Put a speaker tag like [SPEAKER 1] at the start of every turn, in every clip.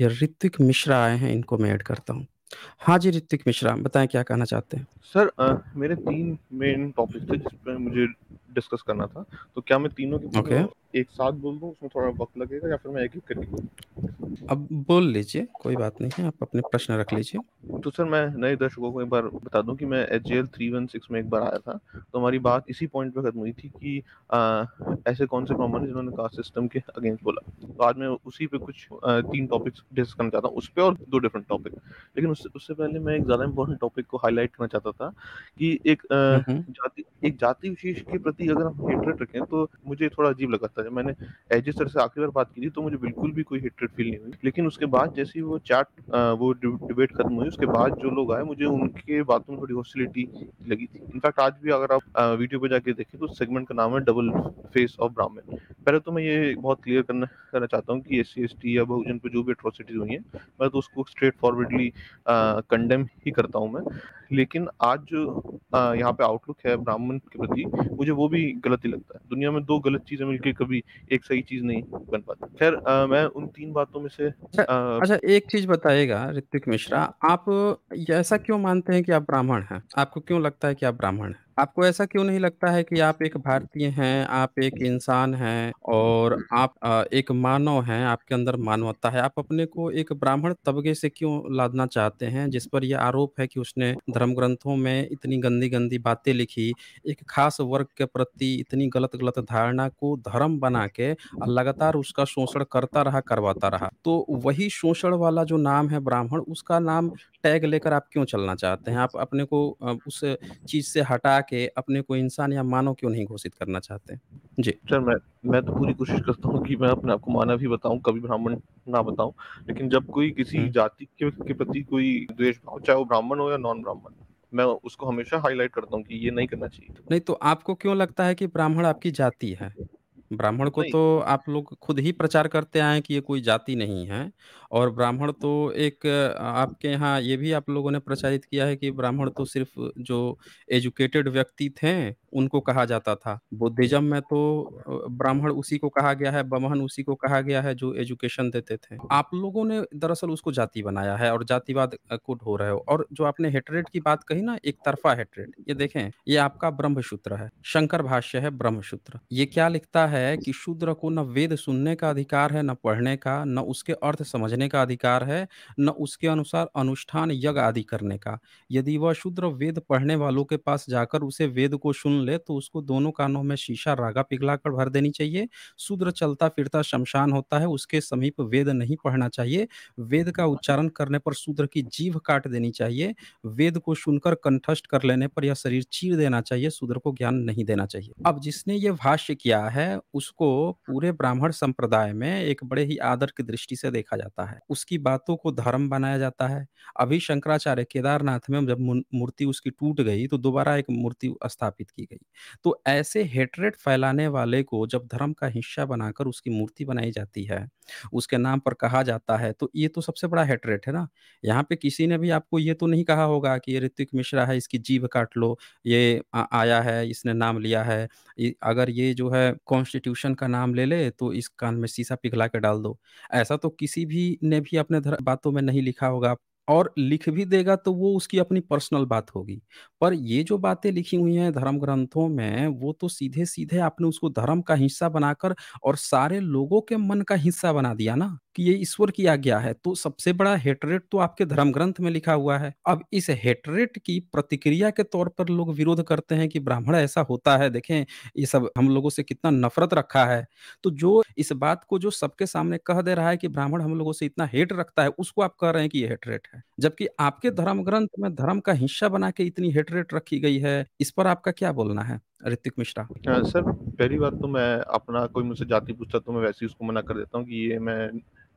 [SPEAKER 1] या ऋतिक मिश्रा आए हैं इनको मैं ऐड करता हूँ। हाँ जी, ऋतिक मिश्रा बताएं क्या कहना चाहते हैं?
[SPEAKER 2] सर आ, मेरे तीन मेन टॉपिक थे जिस जिसपे मुझे डिस्कस करना था। तो क्या मैं तीनों के okay. एक साथ बोल दूं उसमें थोड़ा वक़्त लगेगा या फिर मैं एक-एक करके
[SPEAKER 1] अब बोल लीजिए, कोई बात नहीं है, आप अपने प्रश्न रख लीजिए।
[SPEAKER 2] तो सर मैं नए दर्शकों को एक बार बता दूं कि मैं एचजेएल 316 में एक बार आया था। तो हमारी बात इसी पॉइंट पर खत्म हुई थी कि आ, ऐसे कौन से कॉमन है जिन्होंने कास्ट सिस्टम के अगेंस्ट बोला। तो आज मैं उसी पे कुछ आ, तीन टॉपिक्स डिस्कस करना चाहता हूँ, उस पर और दो डिफरेंट टॉपिक। लेकिन उससे उससे तो उससे पहले मैं एक ज्यादा इम्पोर्टेंट टॉपिक को हाईलाइट करना चाहता था कि एक जाति एक जाति विशेष के प्रति अगर हम हेटरेट रखें तो मुझे थोड़ा अजीब लगा था मैंने एज सर से आखिरी बार बात की थी तो मुझे बिल्कुल भी कोई हेटरेट फील नहीं हुई लेकिन उसके बाद जैसे ही वो चैट वो डिबेट खत्म हुई उसके बाद जो लोग आए मुझे उनके बातों में थोड़ी हॉस्टिलिटी लगी थी इनफैक्ट आज भी अगर आप वीडियो पर जाके देखें तो सेगमेंट का नाम है डबल फेस ऑफ ब्राह्मण पहले तो मैं ये बहुत क्लियर करना करना चाहता हूँ कि एस सी या बहुजन पर जो भी अट्रोसिटीज हुई हैं मैं तो उसको स्ट्रेट फॉरवर्डली कंडेम ही करता हूं मैं लेकिन आज जो यहाँ पे आउटलुक है ब्राह्मण के प्रति मुझे वो भी गलत ही लगता है दुनिया में दो गलत चीजें मिलकर कभी एक सही चीज नहीं बन पाती खैर मैं उन तीन बातों में से अच्छा, आ, अच्छा
[SPEAKER 1] एक चीज बताइएगा ऋतिक मिश्रा आप ऐसा क्यों मानते हैं कि आप ब्राह्मण हैं आपको क्यों लगता है कि आप ब्राह्मण हैं आपको ऐसा क्यों नहीं लगता है कि आप एक भारतीय हैं, आप एक इंसान हैं और आप एक मानव हैं, आपके अंदर मानवता है। आप अपने को एक ब्राह्मण तबके से क्यों लादना चाहते हैं, जिस पर यह आरोप है कि उसने धर्म ग्रंथों में इतनी गंदी-गंदी बातें लिखी, एक खास वर्ग के प्रति इतनी गलत-गलत धारणा को धर्म बना के लगातार उसका शोषण करता रहा, करवाता रहा। तो वही शोषण वाला जो नाम है ब्राह्मण, उसका नाम टैग लेकर आप क्यों चलना चाहते हैं? आप अपने को उस चीज़ से हटा के अपने को इंसान या मानव क्यों नहीं घोषित करना चाहते जी सर मैं मैं तो पूरी कोशिश करता हूँ कि मैं अपने आप को मानव ही बताऊँ कभी ब्राह्मण ना बताऊँ
[SPEAKER 2] लेकिन जब कोई किसी हम्म। जाति के, के प्रति कोई द्वेष भाव चाहे वो ब्राह्मण हो या नॉन ब्राह्मण मैं उसको हमेशा हाईलाइट करता हूँ कि ये नहीं करना चाहिए
[SPEAKER 1] नहीं तो आपको क्यों लगता है कि ब्राह्मण आपकी जाति है ब्राह्मण को तो आप लोग खुद ही प्रचार करते आए कि ये कोई जाति नहीं है और ब्राह्मण तो एक आपके यहाँ ये भी आप लोगों ने प्रचारित किया है कि ब्राह्मण तो सिर्फ जो एजुकेटेड व्यक्ति थे उनको कहा जाता था बुद्धिज्म में तो ब्राह्मण उसी को कहा गया है बमहन उसी को कहा गया है जो एजुकेशन देते थे आप लोगों ने दरअसल उसको जाति बनाया है और जातिवाद को ढो रहे हो और जो आपने हेटरेट की बात कही ना एक तरफा हेटरेट ये देखें ये आपका ब्रह्मसूत्र है शंकर भाष्य है ब्रह्मसूत्र ये क्या लिखता है कि शूद्र को न वेद सुनने का अधिकार है न पढ़ने का न उसके अर्थ समझ समझने का अधिकार है न उसके अनुसार अनुष्ठान यज्ञ आदि करने का यदि वह शूद्र वेद पढ़ने वालों के पास जाकर उसे वेद को सुन ले तो उसको दोनों कानों में शीशा रागा पिघलाकर भर देनी चाहिए शूद्र चलता फिरता शमशान होता है उसके समीप वेद नहीं पढ़ना चाहिए वेद का हाँ। उच्चारण करने पर शूद्र की जीभ काट देनी चाहिए वेद को सुनकर कंठस्थ कर लेने पर यह शरीर चीर देना चाहिए शूद्र को ज्ञान नहीं देना चाहिए अब जिसने ये भाष्य किया है उसको पूरे ब्राह्मण संप्रदाय में एक बड़े ही आदर की दृष्टि से देखा जाता है जाता है उसकी बातों को धर्म बनाया जाता है अभी शंकराचार्य केदारनाथ में जब मूर्ति उसकी टूट गई तो दोबारा एक मूर्ति स्थापित की गई तो ऐसे हेटरेट फैलाने वाले को जब धर्म का हिस्सा बनाकर उसकी मूर्ति बनाई जाती है उसके नाम पर कहा जाता है तो ये तो सबसे बड़ा हेटरेट है ना यहाँ पे किसी ने भी आपको ये तो नहीं कहा होगा कि ये ऋतिक मिश्रा है इसकी जीव काट लो ये आया है इसने नाम लिया है अगर ये जो है कॉन्स्टिट्यूशन का नाम ले ले तो इस कान में शीशा पिघला के डाल दो ऐसा तो किसी भी ने भी अपने बातों में नहीं लिखा होगा और लिख भी देगा तो वो उसकी अपनी पर्सनल बात होगी पर ये जो बातें लिखी हुई हैं धर्म ग्रंथों में वो तो सीधे सीधे आपने उसको धर्म का हिस्सा बनाकर और सारे लोगों के मन का हिस्सा बना दिया ना कि ये ईश्वर की आज्ञा है तो सबसे बड़ा हेटरेट तो आपके धर्म ग्रंथ में लिखा हुआ है अब इस हेटरेट की प्रतिक्रिया के तौर पर लोग विरोध करते हैं कि ब्राह्मण ऐसा होता है देखें ये सब हम लोगों से कितना नफरत रखा है तो जो इस बात को जो सबके सामने कह दे रहा है कि ब्राह्मण हम लोगों से इतना हेट रखता है उसको आप कह रहे हैं कि ये हेटरेट है जबकि आपके धर्म ग्रंथ में धर्म का हिस्सा बना के इतनी हेटरेट रखी गई है इस पर आपका क्या बोलना है ऋतिक मिश्रा सर पहली बात तो मैं
[SPEAKER 2] अपना कोई मुझसे जाति पूछता तो मैं वैसे ही उसको मना कर देता हूँ कि ये मैं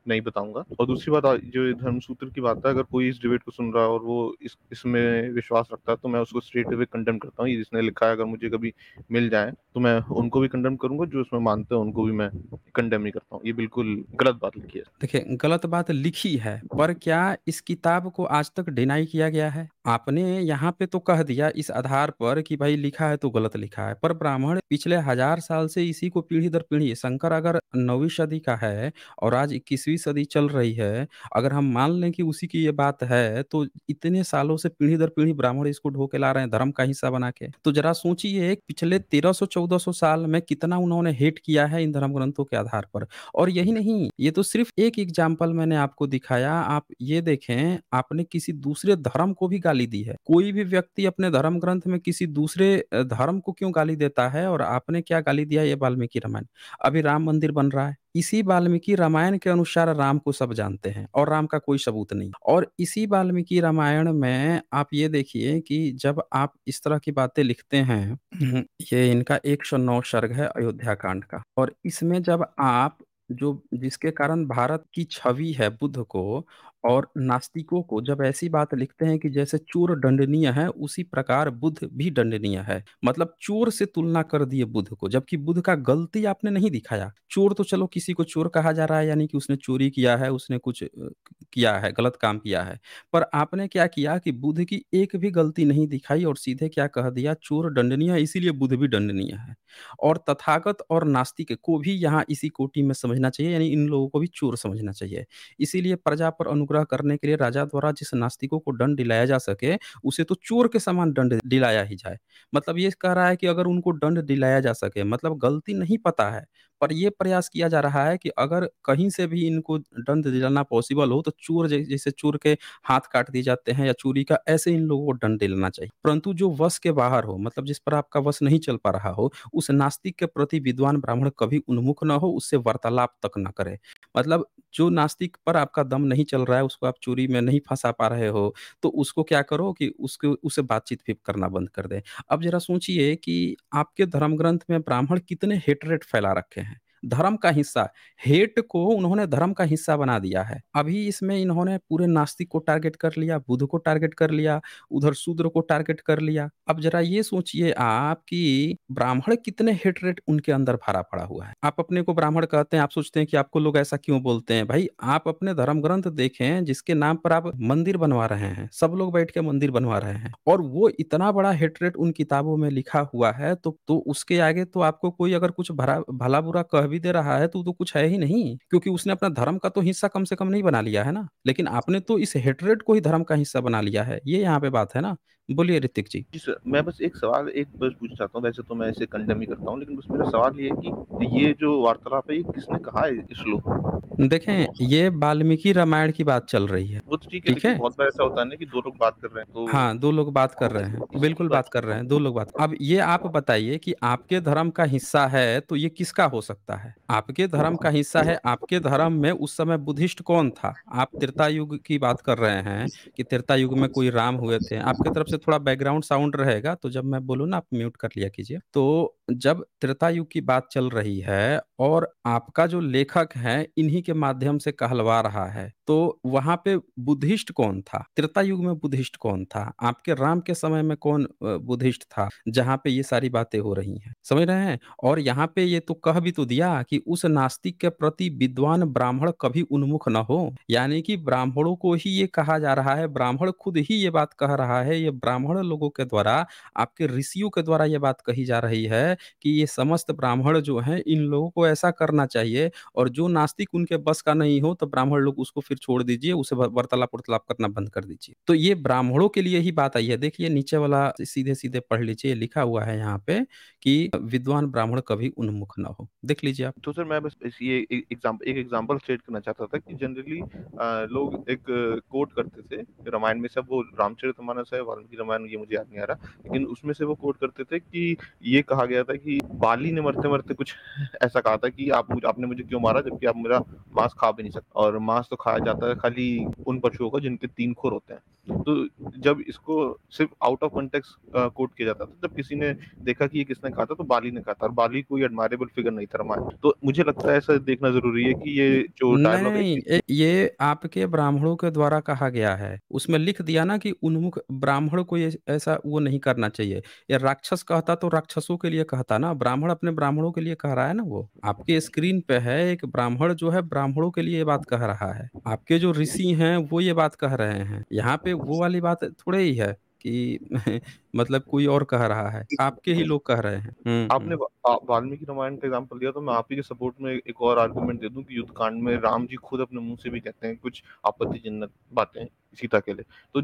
[SPEAKER 2] नहीं बताऊंगा और दूसरी बात जो सूत्र की बात है अगर कोई इस डिबेट को सुन रहा है और वो इस इसमें विश्वास रखता है तो मैं उसको स्ट्रेट वे कंडेम करता हूँ जिसने लिखा है अगर मुझे कभी मिल जाए तो मैं उनको भी कंडेम करूंगा जो इसमें मानते हैं उनको भी मैं कंडेम ही करता हूँ ये बिल्कुल गलत बात लिखी है
[SPEAKER 1] देखिये गलत बात लिखी है पर क्या इस किताब को आज तक डिनाई किया गया है आपने यहाँ पे तो कह दिया इस आधार पर कि भाई लिखा है तो गलत लिखा है, पर ब्राह्मण पिछले हज़ार साल से इसी को पीढ़ी दर पीढ़ी शंकर अगर नौवीं सदी का है और आज इक्कीसवीं सदी चल रही है, अगर हम मान लें कि उसी की ये बात है, तो इतने सालों से पीढ़ी दर पीढ़ी ब्राह्मण इसको ढो के ला रहे हैं धर्म का हिस्सा बना के। तो ज़रा सोचिए पिछले तेरह सौ साल में कितना उन्होंने हेट किया है इन धर्म ग्रंथों के आधार पर। और यही नहीं, ये तो सिर्फ़ एक एग्ज़ाम्पल मैंने आपको दिखाया, आप ये देखें आपने किसी दूसरे धर्म को भी गाली दी है कोई भी व्यक्ति अपने धर्म ग्रंथ में किसी दूसरे धर्म को क्यों गाली देता है और आपने क्या गाली दिया ये वाल्मीकि रामायण अभी राम मंदिर बन रहा है इसी वाल्मीकि रामायण के अनुसार राम को सब जानते हैं और राम का कोई सबूत नहीं और इसी वाल्मीकि रामायण में आप ये देखिए कि जब आप इस तरह की बातें लिखते हैं हम्म। ये इनका एक सौ नौ सर्ग है अयोध्या कांड का और इसमें जब आप जो जिसके कारण भारत की छवि है बुद्ध को और नास्तिकों को जब ऐसी बात लिखते हैं कि जैसे चोर दंडनीय है उसी प्रकार बुद्ध भी दंडनीय है मतलब चोर से तुलना कर दिए बुद्ध को जबकि बुद्ध का गलती आपने नहीं दिखाया चोर तो चलो किसी को चोर कहा जा रहा है यानी कि उसने चोरी किया है उसने कुछ किया है गलत काम किया है पर आपने क्या किया कि बुद्ध की एक भी गलती नहीं दिखाई और सीधे क्या कह दिया चोर दंडनीय है इसीलिए बुद्ध भी दंडनीय है और तथागत और नास्तिक को भी यहाँ इसी कोटि में समझना चाहिए यानी इन लोगों को भी चोर समझना चाहिए इसीलिए प्रजा पर अनु अनुग्रह करने के लिए राजा द्वारा जिस नास्तिकों को दंड दिलाया जा सके उसे तो चोर के समान दंड दिलाया ही जाए मतलब ये कह रहा है कि अगर उनको दंड दिलाया जा सके मतलब गलती नहीं पता है पर यह प्रयास किया जा रहा है कि अगर कहीं से भी इनको दंड दिलाना पॉसिबल हो तो चोर जैसे चोर के हाथ काट दिए जाते हैं या चोरी का ऐसे इन लोगों को दंड दिलाना चाहिए परंतु जो वश के बाहर हो मतलब जिस पर आपका वश नहीं चल पा रहा हो उस नास्तिक के प्रति विद्वान ब्राह्मण कभी उन्मुख न हो उससे वार्तालाप तक न करे मतलब जो नास्तिक पर आपका दम नहीं चल रहा है उसको आप चोरी में नहीं फंसा पा रहे हो तो उसको क्या करो कि उसके उससे बातचीत भी करना बंद कर दे अब जरा सोचिए कि आपके धर्म ग्रंथ में ब्राह्मण कितने हेटरेट फैला रखे हैं धर्म का हिस्सा हेट को उन्होंने धर्म का हिस्सा बना दिया है अभी इसमें इन्होंने पूरे नास्तिक को टारगेट कर लिया बुद्ध को टारगेट कर लिया उधर शूद्र को टारगेट कर लिया अब जरा ये सोचिए आप कि ब्राह्मण कितने हेटरेट उनके अंदर भरा पड़ा हुआ है आप अपने को ब्राह्मण कहते हैं आप सोचते हैं कि आपको लोग ऐसा क्यों बोलते हैं भाई आप अपने धर्म ग्रंथ देखें जिसके नाम पर आप मंदिर बनवा रहे हैं सब लोग बैठ के मंदिर बनवा रहे हैं और वो इतना बड़ा हेटरेट उन किताबों में लिखा हुआ है तो तो उसके आगे तो आपको कोई अगर कुछ भला बुरा कह भी दे रहा है तो तो कुछ है ही नहीं क्योंकि उसने अपना धर्म का तो हिस्सा कम से कम नहीं बना लिया है ना लेकिन आपने तो इस हेटरेट को ही धर्म का हिस्सा बना लिया है ये यहाँ पे बात है ना बोलिए ऋतिक जी
[SPEAKER 2] जी सर मैं बस एक सवाल एक बस पूछ चाहता हूँ वैसे तो मैं इसे कंडेम ही करता हूँ लेकिन बस मेरा सवाल ये है कि ये जो वार्तालाप है ये किसने कहा है इस श्लोक
[SPEAKER 1] देखें ये वाल्मीकि रामायण की बात चल रही है वो
[SPEAKER 2] तो ठीक है, है? बहुत बार ऐसा होता है कि दो लोग बात कर रहे हैं तो हाँ
[SPEAKER 1] दो लोग बात कर रहे हाँ, हैं बिल्कुल बात कर रहे हैं दो लोग बात अब ये आप बताइए कि आपके धर्म का हिस्सा है तो ये किसका हो सकता है आपके धर्म का हिस्सा है आपके धर्म में उस समय बुद्धिस्ट कौन था आप त्रेता युग की बात कर रहे हैं कि त्रेता युग में कोई राम हुए थे आपके तरफ से थोड़ा बैकग्राउंड साउंड रहेगा तो जब मैं बोलूँ ना आप म्यूट कर लिया कीजिए तो जब त्रेता युग की बात चल रही है और आपका जो लेखक है इन्हीं के माध्यम से कहलवा रहा है तो वहां पे बुद्धिस्ट कौन था त्रेता युग में बुद्धिस्ट कौन था आपके राम के समय में कौन बुद्धिस्ट था जहाँ पे ये सारी बातें हो रही हैं समझ रहे हैं और यहाँ पे ये तो कह भी तो दिया कि उस नास्तिक के प्रति विद्वान ब्राह्मण कभी उन्मुख न हो यानी कि ब्राह्मणों को ही ये कहा जा रहा है ब्राह्मण खुद ही ये बात कह रहा है ये ब्राह्मण लोगों के द्वारा आपके ऋषियों के द्वारा ये बात कही जा रही है कि ये समस्त ब्राह्मण जो है इन लोगों को ऐसा करना चाहिए और जो नास्तिक उनके बस का नहीं हो तो ब्राह्मण लोग उसको फिर छोड़ दीजिए उसे वार्तालाप वर्तालाप करना बंद कर दीजिए तो ये ब्राह्मणों के लिए ही बात आई है देखिए नीचे वाला सीधे सीधे पढ़ लीजिए लिखा हुआ है यहाँ पे कि विद्वान ब्राह्मण कभी उन्मुख ना हो
[SPEAKER 2] देख लीजिए आप तो सर मैं बस ये एक एग्जाम्पल स्टेट करना चाहता था कि जनरली लोग एक कोट करते थे रामायण में सब वो रामचरित मानस है वाल्मीकि रामायण ये मुझे याद नहीं आ रहा लेकिन उसमें से वो कोट करते थे कि ये कहा गया था कि बाली ने मरते मरते कुछ ऐसा कहा था कि आप आपने मुझे क्यों मारा जबकि आप मेरा मांस खा भी नहीं सकते और मांस तो खा जाता है खाली उन पशुओं का जिनके तीन खुर होते हैं तो जब इसको सिर्फ आउट ऑफ कॉन्टेक्स कोट किया जाता था जब किसी ने देखा कि ये किसने कहा था तो बाली ने कहा था और बाली कोई एडमायरेबल फिगर नहीं था रामायण
[SPEAKER 1] तो मुझे लगता है ऐसा देखना जरूरी है कि ये जो डायलॉग है ये आपके ब्राह्मणों के द्वारा कहा गया है उसमें लिख दिया ना कि उन्मुख ब्राह्मण को ये ऐसा वो नहीं करना चाहिए ये राक्षस कहता तो राक्षसों के लिए कहता ना ब्राह्मण अपने ब्राह्मणों के लिए कह रहा है ना वो आपके स्क्रीन पे है एक ब्राह्मण जो है ब्राह्मणों के लिए ये बात कह रहा है आपके जो ऋषि हैं, वो ये बात कह रहे हैं। यहाँ पे वो वाली बात थोड़े ही है कि मतलब कोई और कह रहा है, आपके ही लोग कह रहे हैं। आपने
[SPEAKER 2] वाल्मीकि रामायण का एग्ज़ाम्पल दिया तो मैं आप ही के सपोर्ट में एक और आर्गुमेंट दे दूँ कि कांड में राम जी खुद अपने मुंह से भी कहते हैं कुछ आपत्तिजनक बातें सीता के लिए। तो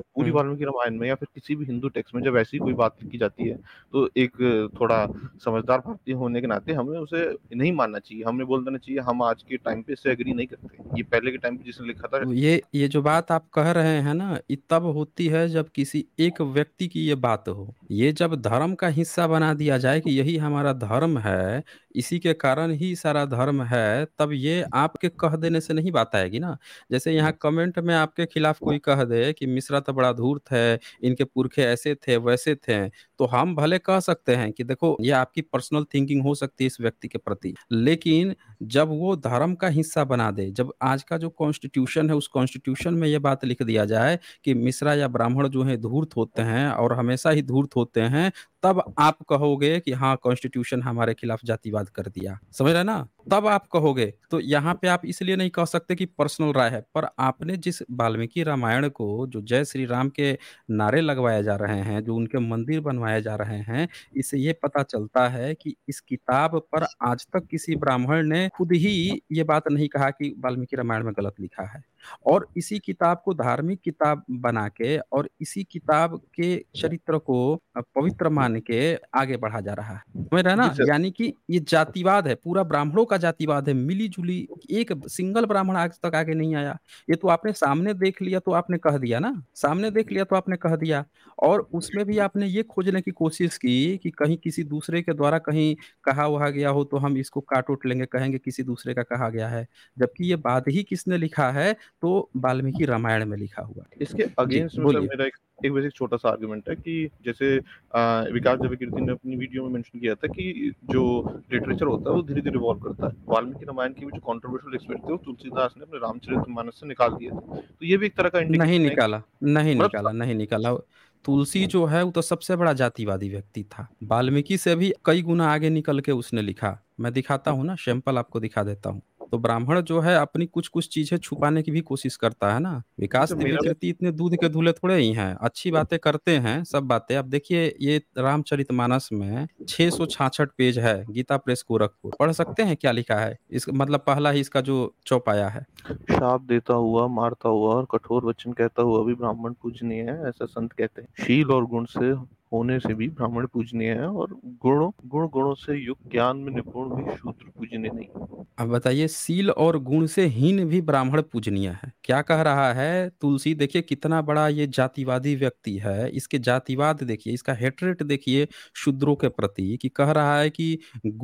[SPEAKER 2] पूरी वाल्मीकि रामायण में या फिर किसी भी हिंदू टेक्स्ट में जब ऐसी कोई बात लिखी जाती है तो एक थोड़ा समझदार भारतीय होने के नाते हमें उसे नहीं मानना चाहिए। हमें बोल देना चाहिए हम आज के टाइम पे इससे एग्री नहीं करते। ये पहले के टाइम पे जिसने लिखा
[SPEAKER 1] था ये ये जो बात आप कह रहे हैं ना, ये तब होती है जब किसी एक व्यक्ति की ये बात हो ये जब धर्म का हिस्सा बना दिया जाए कि यही हमारा धर्म है इसी के कारण ही सारा धर्म है तब ये आपके कह देने से नहीं बात आएगी ना जैसे यहाँ कमेंट में आपके खिलाफ कोई कह दे कि मिश्रा तो बड़ा धूर्त है इनके पुरखे ऐसे थे वैसे थे तो हम भले कह सकते हैं कि देखो ये आपकी पर्सनल थिंकिंग हो सकती है इस व्यक्ति के प्रति लेकिन जब वो धर्म का हिस्सा बना दे जब आज का जो कॉन्स्टिट्यूशन है उस कॉन्स्टिट्यूशन में ये बात लिख दिया जाए कि मिश्रा या ब्राह्मण जो है धूर्त होते हैं और हमेशा ही धूर्त होते हैं तब आप कहोगे कि हाँ कॉन्स्टिट्यूशन हमारे खिलाफ जातिवाद कर दिया समझ रहे ना तब आप कहोगे तो यहाँ पे आप इसलिए नहीं कह सकते कि पर्सनल राय है पर आपने जिस वाल्मीकि रामायण को जो जय श्री राम के नारे लगवाए जा रहे हैं जो उनके मंदिर बनवाए जा रहे हैं इससे ये पता चलता है कि इस किताब पर आज तक किसी ब्राह्मण ने खुद ही ये बात नहीं कहा कि वाल्मीकि रामायण में गलत लिखा है और इसी किताब को धार्मिक किताब बना के और इसी किताब के चरित्र को पवित्र मान के आगे बढ़ा जा रहा है समझ रहे ना यानी कि ये जातिवाद है पूरा ब्राह्मणों का जातिवाद है मिली जुली एक सिंगल ब्राह्मण आज तक आगे नहीं आया ये तो आपने सामने देख लिया तो आपने कह दिया ना सामने देख लिया तो आपने कह दिया और उसमें भी आपने ये खोजने की कोशिश की कि कहीं किसी दूसरे के द्वारा कहीं कहा वहा गया हो तो हम इसको काट उठ लेंगे कहेंगे किसी दूसरे का कहा गया है जबकि ये बात ही किसने लिखा है तो वाल्मीकि रामायण में लिखा हुआ इसके अगेंस्ट मतलब मेरा
[SPEAKER 2] एक एक वैसे छोटा सा आर्गुमेंट है कि जैसे विकास जब कीर्ति ने अपनी वीडियो में मेंशन किया था कि जो लिटरेचर होता है वो धीरे धीरे इवॉल्व करता है वाल्मीकि रामायण की जो कॉन्ट्रोवर्शियल एस्पेक्ट थे वो तुलसीदास ने अपने रामचरितमानस से निकाल दिए थे
[SPEAKER 1] तो ये भी एक तरह का नहीं निकाला नहीं मतलब निकाला नहीं निकाला तुलसी जो है वो तो सबसे बड़ा जातिवादी व्यक्ति था वाल्मीकि से भी कई गुना आगे निकल के उसने लिखा मैं दिखाता हूँ ना सैंपल आपको दिखा देता हूँ तो ब्राह्मण जो है अपनी कुछ कुछ चीजें छुपाने की भी कोशिश करता है ना विकास तो मेरा इतने दूध के धूले थोड़े ही हैं अच्छी हाँ। बातें करते हैं सब बातें आप देखिए ये रामचरित मानस में छह सौ छाछ पेज है गीता प्रेस गोरखपुर पढ़ सकते हैं क्या लिखा है इस मतलब पहला ही इसका जो चौपाया है
[SPEAKER 2] श्राप देता हुआ मारता हुआ और कठोर वचन कहता हुआ भी ब्राह्मण पूजनीय है ऐसा संत कहते हैं शील और गुण से
[SPEAKER 1] होने से भी ब्राह्मण पूजनीय है और गुण
[SPEAKER 2] गुण गुणों से युक्त ज्ञान में निपुण भी शूद्र पूजनीय नहीं
[SPEAKER 1] अब बताइए सील और गुण से हीन भी ब्राह्मण पूजनीय है क्या कह रहा है तुलसी देखिए कितना बड़ा ये जातिवादी व्यक्ति है इसके जातिवाद देखिए इसका हेटरेट देखिए शूद्रों के प्रति कि कह रहा है कि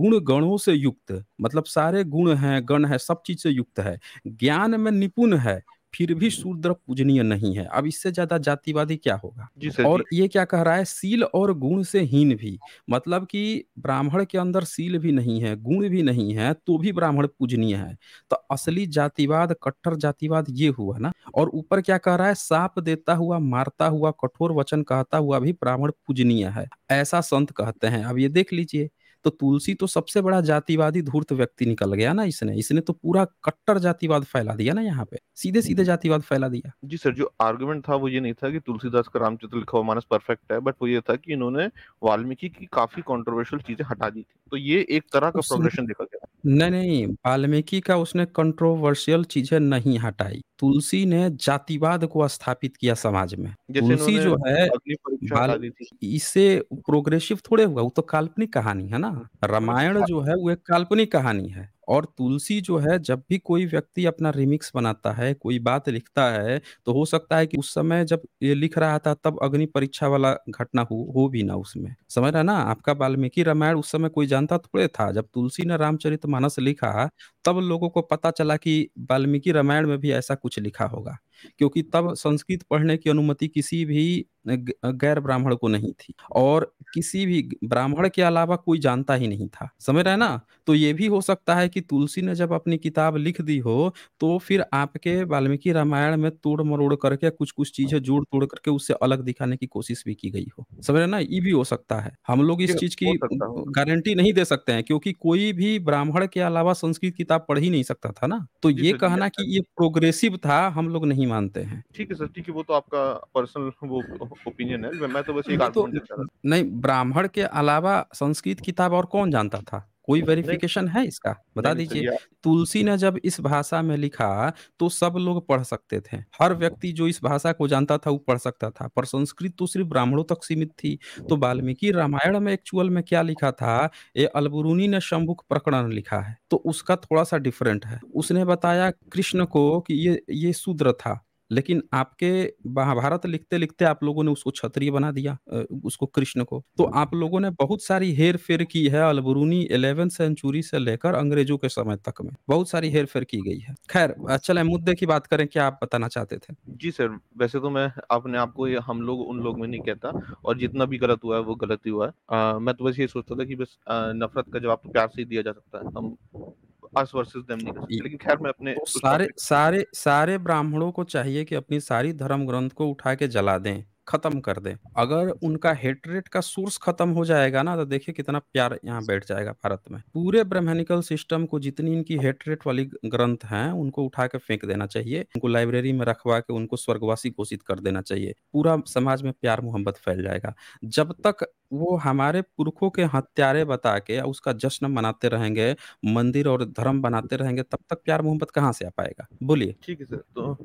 [SPEAKER 1] गुण गणों से युक्त मतलब सारे गुण हैं गण है सब चीज से युक्त है ज्ञान में निपुण है फिर भी शूद्र पूजनीय नहीं है अब इससे ज्यादा जातिवादी क्या होगा और ये क्या कह रहा है सील और गुण से हीन भी मतलब कि ब्राह्मण के अंदर सील भी नहीं है गुण भी नहीं है तो भी ब्राह्मण पूजनीय है तो असली जातिवाद कट्टर जातिवाद ये हुआ ना और ऊपर क्या कह रहा है साप देता हुआ मारता हुआ कठोर वचन कहता हुआ भी ब्राह्मण पूजनीय है ऐसा संत कहते हैं अब ये देख लीजिए तो तुलसी तो सबसे बड़ा जातिवादी धूर्त व्यक्ति निकल गया ना इसने इसने तो पूरा कट्टर जातिवाद फैला दिया ना यहाँ पे सीधे सीधे हम्म, हम्म। जातिवाद फैला दिया
[SPEAKER 2] जी सर जो आर्गुमेंट था वो ये नहीं था कि तुलसीदास का रामचरित्र लिखा हुआ मानस परफेक्ट है बट वो ये था कि इन्होंने वाल्मीकि की काफी कॉन्ट्रोवर्शियल चीजें हटा दी थी तो ये एक तरह का प्रोग्रेशन
[SPEAKER 1] देखा गया नहीं नहीं वाल्मीकि का उसने कंट्रोवर्शियल चीजें नहीं हटाई तुलसी ने जातिवाद को स्थापित किया समाज में तुलसी जो है इससे प्रोग्रेसिव थोड़े हुआ वो तो काल्पनिक कहानी है ना हाँ। रामायण अच्छा। जो है वो एक काल्पनिक कहानी है और तुलसी जो है जब भी कोई व्यक्ति अपना रिमिक्स बनाता है, कोई बात लिखता है, तो हो सकता है कि उस समय जब ये लिख रहा था तब अग्नि परीक्षा वाला घटना हो हो भी ना उसमें। समझ रहा ना? आपका वाल्मीकि रामायण उस समय कोई जानता थोड़े था। जब तुलसी ने रामचरित मानस लिखा, तब लोगों को पता चला कि वाल्मीकि रामायण में भी ऐसा कुछ लिखा होगा। क्योंकि तब संस्कृत पढ़ने की अनुमति किसी भी गैर ब्राह्मण को नहीं थी और किसी भी ब्राह्मण के अलावा कोई जानता ही नहीं था समझ रहे ना तो ये भी हो सकता है कि तुलसी ने जब अपनी किताब लिख दी हो तो फिर आपके वाल्मीकि रामायण में तोड़ मरोड़ करके कुछ कुछ चीजें जोड़ तोड़ करके उससे अलग दिखाने की कोशिश भी की गई हो समझ रहे ना ये भी हो सकता है हम लोग इस चीज की गारंटी नहीं दे सकते हैं क्योंकि कोई भी ब्राह्मण के अलावा संस्कृत किताब पढ़ ही नहीं सकता था ना तो ये कहना की ये प्रोग्रेसिव था हम लोग नहीं मानते हैं
[SPEAKER 2] ठीक है सर ठीक है वो तो आपका पर्सनल वो ओपिनियन है मैं तो बस एक तो,
[SPEAKER 1] नहीं ब्राह्मण के अलावा संस्कृत किताब और कौन जानता था कोई वेरिफिकेशन है इसका बता दीजिए तुलसी ने जब इस भाषा में लिखा तो सब लोग पढ़ सकते थे हर व्यक्ति जो इस भाषा को जानता था वो पढ़ सकता था पर संस्कृत तो सिर्फ ब्राह्मणों तक सीमित थी तो वाल्मीकि रामायण में एक्चुअल में क्या लिखा था ये अलबुरुनी ने शंभुक प्रकरण लिखा है तो उसका थोड़ा सा डिफरेंट है उसने बताया कृष्ण को कि ये ये शूद्र था लेकिन आपके महाभारत लिखते-लिखते आप लोगों ने उसको क्षत्रिय बना दिया उसको कृष्ण को। तो आप लोगों ने बहुत सारी हेर-फेर की है अलबरूनी इलेवन सेंचुरी से लेकर अंग्रेजों के समय तक में, बहुत सारी हेर-फेर की गई है। खैर चले मुद्दे की बात करें, क्या आप बताना चाहते थे?
[SPEAKER 2] जी सर, वैसे तो मैं अपने आप को हम लोग उन लोग में नहीं कहता और जितना भी गलत हुआ है वो गलत ही हुआ है। मैं तो बस ये सोचता था कि बस नफ़रत का जवाब तो प्यार से ही दिया जा सकता है। हम अस वर्सेस देम नहीं कर सकते लेकिन खैर मैं अपने तो सारे
[SPEAKER 1] सारे सारे ब्राह्मणों को चाहिए कि अपनी सारी धर्म ग्रंथ को उठा के जला दें खत्म कर दें। अगर उनका हेटरेट का सोर्स खत्म हो जाएगा ना तो देखिए कितना प्यार यहाँ बैठ जाएगा भारत में। पूरे ब्राह्मणिकल सिस्टम को जितनी इनकी हेटरेट वाली ग्रंथ हैं उनको उठा के फेंक देना चाहिए। उनको लाइब्रेरी में रखवा के उनको स्वर्गवासी घोषित कर देना चाहिए। पूरा समाज में प्यार-मोहब्बत फैल जाएगा। जब तक वो हमारे पुरखों के हत्यारे बता के उसका जश्न मनाते रहेंगे, मंदिर और धर्म बनाते रहेंगे तब तक प्यार-मोहब्बत कहाँ से आ पाएगा? बोलिए।
[SPEAKER 2] ठीक है सर, तो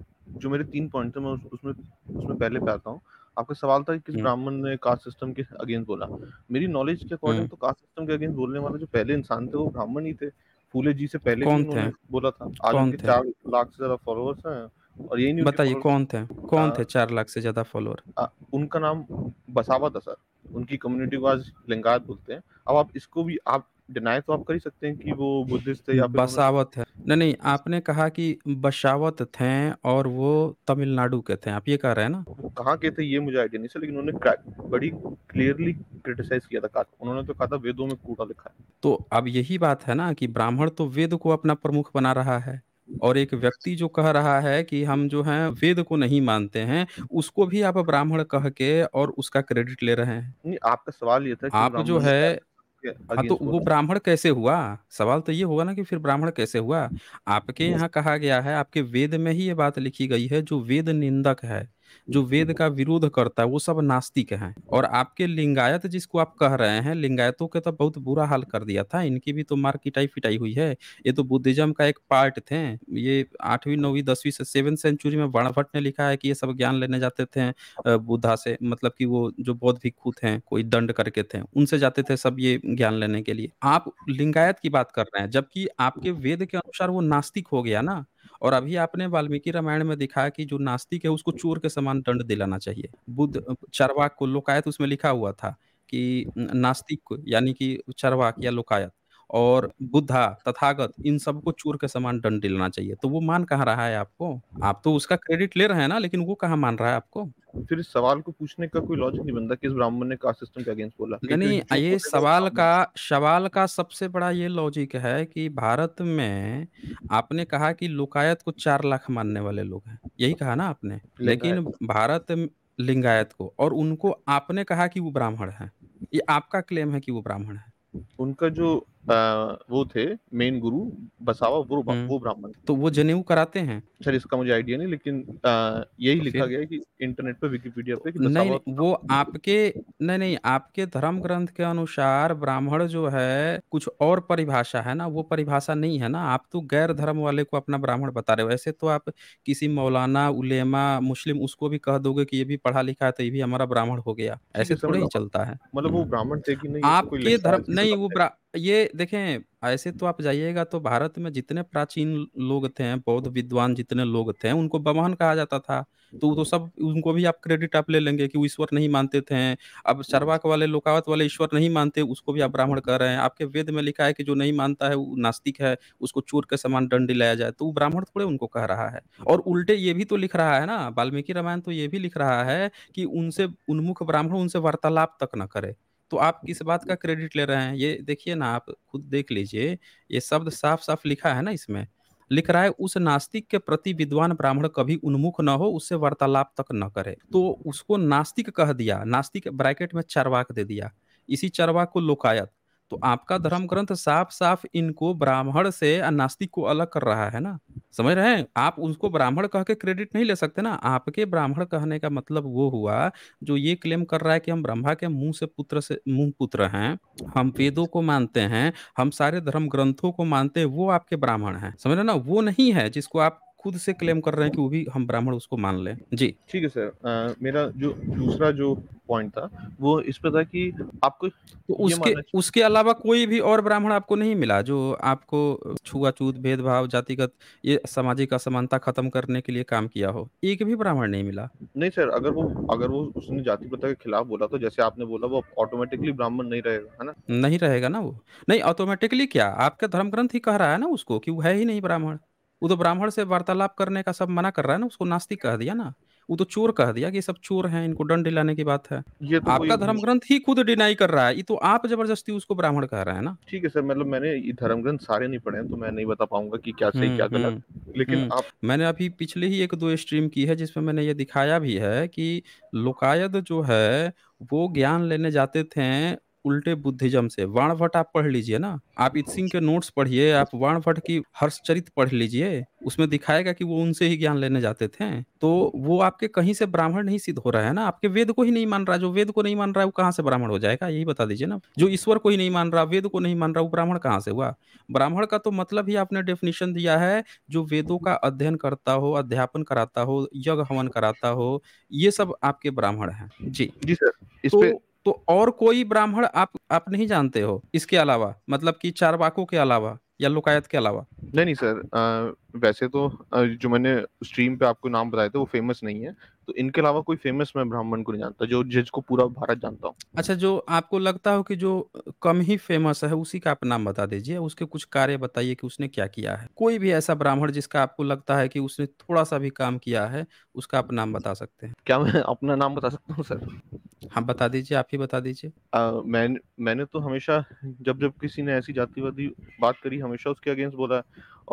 [SPEAKER 2] जो मेरे तीन पॉइंट थे मैं उस, उसमें उसमें पहले पे आता हूँ आपका सवाल था कि किस हम्म। ब्राह्मण ने कास्ट सिस्टम के अगेंस्ट बोला मेरी नॉलेज के अकॉर्डिंग हम्म। तो कास्ट सिस्टम के अगेंस्ट बोलने वाले जो पहले इंसान थे वो ब्राह्मण ही थे फूले जी से पहले कौन थे बोला था आज उनके चार लाख से ज्यादा फॉलोअर्स हैं और ये नहीं बताइए कौन
[SPEAKER 1] थे कौन थे चार लाख से ज्यादा फॉलोअर
[SPEAKER 2] उनका नाम बसावा था सर उनकी कम्युनिटी को आज लिंगायत बोलते हैं अब आप इसको भी आप डिनाई तो आप कर ही सकते हैं कि वो बुद्धिस्ट थे या बसावत है
[SPEAKER 1] नहीं नहीं आपने कहा कि बसावत थे और वो तमिलनाडु के थे आप ये कह रहे हैं ना
[SPEAKER 2] वो कहाँ के थे ये मुझे आइडिया नहीं सर लेकिन उन्होंने बड़ी क्लियरली क्रिटिसाइज किया था कार्ट उन्होंने तो कहा था वेदों में कूड़ा लिखा है
[SPEAKER 1] तो अब यही बात है ना कि ब्राह्मण तो वेद को अपना प्रमुख बना रहा है और एक व्यक्ति जो कह रहा है कि हम जो हैं वेद को नहीं मानते हैं उसको भी आप ब्राह्मण कह के और उसका क्रेडिट ले रहे हैं
[SPEAKER 2] नहीं आपका सवाल ये था कि आप जो है हाँ तो वो ब्राह्मण
[SPEAKER 1] कैसे हुआ सवाल तो ये होगा ना कि फिर ब्राह्मण कैसे हुआ आपके यहाँ कहा गया है आपके वेद में ही ये बात लिखी गई है जो वेद निंदक है जो वेद का विरोध करता है वो सब नास्तिक है और आपके लिंगायत जिसको आप कह रहे हैं लिंगायतों के तो बहुत बुरा हाल कर दिया था इनकी भी तो मार किटाई फिटाई हुई है ये तो बुद्धिज्म का एक पार्ट थे ये आठवीं हाँ। नौवीं दसवीं से सेवन सेंचुरी में बाणभट्ट ने लिखा है कि ये सब ज्ञान लेने जाते थे बुद्धा से मतलब कि वो जो बौद्ध भिक्खु थे कोई दंड करके थे उनसे जाते थे सब ये ज्ञान लेने के लिए आप लिंगायत की बात कर रहे हैं जबकि आपके हाँ। वेद के अनुसार वो नास्तिक हो गया ना और अभी आपने वाल्मीकि रामायण में दिखाया कि जो नास्तिक है उसको चोर के समान दंड दिलाना चाहिए बुद्ध चरवाक को लोकायत उसमें लिखा हुआ था कि नास्तिक को यानी कि चरवाक या लोकायत और बुद्धा तथागत इन सबको चोर के समान दंड दिलाना चाहिए तो वो मान कहाँ रहा है आपको आप तो उसका क्रेडिट ले रहे हैं ना लेकिन वो कहाँ मान रहा है आपको
[SPEAKER 2] फिर इस सवाल को पूछने का कोई लॉजिक नहीं बनता किस ब्राह्मण ने कास्ट सिस्टम के अगेंस्ट बोला नहीं
[SPEAKER 1] ये सवाल का सवाल का सबसे बड़ा ये लॉजिक है कि भारत में आपने कहा कि लोकायत को चार लाख मानने वाले लोग हैं यही कहा ना आपने लेकिन भारत लिंगायत को और उनको आपने कहा कि वो ब्राह्मण है ये आपका क्लेम है कि वो ब्राह्मण है
[SPEAKER 2] उनका जो वो थे मेन गुरु बसावा वो हम्म। वो ब्राह्मण
[SPEAKER 1] तो वो जनेऊ कराते हैं
[SPEAKER 2] सर इसका मुझे आइडिया नहीं लेकिन यही तो लिखा गया है कि इंटरनेट पे विकिपीडिया पे कि नहीं
[SPEAKER 1] वो आपके नहीं नहीं आपके धर्म ग्रंथ के अनुसार ब्राह्मण जो है कुछ और परिभाषा है ना वो परिभाषा नहीं है ना आप तो गैर धर्म वाले को अपना ब्राह्मण बता रहे हो ऐसे तो आप किसी मौलाना उलेमा मुस्लिम उसको भी कह दोगे कि ये भी पढ़ा लिखा है तो ये भी हमारा ब्राह्मण हो गया ऐसे थोड़ा ही मतलब चलता है
[SPEAKER 2] मतलब वो हम्म। ब्राह्मण थे कि नहीं आपके धर्म नहीं
[SPEAKER 1] वो ये देखें ऐसे तो आप जाइएगा तो भारत में जितने प्राचीन लोग थे बौद्ध विद्वान जितने लोग थे उनको बमहन कहा जाता था तो तो सब उनको भी आप क्रेडिट आप ले लेंगे कि वो ईश्वर नहीं मानते थे अब चरवाक वाले लोकावत वाले ईश्वर नहीं मानते उसको भी आप ब्राह्मण कह रहे हैं आपके वेद में लिखा है कि जो नहीं मानता है वो नास्तिक है उसको चोर के समान दंड लाया जाए तो वो ब्राह्मण थोड़े उनको कह रहा है और उल्टे ये भी तो लिख रहा है ना वाल्मीकि रामायण तो ये भी लिख रहा है कि उनसे उन्मुख ब्राह्मण उनसे वार्तालाप तक न करे तो आप किस बात का क्रेडिट ले रहे हैं ये देखिए ना आप खुद देख लीजिए ये शब्द साफ साफ लिखा है ना इसमें लिख रहा है उस नास्तिक के प्रति विद्वान ब्राह्मण कभी उन्मुख न हो उससे वार्तालाप तक न करे तो उसको नास्तिक कह दिया नास्तिक ब्रैकेट में चरवाक दे दिया इसी चरवाक को लोकायत तो आपका धर्म ग्रंथ साफ साफ इनको ब्राह्मण से नास्तिक को अलग कर रहा है ना समझ रहे हैं आप उसको ब्राह्मण कह के क्रेडिट नहीं ले सकते ना आपके ब्राह्मण कहने का मतलब वो हुआ जो ये क्लेम कर रहा है कि हम ब्रह्मा के मुंह से पुत्र से मुंह पुत्र हैं हम वेदों को मानते हैं हम सारे धर्म ग्रंथों को मानते हैं वो आपके ब्राह्मण है समझ रहे ना वो नहीं है जिसको आप खुद से क्लेम कर रहे हैं कि वो भी हम ब्राह्मण उसको मान लें जी ठीक है सर आ, मेरा जो दूसरा जो पॉइंट था वो इस पर था कि आपको तो उसके उसके अलावा कोई भी और ब्राह्मण आपको नहीं मिला जो आपको छुआछूत भेदभाव जातिगत ये सामाजिक असमानता खत्म करने के लिए काम किया हो एक भी ब्राह्मण नहीं मिला
[SPEAKER 2] नहीं सर अगर वो अगर वो उसने जाति प्रथा के खिलाफ बोला तो जैसे आपने बोला वो ऑटोमेटिकली ब्राह्मण नहीं रहेगा है ना
[SPEAKER 1] नहीं रहेगा ना वो नहीं ऑटोमेटिकली क्या आपका धर्म ग्रंथ ही कह रहा है ना उसको कि वो है ही नहीं ब्राह्मण वो तो ब्राह्मण से वार्तालाप करने का सब मना कर रहा है ना उसको नास्तिक कह दिया ना वो तो चोर कह दिया कि सब चोर हैं इनको दंड दिलाने की बात है ये तो आपका धर्म ग्रंथ ही खुद डिनाई कर रहा है ये तो आप जबरदस्ती उसको ब्राह्मण कह रहा है ना
[SPEAKER 2] ठीक है सर मतलब मैंने ये धर्म ग्रंथ सारे नहीं पढ़े हैं तो मैं नहीं बता पाऊंगा कि क्या सही हम्म, क्या गलत हम्म, लेकिन हम्म। आप
[SPEAKER 1] मैंने अभी पिछले ही एक दो स्ट्रीम की है जिसमें मैंने ये दिखाया भी है कि लोकायत जो है वो ज्ञान लेने जाते थे उल्टे बुद्धिज्म से वाण वाणभट्ट आप पढ़ लीजिए ना आप इत सिंह हाँ। के नोट्स पढ़िए आप वाण वाणभट्ट की हर्षचरित पढ़ लीजिए उसमें दिखाएगा कि वो उनसे ही ज्ञान लेने जाते थे तो वो आपके कहीं से ब्राह्मण नहीं सिद्ध हो रहा है ना आपके वेद को ही नहीं मान रहा जो वेद को नहीं मान रहा है वो कहाँ से ब्राह्मण हो जाएगा यही बता दीजिए ना जो ईश्वर को ही नहीं मान रहा वेद को नहीं मान रहा वो ब्राह्मण कहाँ से हुआ ब्राह्मण का तो मतलब ही आपने डेफिनेशन दिया है जो वेदों का अध्ययन करता हो अध्यापन कराता हो यज्ञ हवन कराता हो ये सब आपके ब्राह्मण है जी जी सर इस तो, पे तो और कोई ब्राह्मण आप आप नहीं जानते हो इसके अलावा मतलब कि चार वाकों के अलावा या लुकायत के अलावा नहीं नहीं सर आ, वैसे
[SPEAKER 2] तो आ, जो मैंने स्ट्रीम पे आपको नाम बताया था वो फेमस नहीं है तो इनके अलावा कोई फेमस मैं ब्राह्मण को नहीं जानता जो जिज को पूरा भारत जानता हूँ
[SPEAKER 1] अच्छा जो आपको लगता हो कि जो कम ही फेमस है उसी का आप नाम बता दीजिए उसके कुछ कार्य बताइए कि उसने क्या किया है कोई भी ऐसा ब्राह्मण जिसका आपको लगता है कि उसने थोड़ा सा भी काम किया है उसका आप नाम बता सकते हैं क्या मैं अपना नाम बता सकता हूँ सर हाँ बता दीजिए आप ही बता
[SPEAKER 2] दीजिए मैं मैंने तो हमेशा जब जब किसी ने ऐसी जातिवादी बात करी हमेशा उसके अगेंस्ट बोला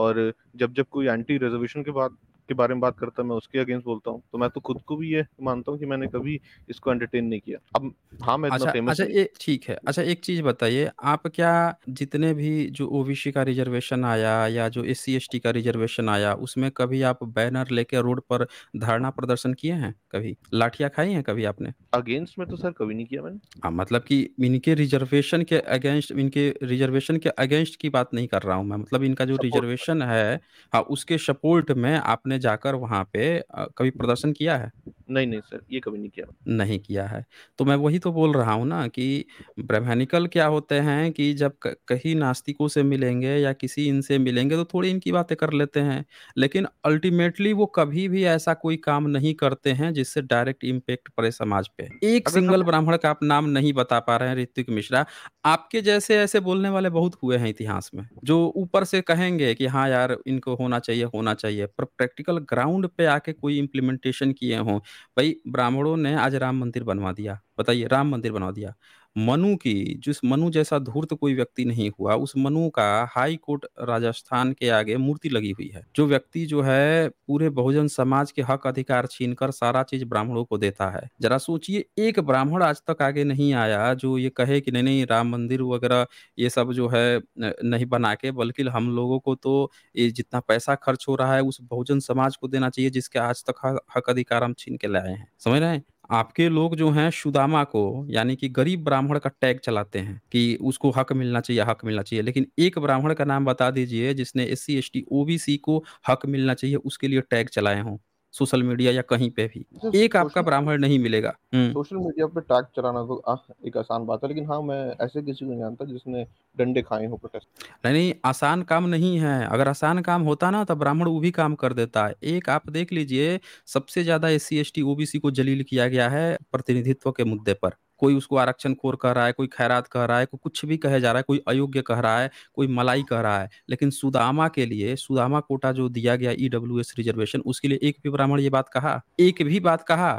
[SPEAKER 2] और जब जब कोई एंटी रिजर्वेशन के बात के बारे में बात करता मैं उसके अगेंस्ट बोलता हूँ तो मैं तो खुद को भी ये मानता हूँ कि मैंने कभी इसको एंटरटेन नहीं किया अब हाँ मैं अच्छा फेमस अच्छा
[SPEAKER 1] एक ठीक है अच्छा एक चीज बताइए आप क्या जितने भी जो ओबीसी का रिजर्वेशन आया या जो एस सी का रिजर्वेशन आया उसमें कभी आप बैनर लेके रोड पर धरना प्रदर्शन किए हैं कभी लाठिया खाई है कभी आपने
[SPEAKER 2] अगेंस्ट में तो सर कभी नहीं किया मैंने
[SPEAKER 1] हाँ मतलब की इनके रिजर्वेशन के अगेंस्ट इनके रिजर्वेशन के अगेंस्ट की बात नहीं कर रहा हूँ मैं मतलब इनका जो रिजर्वेशन है हाँ उसके सपोर्ट में आपने आपने जाकर वहाँ पे कभी प्रदर्शन किया है? नहीं, नहीं सर, ये कभी नहीं किया। नहीं किया है। तो मैं वही तो बोल रहा हूँ ना कि ब्राह्मणिकल क्या होते हैं कि जब कहीं नास्तिकों से मिलेंगे या किसी इनसे मिलेंगे तो थोड़ी इनकी बातें कर लेते हैं। लेकिन अल्टीमेटली वो कभी भी ऐसा कोई काम नहीं करते हैं जिससे डायरेक्ट इम्पेक्ट पड़े समाज पे। एक सिंगल ब्राह्मण का आप नाम नहीं बता पा रहे हैं ऋतिक मिश्रा। आपके जैसे ऐसे बोलने वाले बहुत हुए हैं इतिहास में, जो ऊपर से कहेंगे कि हाँ यार इनको होना चाहिए, होना चाहिए। पर प्रैक्टिकल ग्राउंड पे आके कोई इम्प्लीमेंटेशन किए हों। भाई ब्राह्मणों ने आज राम मंदिर बनवा दिया, बताइए राम मंदिर बनवा दिया। मनु की जिस मनु जैसा धूर्त कोई व्यक्ति नहीं हुआ, उस मनु का हाई कोर्ट राजस्थान के आगे मूर्ति लगी हुई है। जो व्यक्ति जो है पूरे बहुजन समाज के हक अधिकार छीनकर सारा चीज़ ब्राह्मणों को देता है। ज़रा सोचिए एक ब्राह्मण आज तक आगे नहीं आया जो ये कहे कि नहीं-नहीं राम मंदिर वगैरह ये सब जो है नहीं बना के बल्कि हम लोगों को तो ये जितना पैसा खर्च हो रहा है उस बहुजन समाज को देना चाहिए जिसके आज तक हक अधिकार हम छीन के लाए हैं। समझ रहे हैं? आपके लोग जो हैं सुदामा को यानी कि गरीब ब्राह्मण का टैग चलाते हैं कि उसको हक मिलना चाहिए हक मिलना चाहिए लेकिन एक ब्राह्मण का नाम बता दीजिए जिसने S C S T O B C को हक मिलना चाहिए उसके लिए टैग चलाए हों सोशल मीडिया या कहीं पे भी एक आपका ब्राह्मण नहीं मिलेगा हम्म।
[SPEAKER 2] सोशल मीडिया पे टैग चलाना तो आ, एक आसान बात है लेकिन हाँ मैं ऐसे किसी को नहीं जानता जिसने डंडे खाए हो प्रोटेस्ट
[SPEAKER 1] नहीं आसान काम नहीं है अगर आसान काम होता ना तो ब्राह्मण वो भी काम कर देता है एक आप देख लीजिए सबसे ज्यादा S C S T OBC को जलील किया गया है प्रतिनिधित्व के मुद्दे पर कोई उसको आरक्षण खोर कह रहा है कोई खैरात कह रहा है कोई कुछ भी कहे जा रहा है कोई अयोग्य कह रहा है कोई मलाई कह रहा है लेकिन सुदामा के लिए सुदामा कोटा जो दिया गया ईडब्ल्यू e रिजर्वेशन उसके लिए एक भी ब्राह्मण ये बात कहा एक भी बात कहा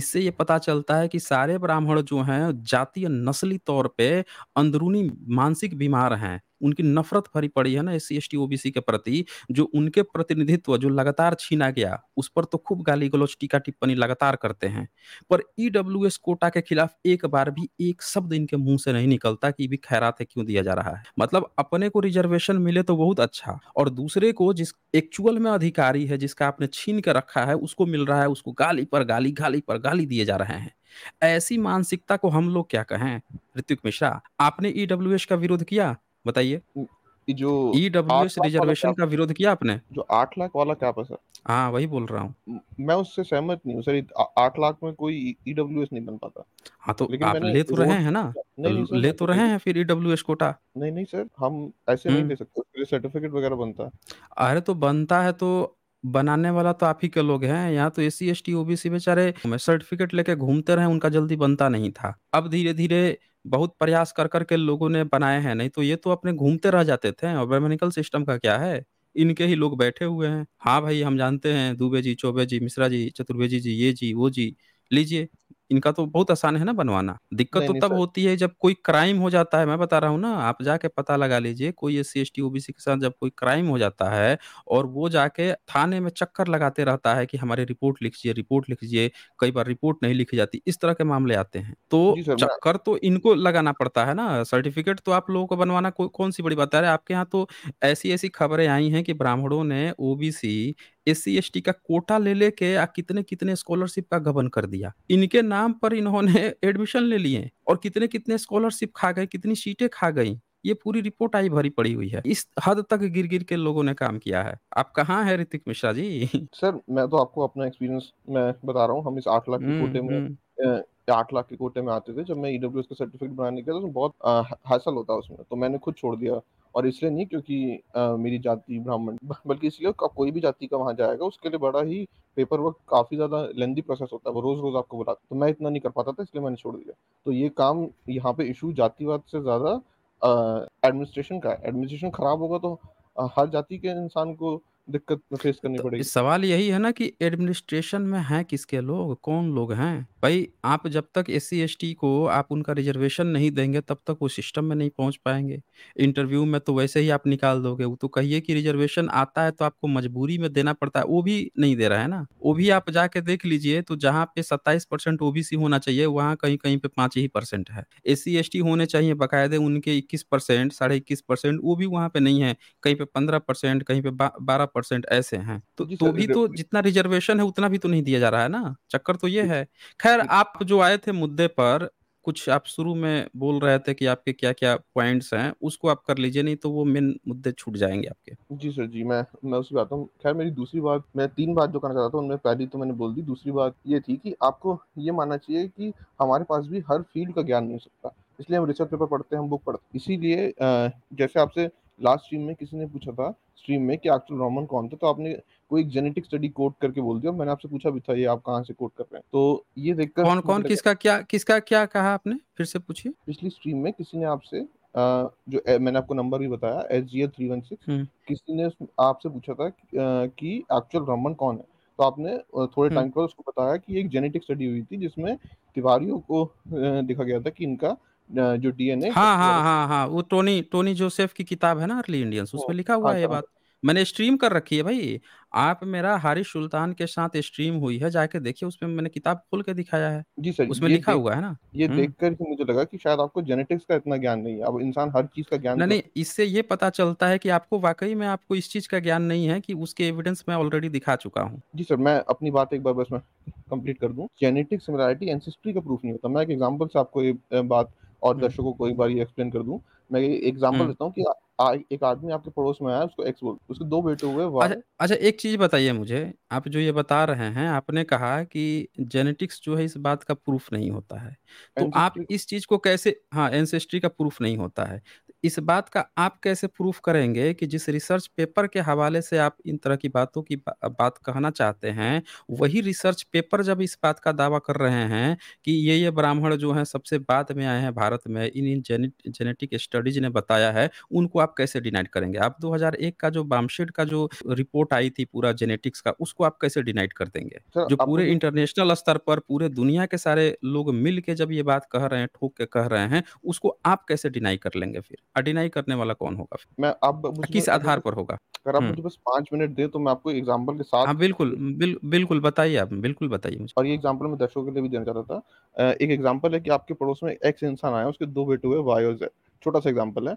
[SPEAKER 1] इससे ये पता चलता है कि सारे ब्राह्मण जो हैं जातीय नस्ली तौर पे अंदरूनी मानसिक बीमार हैं उनकी नफरत भरी पड़ी है ना एस सी ओबीसी के प्रति जो उनके प्रतिनिधित्व जो लगातार छीना गया उस पर तो खूब गाली गलौज टीका टिप्पणी लगातार करते हैं पर ईडब्ल्यूएस e कोटा के खिलाफ एक बार भी एक शब्द इनके मुंह से नहीं निकलता कि भी खैरात है क्यों दिया जा रहा है मतलब अपने को रिजर्वेशन मिले तो बहुत अच्छा और दूसरे को जिस एक्चुअल में अधिकारी है जिसका आपने छीन कर रखा है उसको मिल रहा है उसको गाली पर गाली गाली पर गाली दिए जा रहे हैं ऐसी मानसिकता को हम लोग क्या कहें ऋतिक मिश्रा आपने ईडब्ल्यू e का विरोध किया बताइए जो ईडब्ल्यूएस e रिजर्वेशन का विरोध किया आपने जो
[SPEAKER 2] आठ लाख वाला क्या सर
[SPEAKER 1] हाँ वही बोल रहा हूँ मैं
[SPEAKER 2] उससे सहमत नहीं हूँ सर आठ लाख में कोई ईडब्ल्यूएस e, e नहीं बन पाता
[SPEAKER 1] हाँ तो लेकिन आप ले तो रहे हैं ना ले तो रहे हैं फिर ईडब्ल्यूएस कोटा
[SPEAKER 2] नहीं नहीं सर हम ऐसे नहीं हम्म। ले सकते सर्टिफिकेट वगैरह बनता है
[SPEAKER 1] अरे तो बनता है तो बनाने वाला तो आप ही के लोग हैं यहाँ तो S C S T OBC बेचारे सर्टिफिकेट लेके घूमते रहे उनका जल्दी बनता नहीं था अब धीरे धीरे बहुत प्रयास कर कर के लोगों ने बनाए हैं, नहीं तो ये तो अपने घूमते रह जाते थे और बेमेनिकल सिस्टम का क्या है? इनके ही लोग बैठे हुए हैं। हाँ, भाई हम जानते हैं दुबे जी, चौबे जी, मिश्रा जी, चतुर्वेदी जी, ये जी, वो जी, लीजिए। इनका तो बहुत आसान है ना बनवाना। दिक्कत तो तब होती है जब कोई क्राइम हो जाता है, मैं बता रहा हूँ ना, आप जाके पता लगा लीजिए कोई S C S T OBC के साथ जब कोई क्राइम हो जाता है और वो जाके थाने में चक्कर लगाते रहता है कि हमारे रिपोर्ट लिखिए, रिपोर्ट लिखिए, कई बार रिपोर्ट नहीं लिखी जाती, इस तरह के मामले आते हैं। तो चक्कर तो इनको लगाना पड़ता है ना, सर्टिफिकेट तो आप लोगों को बनवाना कौन-सी बड़ी बात है? आपके यहाँ तो ऐसी-ऐसी खबरें आई हैं कि ब्राह्मणों ने ओबीसी एस सी का कोटा ले लेके या कितने कितने स्कॉलरशिप का गबन कर दिया इनके नाम पर इन्होंने एडमिशन ले लिए और कितने कितने स्कॉलरशिप खा गए कितनी सीटें खा गई ये पूरी रिपोर्ट आई भरी पड़ी हुई है इस हद तक गिर गिर के लोगों ने काम किया है आप कहाँ है ऋतिक मिश्रा जी सर मैं तो आपको अपना एक्सपीरियंस
[SPEAKER 2] मैं बता रहा हूँ हम इस आठ लाख के कोटे में हम्म, हम्म। आठ लाख के कोटे में आते थे जब मैं ईडब्ल्यू e का सर्टिफिकेट बनाने गया था तो बहुत हासिल होता उसमें तो मैंने खुद छोड़ दिया और इसलिए नहीं क्योंकि आ, मेरी जाति ब्राह्मण बल्कि इसलिए कोई भी जाति का वहाँ जाएगा उसके लिए बड़ा ही पेपर वर्क काफ़ी ज़्यादा लेंदी प्रोसेस होता है वो रोज़ रोज़ आपको बुलाते तो मैं इतना नहीं कर पाता था इसलिए मैंने छोड़ दिया तो ये काम यहाँ पे इशू जातिवाद से ज़्यादा एडमिनिस्ट्रेशन का है एडमिनिस्ट्रेशन खराब होगा तो हर जाति के इंसान को दिक्कत फेस करनी तो पड़ेगी
[SPEAKER 1] सवाल यही है ना कि एडमिनिस्ट्रेशन में है किसके लोग कौन लोग हैं भाई आप जब तक एस सी को आप उनका रिजर्वेशन नहीं देंगे तब तक वो सिस्टम में नहीं पहुंच पाएंगे इंटरव्यू में तो वैसे ही आप निकाल दोगे वो तो कहिए कि रिजर्वेशन आता है तो आपको मजबूरी में देना पड़ता है वो भी नहीं दे रहा है ना वो भी आप जाके देख लीजिए तो जहाँ पे सत्ताईस परसेंट ओबीसी होना चाहिए वहाँ कहीं कहीं पे पाँच ही परसेंट है एस सी होने चाहिए बाकायदे उनके इक्कीस परसेंट साढ़े इक्कीस परसेंट वो भी वहाँ पे नहीं है कहीं पे पंद्रह परसेंट कहीं पे बारह परसेंट ऐसे हैं तो, तो भी तो जितना रिजर्वेशन है उतना भी तो नहीं दिया जा रहा है ना चक्कर तो ये है खैर आप जो आए थे मुद्दे पर कुछ आप शुरू में बोल रहे थे कि आपके क्या क्या पॉइंट्स हैं उसको आप कर लीजिए नहीं तो वो मेन मुद्दे छूट जाएंगे आपके
[SPEAKER 2] जी सर जी मैं मैं उसी बात हूँ खैर मेरी दूसरी बात मैं तीन बात जो करना चाहता था उनमें पहली तो मैंने बोल दी दूसरी बात ये थी कि आपको ये मानना चाहिए कि हमारे पास भी हर फील्ड का ज्ञान नहीं हो सकता इसलिए हम रिसर्च पेपर पढ़ते हैं हम बुक पढ़ते हैं इसीलिए जैसे आपसे लास्ट स्ट्रीम में किसी ने पूछा था स्ट्रीम में कि एक्चुअल रोमन कौन था तो आपने कोई एक जेनेटिक स्टडी कोट करके बोल दिया मैंने आपसे पूछा भी था ये आप कहाँ से कोट कर रहे हैं
[SPEAKER 1] तो ये देखकर कौन कौन किसका क्या किसका क्या कहा आपने फिर से पूछिए
[SPEAKER 2] पिछली स्ट्रीम में किसी ने आपसे जो मैंने आपको नंबर भी बताया S G L three one six किसी ने आपसे पूछा था कि एक्चुअल रोमन कौन है तो आपने थोड़े टाइम हम्म। पर उसको बताया कि एक जेनेटिक स्टडी हुई थी जिसमें तिवारियों को देखा गया था कि इनका
[SPEAKER 1] जो डीएनए हाँ, हाँ, हाँ, हाँ, वो टोनी टोनी जोसेफ की किताब है ना अर्ली इंडियंस उसमें हाँ, लिखा हुआ हाँ, है ये हाँ। बात। मैंने स्ट्रीम कर रखी है भाई। आप मेरा हारिश सुल्तान के साथ स्ट्रीम हुई है, जाके देखिए उसमें मैंने किताब खोल के दिखाया है। जी सर, उसमें लिखा हुआ है ना। ये हुँ।
[SPEAKER 2] देखकर ही मुझे लगा कि शायद आपको जेनेटिक्स का इतना ज्ञान नहीं है। अब इंसान हर चीज़ का ज्ञान नहीं, नहीं,
[SPEAKER 1] इससे ये पता चलता है कि आपको वाक़ई में आपको इस चीज़ का ज्ञान नहीं है कि उसके एविडेंस मैं ऑलरेडी दिखा चुका हूँ। जी सर, मैं अपनी बात एक बार बस
[SPEAKER 2] मैं कंप्लीट कर दूँ। जेनेटिक सिमिलैरिटी एंसेस्ट्री का प्रूफ नहीं होता। मैं एक एग्जांपल से आपको ये बात और हम्म। दर्शकों को एक बार ये एक्सप्लेन कर दूं मैं एग्जांपल हम्म। देता हूं कि आ, एक आदमी आपके पड़ोस में आया उसको एक्स बोल उसके दो बेटे हुए अच्छा
[SPEAKER 1] अच्छा एक चीज बताइए मुझे आप जो ये बता रहे हैं आपने कहा कि जेनेटिक्स जो है इस बात का प्रूफ नहीं होता है तो आप इस चीज को कैसे हाँ एंसेस्ट्री का प्रूफ नहीं होता है इस बात का आप कैसे प्रूफ करेंगे कि जिस रिसर्च पेपर के हवाले से आप इन तरह की बातों की बा बात कहना चाहते हैं, वही रिसर्च पेपर जब इस बात का दावा कर रहे हैं कि ये-ये ब्राह्मण जो हैं सबसे बाद में आए हैं भारत में, इन-इन जेने जेनेटिक स्टडीज़ ने बताया है, उनको आप कैसे डिनाइट करेंगे? आप 2001 का जो बामशेड का जो रिपोर्ट आई थी पूरा जेनेटिक्स का, उसको आप कैसे डिनाइड कर देंगे? जो पूरे इंटरनेशनल स्तर पर पूरे दुनिया के सारे लोग मिल के जब ये बात कह रहे हैं, ठोक के कह रहे हैं, उसको आप कैसे डिनाई कर लेंगे फिर? डिनाई करने वाला कौन होगा
[SPEAKER 2] मैं अब
[SPEAKER 1] किस आधार पर होगा अगर आप हम्म। मुझे
[SPEAKER 2] बस पांच मिनट दे तो मैं आपको एग्जाम्पल के साथ हाँ
[SPEAKER 1] बिल्कुल बिल, बिल्कुल बताइए आप बिल्कुल बताइए मुझे
[SPEAKER 2] और ये एग्जाम्पल मैं दर्शकों के लिए भी देना चाहता था एक एग्जाम्पल है कि आपके पड़ोस में एक्स इंसान आया उसके दो बेटे हुए वाई और जेड छोटा सा एग्जाम्पल है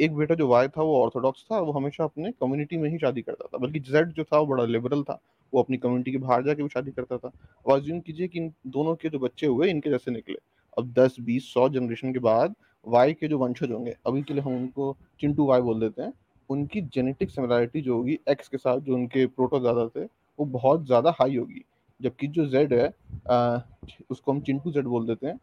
[SPEAKER 2] एक बेटा जो वाई था वो ऑर्थोडॉक्स था वो हमेशा अपने कम्युनिटी में ही शादी करता था बल्कि जेड जो था वो बड़ा लिबरल था वो अपनी कम्युनिटी के बाहर जाके भी शादी करता था और अज्यूम कीजिए कि इन दोनों के जो बच्चे हुए इनके जैसे निकले अब दस बीस सौ जनरेशन के बाद वाई के जो वंशज होंगे अभी के लिए हम उनको चिंटू वाई बोल देते हैं उनकी जेनेटिक सिमिलैरिटी जो होगी एक्स के साथ जो उनके प्रोटो प्रोटोजादा थे वो बहुत ज़्यादा हाई होगी जबकि जो जेड है आ, उसको हम चिंटू जेड बोल देते हैं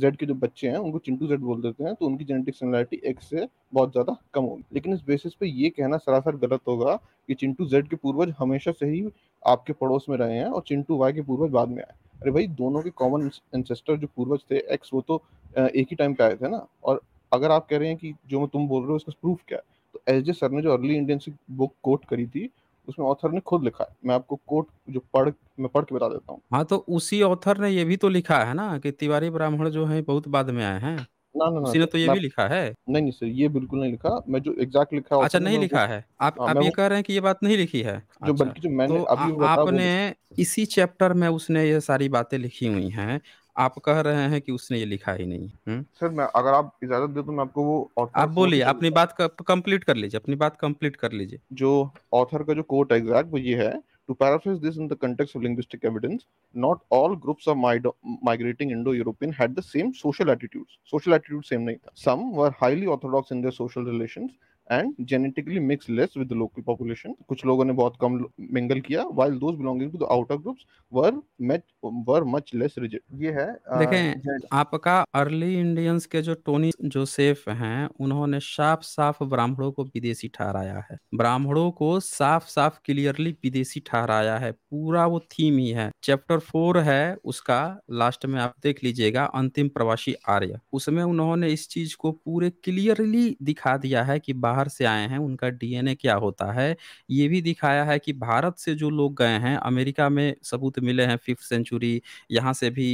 [SPEAKER 2] जेड के जो बच्चे हैं उनको चिंटू जेड बोल देते हैं तो उनकी जेनेटिक सिमिलैरिटी एक्स से बहुत ज़्यादा कम होगी लेकिन इस बेसिस पे ये कहना सरासर गलत होगा कि चिंटू जेड के पूर्वज हमेशा से ही आपके पड़ोस में रहे हैं और चिंटू वाई के पूर्वज बाद में आए अरे भाई दोनों के कॉमन एंसेस्टर जो पूर्वज थे एक्स वो तो एक ही टाइम पे आए थे ना और अगर आप कह रहे हैं कि जो तुम बोल रहे हो उसका प्रूफ क्या है तो एस जे सर ने जो अर्ली इंडियन से बुक कोट करी थी उसमें ऑथर ने खुद लिखा है मैं आपको कोट जो पढ़ मैं पढ़ के बता देता हूँ
[SPEAKER 1] हाँ तो उसी ऑथर ने ये भी तो लिखा है ना कि तिवारी ब्राह्मण जो है बहुत बाद में आए हैं
[SPEAKER 2] ना ना उसी ना, ने तो ये भी लिखा है नहीं नहीं सर ये बिल्कुल नहीं लिखा मैं जो एग्जैक्ट लिखा अच्छा नहीं लिखा है आप हाँ, आप ये
[SPEAKER 1] कह रहे हैं कि ये बात नहीं लिखी है
[SPEAKER 2] जो अच्छा, बल्कि जो मैंने तो अभी आपने
[SPEAKER 1] इसी चैप्टर में उसने ये सारी बातें लिखी हुई हैं आप कह रहे हैं कि उसने ये लिखा ही नहीं, हम्म?
[SPEAKER 2] सर मैं अगर आप इजाज़त दे तो मैं आपको वो आप बोलिए, अपनी
[SPEAKER 1] बात कंप्लीट कर लीजिए, अपनी बात कंप्लीट कर
[SPEAKER 2] लीजिए। जो ऑथर का जो कोट है एग्जैक्ट वो ये है to paraphrase this in the context of linguistic evidence not all groups of migrating Indo European had the same social attitudes social attitude same नहीं था some were highly orthodox in their social relations and genetically mix less with local population कुछ लोगों ने बहुत कम mingle किया while those belonging to the outer groups were met were much less rigid
[SPEAKER 1] ये है uh, देखें आपका अर्ली इंडियंस के जो टोनी जोसेफ हैं उन्होंने साफ साफ ब्राह्मणों को विदेशी ठहराया है ब्राह्मणों को साफ साफ क्लियरली विदेशी ठहराया है पूरा वो थीम ही है चैप्टर फोर है उसका लास्ट में आप देख लीजिएगा अंतिम प्रवासी आर्य उसमें उन्होंने इस चीज को पूरे क्लियरली दिखा दिया है कि बाहर बाहर से आए हैं, उनका डीएनए क्या होता है। ये भी दिखाया है कि भारत से जो लोग गए हैं, अमेरिका में सबूत मिले हैं फिफ्थ सेंचुरी, यहाँ से भी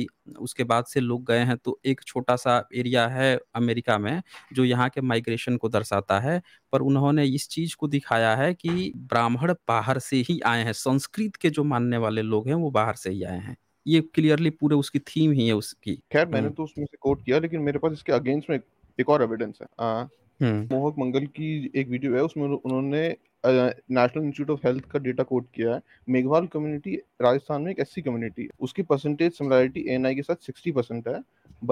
[SPEAKER 1] उसके बाद से लोग गए हैं, तो एक छोटा-सा एरिया है अमेरिका में, जो यहाँ के माइग्रेशन को दर्शाता है। पर उन्होंने इस चीज़ को दिखाया है कि ब्राह्मण बाहर से ही आए हैं, संस्कृत के जो मानने वाले लोग हैं, वो बाहर से ही आए हैं। ये क्लियरली पूरे उसकी थीम ही है उसकी। खैर मैंने हम्म।
[SPEAKER 2] तो उसमें से कोट किया, लेकिन मेरे पास इसके अगेंस्ट में एक और एविडेंस है। आ, हम्म। मोहक मंगल की एक वीडियो है उसमें उन्होंने नेशनल इंस्टीट्यूट ऑफ हेल्थ का डेटा कोट किया है मेघवाल कम्युनिटी राजस्थान में एक एससी कम्युनिटी है उसकी परसेंटेज सिमिलरिटी एन के साथ सिक्सटी परसेंट है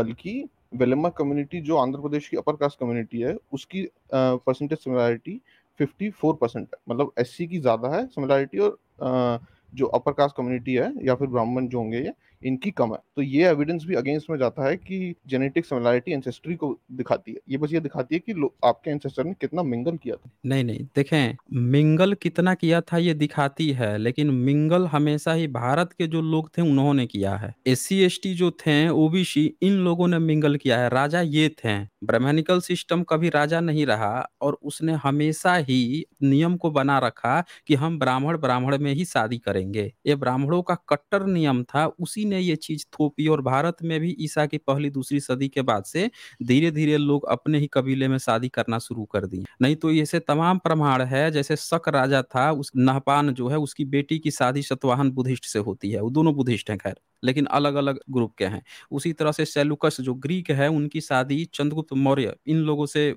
[SPEAKER 2] बल्कि वेलम्मा कम्युनिटी जो आंध्र प्रदेश की अपर कास्ट कम्युनिटी है उसकी परसेंटेज सिमिलरिटी फोर परसेंट है मतलब एससी की ज़्यादा है सिमिलरिटी और आ, जो अपर कास्ट कम्युनिटी है या फिर ब्राह्मण जो होंगे ये इनकी कम है तो ये एविडेंस भी अगेंस्ट में जाता है कि जेनेटिक सिमिलैरिटी एंसेस्ट्री को दिखाती है ये बस ये दिखाती है कि आपके एंसेस्टर ने कितना मिंगल किया था
[SPEAKER 1] नहीं नहीं देखें मिंगल कितना किया था ये दिखाती है लेकिन मिंगल हमेशा ही भारत के जो लोग थे उन्होंने किया है एस सी जो थे ओबीसी इन लोगों ने मिंगल किया है राजा ये थे ब्राह्मणिकल सिस्टम कभी राजा नहीं रहा और उसने हमेशा ही नियम को बना रखा कि हम ब्राह्मण ब्राह्मण में ही शादी करेंगे ये ब्राह्मणों का कट्टर नियम था उसी ने ये चीज थोपी और भारत में भी ईसा की पहली दूसरी सदी के बाद से धीरे धीरे लोग अपने ही कबीले में शादी करना शुरू कर दी नहीं तो ऐसे तमाम प्रमाण है जैसे शक राजा था उस नहपान जो है उसकी बेटी की शादी सतवाहन बुद्धिस्ट से होती है वो दोनों बुद्धिस्ट है खैर लेकिन अलग अलग ग्रुप के हैं उसी तरह से सेलुकस जो ग्रीक है उनकी शादी चंद्रगुप्त मौर्य इन लोगों से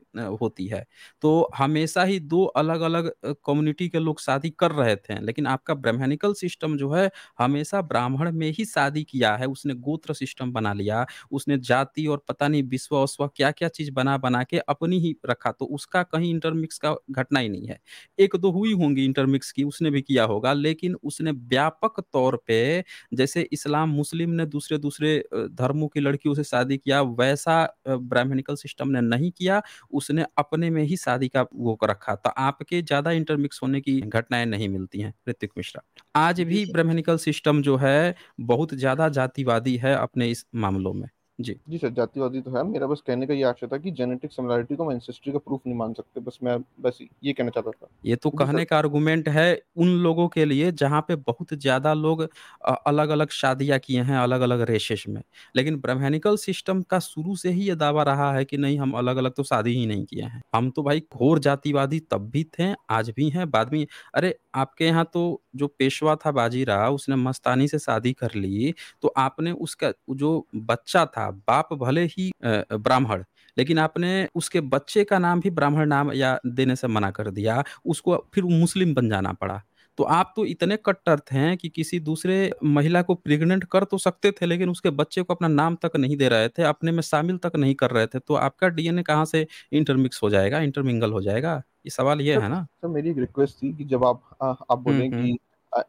[SPEAKER 1] होती है तो हमेशा ही दो अलग अलग कम्युनिटी के लोग शादी कर रहे थे लेकिन आपका ब्रह्मिकल सिस्टम जो है हमेशा ब्राह्मण में ही शादी किया है उसने गोत्र सिस्टम बना लिया उसने जाति और पता नहीं विश्व अश्व क्या क्या चीज बना बना के अपनी ही रखा तो उसका कहीं इंटरमिक्स का घटना ही नहीं है एक दो हुई होंगी इंटरमिक्स की उसने भी किया होगा लेकिन उसने व्यापक तौर पे जैसे इस्लाम मुस्लिम ने दूसरे दूसरे धर्मों की लड़कियों से शादी किया वैसा ब्राह्मणिकल सिस्टम ने नहीं किया उसने अपने में ही शादी का वो रखा तो आपके ज्यादा इंटरमिक्स होने की घटनाएं नहीं मिलती हैं ऋतिक मिश्रा आज भी ब्राह्मणिकल सिस्टम जो है बहुत ज्यादा जातिवादी है अपने इस मामलों में जी
[SPEAKER 2] जी सर जातिवादी तो है मेरा बस कहने का ये आशय था कि जेनेटिक सिमिलैरिटी को हम एंसेस्ट्री का प्रूफ नहीं मान सकते बस मैं बस ये कहना चाहता था
[SPEAKER 1] ये तो कहने का आर्गुमेंट है उन लोगों के लिए जहाँ पे बहुत ज्यादा लोग अलग अलग शादियां किए हैं अलग अलग रेशेस में लेकिन ब्रह्मेनिकल सिस्टम का शुरू से ही ये दावा रहा है कि नहीं हम अलग अलग तो शादी ही नहीं किए हैं हम तो भाई घोर जातिवादी तब भी थे आज भी हैं बाद में अरे आपके यहाँ तो जो पेशवा था बाजीराव उसने मस्तानी से शादी कर ली तो आपने उसका जो बच्चा था बाप भले ही ब्राह्मण लेकिन आपने उसके बच्चे का नाम भी ब्राह्मण नाम या देने से मना कर दिया उसको फिर मुस्लिम बन जाना पड़ा तो आप तो इतने कट्टर थे कि किसी दूसरे महिला को प्रेग्नेंट कर तो सकते थे लेकिन उसके बच्चे को अपना नाम तक नहीं दे रहे थे अपने में शामिल तक नहीं कर रहे थे तो आपका डीएनए कहाँ से इंटरमिक्स हो जाएगा इंटरमिंगल हो जाएगा ये सवाल ये है ना
[SPEAKER 2] सर मेरी एक रिक्वेस्ट थी कि जब आप आप हम्म, बोलें कि हम्म।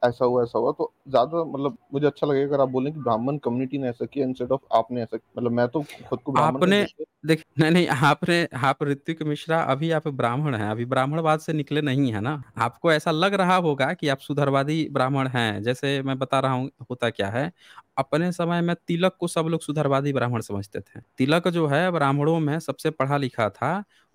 [SPEAKER 2] ऐसा हुआ ऐसा हुआ तो ज्यादा मतलब मुझे अच्छा लगेगा अगर आप बोलें कि ब्राह्मण कम्युनिटी ने ऐसा किया इंस्टेड ऑफ आपने ऐसा मतलब मैं तो खुद को आपने
[SPEAKER 1] देख नहीं नहीं आपने आप ऋतिक मिश्रा अभी आप ब्राह्मण हैं अभी ब्राह्मणवाद से निकले नहीं है ना आपको ऐसा लग रहा होगा कि आप सुधरवादी ब्राह्मण हैं जैसे मैं बता रहा हूँ होता क्या है अपने समय में तिलक को सब लोग सुधारवादी ब्राह्मण समझते थे तिलक जो है ब्राह्मणों में सबसे पढ़ा लिखा था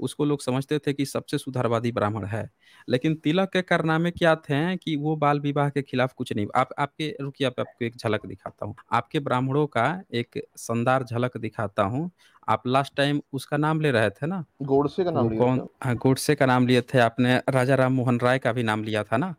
[SPEAKER 1] उसको लोग समझते थे कि सबसे सुधारवादी ब्राह्मण है लेकिन तिलक के कारनामे क्या थे कि वो बाल विवाह के खिलाफ कुछ नहीं आप आपके रुकिए आप, आपको एक झलक दिखाता हूँ आपके ब्राह्मणों का एक शानदार झलक दिखाता हूँ आप लास्ट टाइम उसका नाम ले रहे थे ना गोडसे का नाम कौन हाँ, गोडसे का नाम लिए थे आपने राजा राम मोहन राय का भी नाम लिया था ना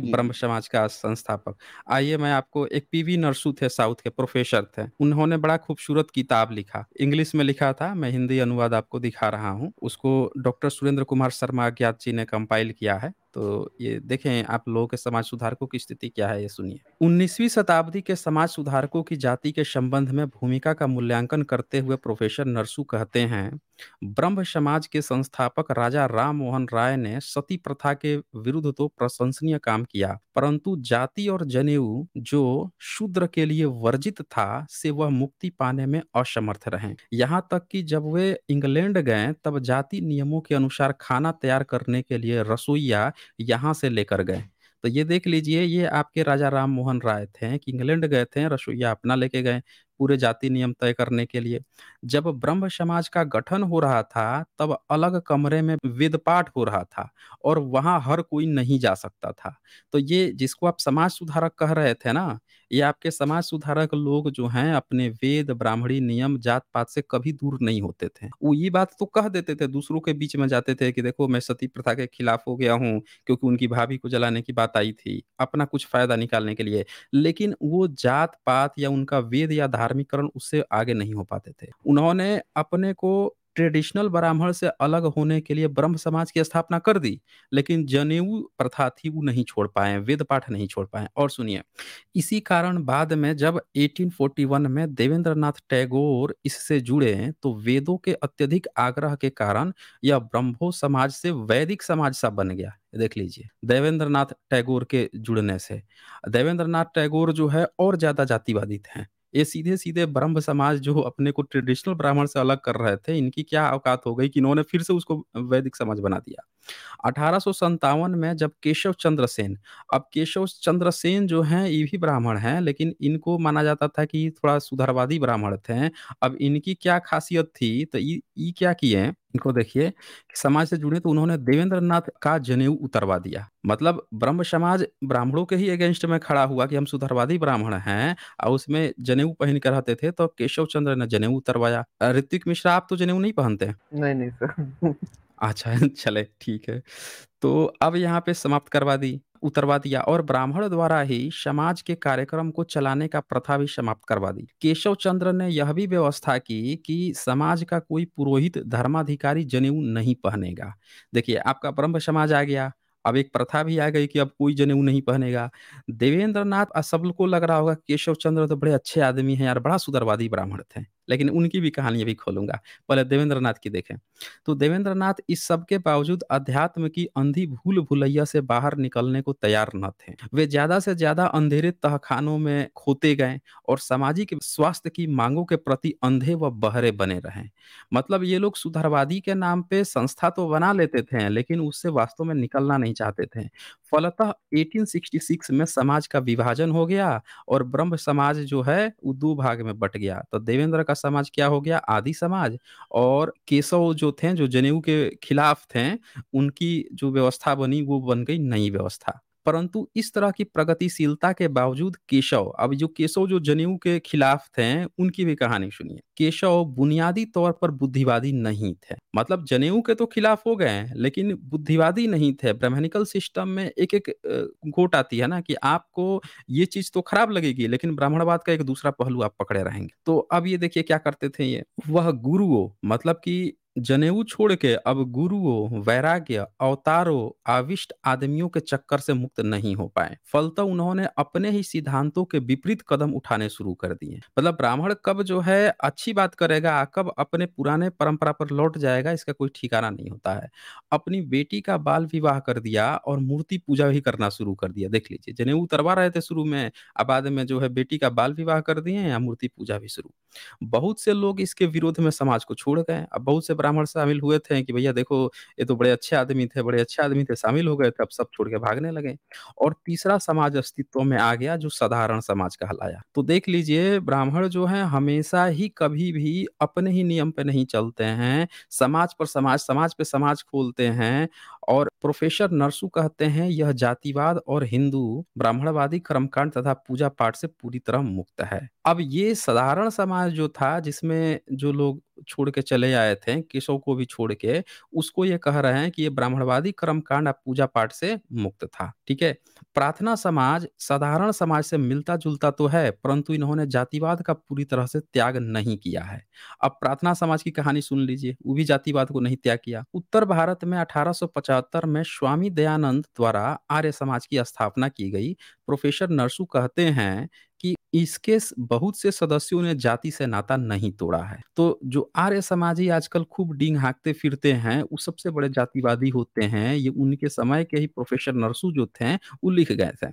[SPEAKER 1] ब्रह्म समाज का संस्थापक आइए मैं आपको एक पीवी नरसू थे साउथ के प्रोफेसर थे उन्होंने बड़ा खूबसूरत किताब लिखा इंग्लिश में लिखा था मैं हिंदी अनुवाद आपको दिखा रहा हूँ उसको डॉक्टर सुरेंद्र कुमार शर्मा अज्ञात जी ने कंपाइल किया है तो ये देखें आप लोगों के समाज सुधारकों की स्थिति क्या है ये सुनिए 19वीं शताब्दी के समाज सुधारकों की जाति के संबंध में भूमिका का मूल्यांकन करते हुए प्रोफेसर नरसू कहते हैं ब्रह्म समाज के संस्थापक राजा राम मोहन राय ने सती प्रथा के विरुद्ध तो प्रशंसनीय काम किया परंतु जाति और जनेऊ जो शूद्र के लिए वर्जित था से वह मुक्ति पाने में असमर्थ रहे यहाँ तक कि जब वे इंग्लैंड गए तब जाति नियमों के अनुसार खाना तैयार करने के लिए रसोईया यहाँ से लेकर गए। तो ये देख लीजिए ये आपके राजा राम मोहन राय थे कि इंग्लैंड गए थे, रसोईया अपना लेके गए, पूरे जाति नियम तय करने के लिए। जब ब्रह्म समाज का गठन हो रहा था, तब अलग कमरे में वेद पाठ हो रहा था और वहाँ हर कोई नहीं जा सकता था। तो ये जिसको आप समाज सुधारक कह रहे थे ना ये आपके समाज सुधारक लोग जो हैं अपने वेद, ब्राह्मणी नियम, जात-पात से कभी दूर नहीं होते थे। वो ये बात तो कह देते थे, दूसरों के बीच में जाते थे कि देखो मैं सती प्रथा के खिलाफ हो गया हूँ क्योंकि उनकी भाभी को जलाने की बात आई थी, अपना कुछ फ़ायदा निकालने के लिए। लेकिन वो जात-पात या उनका वेद या धार्मिकरण उससे आगे नहीं हो पाते थे। उन्होंने अपने को ट्रेडिशनल ब्राह्मण से अलग होने के लिए ब्रह्म समाज की स्थापना कर दी लेकिन जनेऊ प्रथा थी वो नहीं छोड़ पाए वेद पाठ नहीं छोड़ पाए और सुनिए इसी कारण बाद में जब 1841 में देवेंद्र नाथ टैगोर इससे जुड़े तो वेदों के अत्यधिक आग्रह के कारण यह ब्रह्मो समाज से वैदिक समाज सा बन गया देख लीजिए देवेंद्र नाथ टैगोर के जुड़ने से देवेंद्र नाथ टैगोर जो है और ज्यादा जातिवादी थे ये सीधे-सीधे ब्रह्म समाज जो अपने को ट्रेडिशनल ब्राह्मण से अलग कर रहे थे, इनकी क्या औकात हो गई कि इन्होंने फिर से उसको वैदिक समाज बना दिया। अठारह में जब केशव चंद्र सेन अब केशव चंद्र सेन जो हैं ये भी ब्राह्मण हैं लेकिन इनको माना जाता था कि थोड़ा सुधारवादी ब्राह्मण थे अब इनकी क्या खासियत थी तो ये क्या किए इनको देखिए समाज से जुड़े तो उन्होंने देवेंद्र का जनेऊ उतरवा दिया मतलब ब्रह्म समाज ब्राह्मणों के ही अगेंस्ट में खड़ा हुआ कि हम सुधारवादी ब्राह्मण हैं और उसमें जनेऊ पहन कर रहते थे तो केशव चंद्र ने जनेऊ उतरवाया ऋतिक मिश्रा आप तो जनेऊ नहीं पहनते नहीं नहीं सर अच्छा चले ठीक है। तो अब यहाँ पे समाप्त करवा दी, उतरवा दिया और ब्राह्मण द्वारा ही समाज के कार्यक्रम को चलाने का प्रथा भी समाप्त करवा दी। केशव चंद्र ने यह भी व्यवस्था की कि समाज का कोई पुरोहित धर्माधिकारी जनेऊ नहीं पहनेगा। देखिए आपका ब्रह्म समाज आ गया, अब एक प्रथा भी आ गई कि अब कोई जनेऊ नहीं पहनेगा। देवेंद्र नाथ सब को लग रहा होगा केशव चंद्र तो बड़े अच्छे आदमी हैं यार, बड़ा सुदरवादी ब्राह्मण थे। लेकिन उनकी भी कहानी अभी खोलूंगा पहले देवेंद्र की देखें तो देवेंद्र इस सब के बावजूद अध्यात्म की अंधी भूल भूलैया से बाहर निकलने को तैयार न थे वे ज्यादा से ज्यादा अंधेरे तहखानों में खोते गए और सामाजिक स्वास्थ्य की मांगों के प्रति अंधे व बहरे बने रहे मतलब ये लोग सुधारवादी के नाम पे संस्था तो बना लेते थे लेकिन उससे वास्तव में निकलना नहीं चाहते थे फलतः 1866 में समाज का विभाजन हो गया और ब्रह्म समाज जो है वो दो भाग में बट गया तो देवेंद्र का समाज क्या हो गया आदि समाज और केशव जो थे जो जनेऊ के खिलाफ थे उनकी जो व्यवस्था बनी वो बन गई नई व्यवस्था परंतु इस तरह की प्रगतिशीलता के बावजूद केशव अब जो केशव जो जनेऊ के खिलाफ थे उनकी भी कहानी सुनिए केशव बुनियादी तौर पर बुद्धिवादी नहीं थे मतलब जनेऊ के तो खिलाफ हो गए लेकिन बुद्धिवादी नहीं थे ब्राह्मणिकल सिस्टम में एक एक घोट आती है ना कि आपको ये चीज तो खराब लगेगी लेकिन ब्राह्मणवाद का एक दूसरा पहलू आप पकड़े रहेंगे तो अब ये देखिए क्या करते थे ये वह गुरुओं मतलब की जनेऊ छोड़ के अब गुरुओं, वैराग्य, अवतारों, आविष्ट आदमियों के चक्कर से मुक्त नहीं हो पाए। फलत उन्होंने अपने ही सिद्धांतों के विपरीत कदम उठाने शुरू कर दिए। मतलब ब्राह्मण कब जो है अच्छी बात करेगा, कब अपने पुराने परंपरा पर लौट जाएगा, इसका कोई ठिकाना नहीं होता है। अपनी बेटी का बाल विवाह कर दिया और मूर्ति पूजा भी करना शुरू कर दिया, देख लीजिए। जनेऊ उतरवा रहे थे शुरू में, अब बाद में जो है बेटी का बाल विवाह कर दिए या मूर्ति पूजा भी शुरू। बहुत से लोग इसके विरोध में समाज को छोड़ गए। अब बहुत से ब्राह्मण शामिल हुए थे कि भैया देखो ये तो बड़े अच्छे आदमी थे बड़े अच्छे आदमी थे शामिल हो गए थे अब सब छोड़ के भागने लगे और तीसरा समाज अस्तित्व में आ गया जो साधारण समाज कहलाया तो देख लीजिए ब्राह्मण जो है हमेशा ही कभी भी अपने ही नियम पे नहीं चलते हैं समाज पर समाज समाज पे समाज खोलते हैं और प्रोफेसर नरसू कहते हैं यह जातिवाद और हिंदू ब्राह्मणवादी कर्मकांड तथा पूजा पाठ से पूरी तरह मुक्त है अब ये साधारण समाज जो था जिसमें जो लोग छोड़ के चले आए थे केशव को भी छोड़ के उसको ये कह रहे हैं कि ये ब्राह्मणवादी कर्मकांड अब पूजा पाठ से मुक्त था ठीक है प्रार्थना समाज साधारण समाज से मिलता जुलता तो है परंतु इन्होंने जातिवाद का पूरी तरह से त्याग नहीं किया है अब प्रार्थना समाज की कहानी सुन लीजिए वो भी जातिवाद को नहीं त्याग किया उत्तर भारत में अठारह पचहत्तर में स्वामी दयानंद द्वारा आर्य समाज की स्थापना की गई प्रोफेसर नरसू कहते हैं कि इसके बहुत से सदस्यों ने जाति से नाता नहीं तोड़ा है तो जो आर्य समाज ही आजकल खूब डींग हाँकते फिरते हैं वो सबसे बड़े जातिवादी होते हैं ये उनके समय के ही प्रोफेसर नरसू जो थे वो लिख गए थे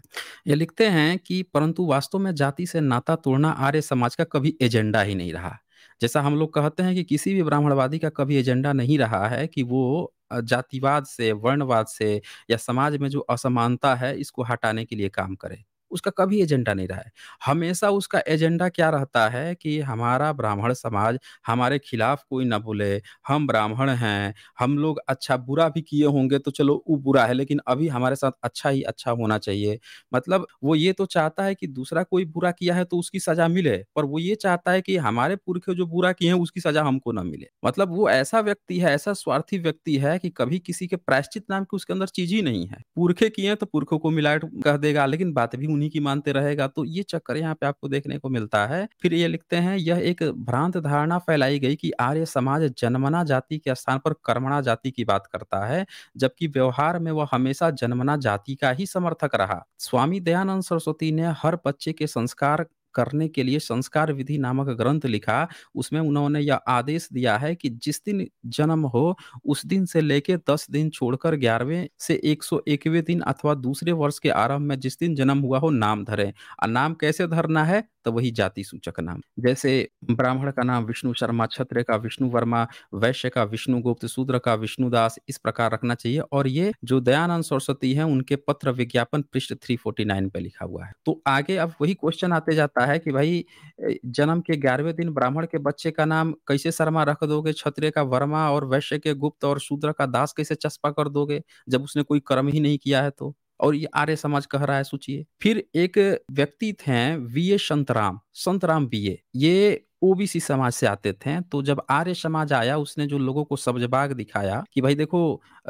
[SPEAKER 1] ये लिखते हैं कि परंतु वास्तव में जाति से नाता तोड़ना आर्य समाज का कभी एजेंडा ही नहीं रहा जैसा हम लोग कहते हैं कि किसी भी ब्राह्मणवादी का कभी एजेंडा नहीं रहा है कि वो जातिवाद से, वर्णवाद से या समाज में जो असमानता है इसको हटाने के लिए काम करे। उसका कभी एजेंडा नहीं रहा है। हमेशा उसका एजेंडा क्या रहता है कि हमारा ब्राह्मण समाज हमारे खिलाफ कोई ना बोले, हम ब्राह्मण हैं, हम लोग अच्छा बुरा भी किए होंगे तो चलो वो बुरा है, लेकिन अभी हमारे साथ अच्छा ही अच्छा होना चाहिए। मतलब वो ये तो चाहता है कि दूसरा कोई बुरा किया है तो उसकी सज़ा मिले, पर वो ये चाहता है कि हमारे पुरखे जो बुरा किए हैं उसकी सज़ा हमको ना मिले। मतलब वो ऐसा व्यक्ति है, ऐसा स्वार्थी व्यक्ति है कि कभी किसी के प्रायश्चित नाम की उसके अंदर चीज़ ही नहीं है। पुरखे किए तो पुरखों को मिला कह देगा, लेकिन बात भी उन्हीं की मानते रहेगा तो ये चक्कर यहाँ पे आपको देखने को मिलता है। फिर ये लिखते हैं यह एक भ्रांत धारणा फैलाई गई कि आर्य समाज जन्मना जाति के स्थान पर कर्मणा जाति की बात करता है, जबकि व्यवहार में वह हमेशा जन्मना जाति का ही समर्थक रहा। स्वामी दयानंद सरस्वती ने हर बच्चे के संस्कार करने के लिए संस्कार विधि नामक ग्रंथ लिखा उसमें उन्होंने यह आदेश दिया है कि जिस दिन जन्म हो उस दिन से लेके दस दिन छोड़कर ग्यारहवें से एक सौ एकवे दिन अथवा दूसरे वर्ष के आरंभ में जिस दिन जन्म हुआ हो नाम धरे नाम कैसे धरना है तो वही जाति सूचक नाम जैसे ब्राह्मण का नाम विष्णु शर्मा क्षत्रिय का विष्णु वर्मा वैश्य का विष्णु गुप्त शूद्र का विष्णुदास इस प्रकार रखना चाहिए और ये जो दयानंद सरस्वती है उनके पत्र विज्ञापन पृष्ठ नाइन पे लिखा हुआ है तो आगे अब वही क्वेश्चन आते जाता है कि भाई जन्म के ग्यारहवें दिन ब्राह्मण के बच्चे का नाम कैसे शर्मा रख दोगे क्षत्रिय का वर्मा और वैश्य के गुप्त और शूद्र का दास कैसे चस्पा कर दोगे जब उसने कोई कर्म ही नहीं किया है तो और ये आर्य समाज कह रहा है सोचिए फिर एक व्यक्ति थे V A Santram Santram B A ये ओबीसी समाज से आते थे तो जब आर्य समाज आया उसने जो लोगों को सब्जबाग दिखाया कि भाई देखो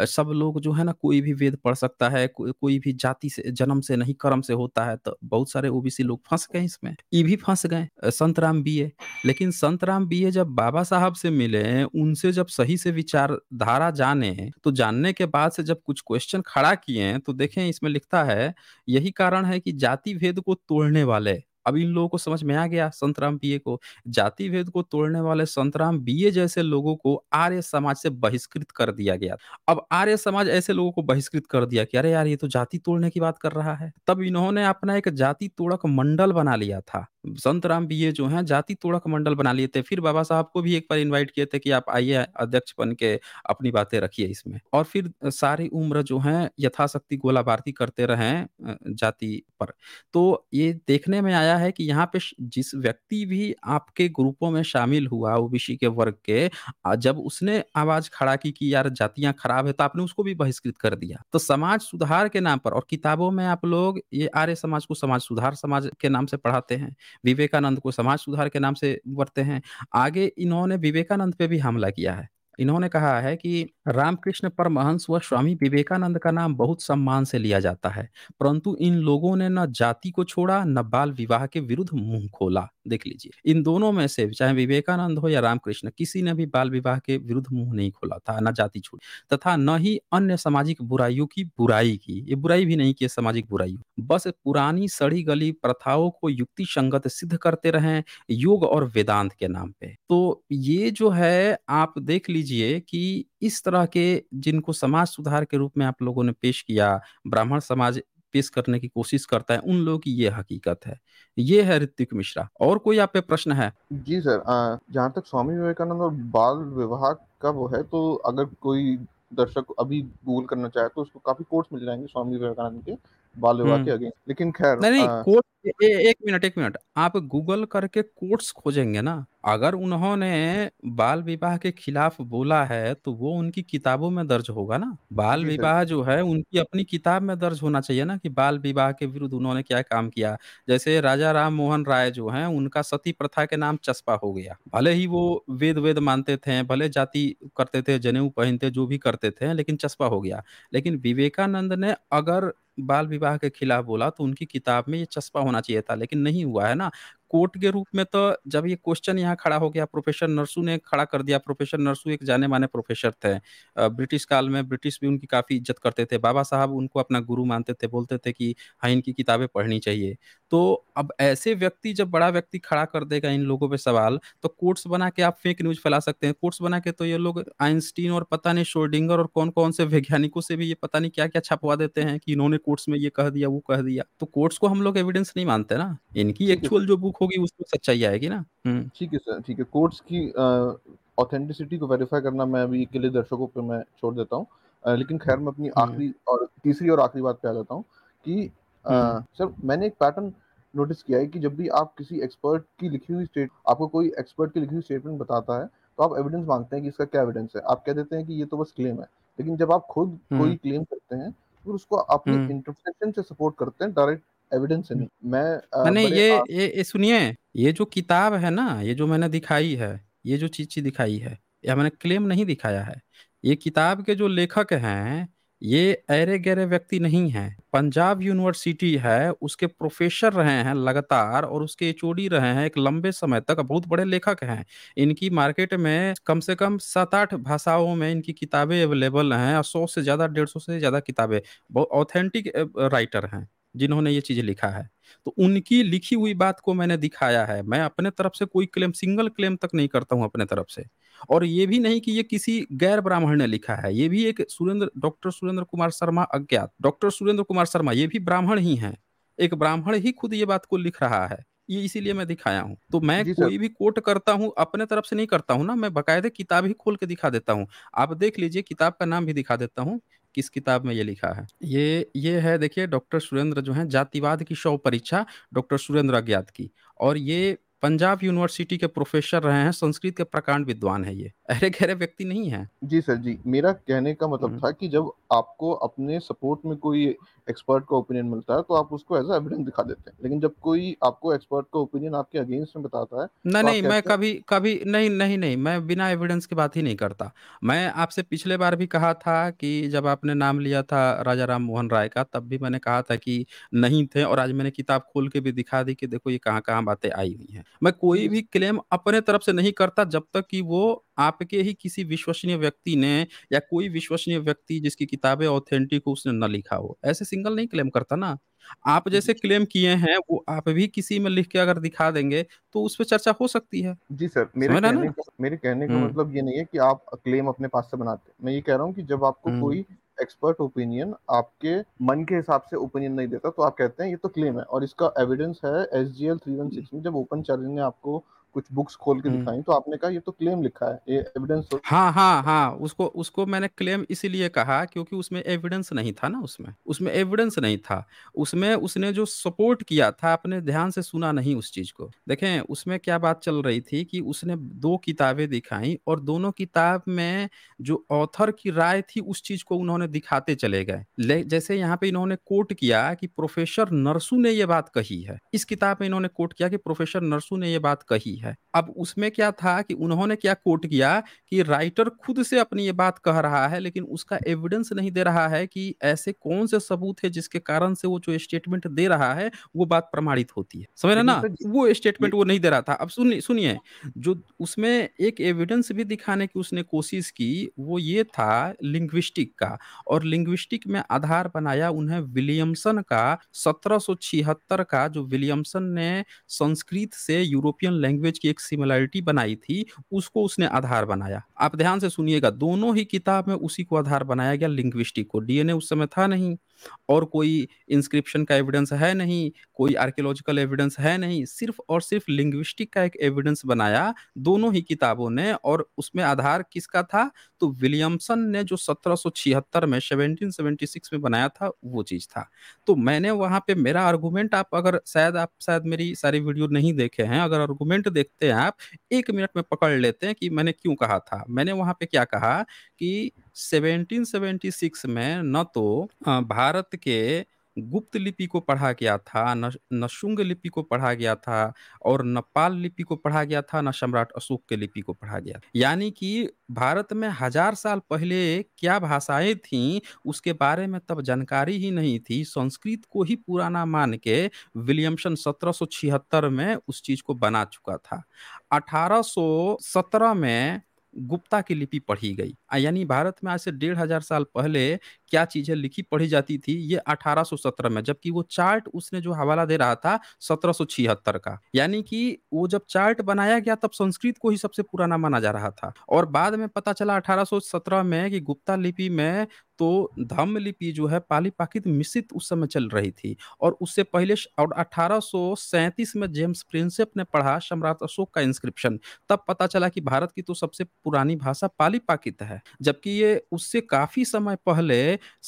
[SPEAKER 1] सब लोग जो है ना कोई भी वेद पढ़ सकता है को, कोई भी जाति से जन्म से नहीं कर्म से होता है तो बहुत सारे ओबीसी लोग फंस गए इसमें ये भी फंस गए संत राम बीए लेकिन संत राम बीए जब बाबा साहब से मिले उनसे जब सही से विचारधारा जाने तो जानने के बाद से जब कुछ क्वेश्चन खड़ा किए तो देखें इसमें लिखता है यही कारण है कि जाति भेद को तोड़ने वाले अब इन लोगों को समझ में आ गया संतराम बीए को जाति भेद को तोड़ने वाले संतराम बीए जैसे लोगों को आर्य समाज से बहिष्कृत कर दिया गया अब आर्य समाज ऐसे लोगों को बहिष्कृत कर दिया कि अरे यार ये तो जाति तोड़ने की बात कर रहा है तब इन्होंने अपना एक जाति तोड़क मंडल बना लिया था संत राम बीए जो है जाति तोड़क मंडल बना लिए थे फिर बाबा साहब को भी एक बार इनवाइट किए थे कि आप आइए अध्यक्ष बन के अपनी बातें रखिए इसमें और फिर सारी उम्र जो है यथाशक्ति गोला भारती करते रहे जाति पर तो ये देखने में आया आया है कि यहाँ पे जिस व्यक्ति भी आपके ग्रुपों में शामिल हुआ ओबीसी के वर्ग के जब उसने आवाज खड़ा की कि यार जातियां खराब है तो आपने उसको भी बहिष्कृत कर दिया तो समाज सुधार के नाम पर और किताबों में आप लोग ये आर्य समाज को समाज सुधार समाज के नाम से पढ़ाते हैं विवेकानंद को समाज सुधार के नाम से बढ़ते हैं आगे इन्होंने विवेकानंद पे भी हमला किया है इन्होंने कहा है कि रामकृष्ण परमहंस व स्वामी विवेकानंद का नाम बहुत सम्मान से लिया जाता है परंतु इन लोगों ने न जाति को छोड़ा न बाल विवाह के विरुद्ध मुंह खोला देख लीजिए इन दोनों में से चाहे विवेकानंद हो या रामकृष्ण किसी ने भी बाल विवाह के विरुद्ध मुंह नहीं खोला था न जाति छोड़ी तथा न ही अन्य सामाजिक बुराइयों की बुराई की ये बुराई भी नहीं की सामाजिक बुराई बस पुरानी सड़ी गली प्रथाओं को युक्ति संगत सिद्ध करते रहे योग और वेदांत के नाम पे तो ये जो है आप देख लीजिए लीजिए कि इस तरह के जिनको समाज सुधार के रूप में आप लोगों ने पेश किया ब्राह्मण समाज पेश करने की कोशिश करता है उन लोगों की ये हकीकत है ये है ऋतिक मिश्रा और कोई आप पे प्रश्न है
[SPEAKER 2] जी सर जहाँ तक स्वामी विवेकानंद और बाल विवाह का वो है तो अगर कोई दर्शक अभी गूगल करना चाहे तो उसको काफी कोर्स मिल जाएंगे स्वामी विवेकानंद के बालुवा के अगेंस्ट
[SPEAKER 1] लेकिन खैर नहीं नहीं अ, कोट ए, एक मिनट एक मिनट आप गूगल करके कोट्स खोजेंगे ना अगर उन्होंने बाल विवाह के खिलाफ बोला है तो वो उनकी किताबों में दर्ज होगा ना बाल विवाह जो है उनकी अपनी किताब में दर्ज होना चाहिए ना कि बाल विवाह के विरुद्ध उन्होंने क्या काम किया जैसे राजा राम मोहन राय जो है उनका सती प्रथा के नाम चस्पा हो गया भले ही वो वेद वेद मानते थे भले जाति करते थे जनेऊ पहनते जो भी करते थे लेकिन चस्पा हो गया लेकिन विवेकानंद ने अगर बाल विवाह के खिलाफ बोला तो उनकी किताब में ये चस्पा होना चाहिए था, लेकिन नहीं हुआ, है ना? कोर्ट के रूप में तो जब ये क्वेश्चन यहाँ खड़ा हो गया प्रोफेसर नरसू ने खड़ा कर दिया प्रोफेसर नरसू एक जाने माने प्रोफेसर थे ब्रिटिश काल में ब्रिटिश भी उनकी काफ़ी इज्जत करते थे बाबा साहब उनको अपना गुरु मानते थे बोलते थे कि हाँ इनकी किताबें पढ़नी चाहिए तो अब ऐसे व्यक्ति जब बड़ा व्यक्ति खड़ा कर देगा इन लोगों पर सवाल तो कोर्ट्स बना के आप फेक न्यूज फैला सकते हैं कोर्ट्स बना के तो ये लोग आइंस्टीन और पता नहीं शोर्डिंगर और कौन कौन से वैज्ञानिकों से भी ये पता नहीं क्या क्या छपवा देते हैं कि इन्होंने कोर्ट्स में ये कह दिया वो कह दिया तो कोर्ट्स को हम लोग एविडेंस नहीं मानते ना इनकी एक्चुअल जो बुक होगी उसमें सच्चाई आएगी ना हम्म। ठीक है सर ठीक है कोर्ट्स की ऑथेंटिसिटी को वेरीफाई
[SPEAKER 2] करना मैं अभी के लिए दर्शकों पर मैं छोड़ देता हूँ लेकिन खैर मैं अपनी हम्म। आखिरी और तीसरी और आखिरी बात पे आ जाता हूँ कि आ, हम्म। सर मैंने एक पैटर्न नोटिस किया है कि जब भी आप किसी एक्सपर्ट की लिखी हुई स्टेट आपको कोई एक्सपर्ट की लिखी हुई स्टेटमेंट बताता है तो आप एविडेंस मांगते हैं कि इसका क्या एविडेंस है आप कह देते हैं कि ये तो बस क्लेम है लेकिन जब आप खुद कोई क्लेम करते हैं तो उसको अपने इंटरप्रिटेशन से सपोर्ट करते हैं डायरेक्ट एविडेंस है नहीं हम्म। मैं मैंने ये, आ...
[SPEAKER 1] ये ये सुनिए ये जो किताब है ना ये जो मैंने दिखाई है ये जो चीज दिखाई है यह मैंने क्लेम नहीं दिखाया है ये किताब के जो लेखक हैं ये ऐरे गहरे व्यक्ति नहीं है पंजाब यूनिवर्सिटी है उसके प्रोफेसर रहे हैं लगातार और उसके एच रहे हैं एक लंबे समय तक बहुत बड़े लेखक हैं इनकी मार्केट में कम से कम सात आठ भाषाओं में इनकी किताबें अवेलेबल हैं और सौ से ज़्यादा डेढ़ सौ से ज़्यादा किताबें बहुत ऑथेंटिक राइटर हैं जिन्होंने ये चीज़ लिखा है तो उनकी लिखी हुई बात को मैंने दिखाया है मैं अपने तरफ से कोई क्लेम सिंगल क्लेम तक नहीं करता हूँ अपने तरफ से और ये भी नहीं कि ये किसी गैर ब्राह्मण ने लिखा है ये भी एक सुरेंद्र डॉक्टर सुरेंद्र कुमार शर्मा अज्ञात डॉक्टर सुरेंद्र कुमार शर्मा ये भी ब्राह्मण ही है एक ब्राह्मण ही खुद ये बात को लिख रहा है ये इसीलिए मैं दिखाया हूँ तो मैं कोई भी कोट करता हूँ अपने तरफ से नहीं करता हूँ ना मैं बकायदे किताब ही खोल के दिखा देता हूँ आप देख लीजिए किताब का नाम भी दिखा देता हूँ किस किताब में ये लिखा है? ये ये है देखिए डॉक्टर सुरेंद्र जो है जातिवाद की शव परीक्षा डॉक्टर सुरेंद्र अज्ञात की और ये पंजाब यूनिवर्सिटी के प्रोफेसर रहे हैं संस्कृत के प्रकांड विद्वान है ये अरे गहरे व्यक्ति नहीं है
[SPEAKER 2] जी सर जी मेरा कहने का मतलब हम्म। था कि जब आपको अपने सपोर्ट में कोई एक्सपर्ट का ओपिनियन मिलता है तो आप उसको एज एविडेंस दिखा देते हैं लेकिन जब कोई आपको एक्सपर्ट का ओपिनियन आपके अगेंस्ट में बताता है नहीं तो नहीं मैं कभी
[SPEAKER 1] कभी नहीं नहीं नहीं मैं बिना एविडेंस की बात ही नहीं करता मैं आपसे पिछले बार भी कहा था कि जब आपने नाम लिया था राजा राम मोहन राय का तब भी मैंने कहा था कि नहीं थे और आज मैंने किताब खोल के भी दिखा दी कि देखो ये कहाँ कहाँ बातें आई हुई हैं मैं कोई भी क्लेम अपने तरफ से नहीं करता जब तक कि वो आपके ही किसी विश्वसनीय व्यक्ति ने या कोई विश्वसनीय व्यक्ति जिसकी किताबें ऑथेंटिक हो उसने न लिखा हो ऐसे सिंगल नहीं क्लेम करता ना आप जैसे क्लेम किए हैं वो आप भी किसी में लिख के अगर दिखा देंगे तो उस पर चर्चा हो सकती है जी सर मेरे कहने का,
[SPEAKER 2] मेरे कहने का हम्म। मतलब ये नहीं है कि आप क्लेम अपने पास से बनाते मैं ये कह रहा हूँ कि जब आपको हम्म। कोई एक्सपर्ट ओपिनियन आपके मन के हिसाब से ओपिनियन नहीं देता तो आप कहते हैं ये तो क्लेम है और इसका एविडेंस है S G L three one six में जब ओपन चैलेंज ने आपको कुछ बुक्स खोल के हम्म। दिखाई तो आपने कहा ये तो क्लेम लिखा है ये एविडेंस तो
[SPEAKER 1] हाँ हाँ हाँ उसको उसको मैंने क्लेम इसीलिए कहा क्योंकि उसमें एविडेंस नहीं था ना उसमें उसमें एविडेंस नहीं था उसमें उसने जो सपोर्ट किया था आपने ध्यान से सुना नहीं उस चीज को देखें उसमें क्या बात चल रही थी कि उसने दो किताबें दिखाई और दोनों किताब में जो ऑथर की राय थी उस चीज को उन्होंने दिखाते चले गए जैसे यहाँ पे इन्होंने कोट किया कि प्रोफेसर नरसू ने ये बात कही है इस किताब में इन्होंने कोट किया कि प्रोफेसर नरसू ने ये बात कही है अब उसमें क्या था कि उन्होंने क्या कोट किया कि राइटर खुद से अपनी ये बात कह रहा है लेकिन उसका एविडेंस नहीं दे रहा है कि ऐसे कौन से सबूत है जिसके कारण से वो जो स्टेटमेंट दे रहा है वो बात प्रमाणित होती है समझ रहे ना वो स्टेटमेंट वो नहीं दे रहा था अब सुनिए सुनिए जो उसमें एक एविडेंस भी दिखाने की उसने कोशिश की वो ये था लिंग्विस्टिक का और लिंग्विस्टिक में आधार बनाया उन्हें विलियमसन का सत्रह का जो विलियमसन ने संस्कृत से यूरोपियन लैंग्वेज लैंग्वेज की एक सिमिलैरिटी बनाई थी उसको उसने आधार बनाया आप ध्यान से सुनिएगा दोनों ही किताब में उसी को आधार बनाया गया लिंग्विस्टिक को डीएनए उस समय था नहीं और कोई इंस्क्रिप्शन का एविडेंस है नहीं कोई आर्कियोलॉजिकल एविडेंस है नहीं सिर्फ और सिर्फ लिंग्विस्टिक का एक एविडेंस बनाया दोनों ही किताबों ने और उसमें आधार किसका था तो विलियमसन ने जो 1776 में 1776 में बनाया था वो चीज था तो मैंने वहां पे मेरा आर्गूमेंट आप अगर शायद आप शायद मेरी सारी वीडियो नहीं देखे हैं अगर आर्गूमेंट देखते हैं आप एक मिनट में पकड़ लेते हैं कि मैंने क्यों कहा था मैंने वहां पे क्या कहा कि 1776 में न तो भारत के गुप्त लिपि को पढ़ा गया था, न शुंग लिपि को पढ़ा गया था और न पाल लिपि को पढ़ा गया था, न सम्राट अशोक के लिपि को पढ़ा गया। यानी कि भारत में हज़ार साल पहले क्या भाषाएँ थीं, उसके बारे में तब जानकारी ही नहीं थी। संस्कृत को ही पुराना मान के विलियम्सन 1776 में उस चीज़ को बना चुका था। 1817 में गुप्ता की लिपि पढ़ी गई यानी भारत में आज से डेढ़ हजार साल पहले क्या चीजें लिखी पढ़ी जाती थी ये 1817 में जबकि वो चार्ट उसने जो हवाला दे रहा था सत्रह का यानी कि वो जब चार्ट बनाया गया तब संस्कृत को ही सबसे पुराना माना जा रहा था और बाद में पता चला 1817 में कि गुप्ता लिपि में तो धम्म लिपि जो है पाली पाकित मिश्रित उस समय चल रही थी और उससे पहले और 1837 में जेम्स प्रिंसेप ने पढ़ा सम्राट अशोक का इंस्क्रिप्शन तब पता चला कि भारत की तो सबसे पुरानी भाषा पाली पाकित है जबकि ये उससे काफी समय पहले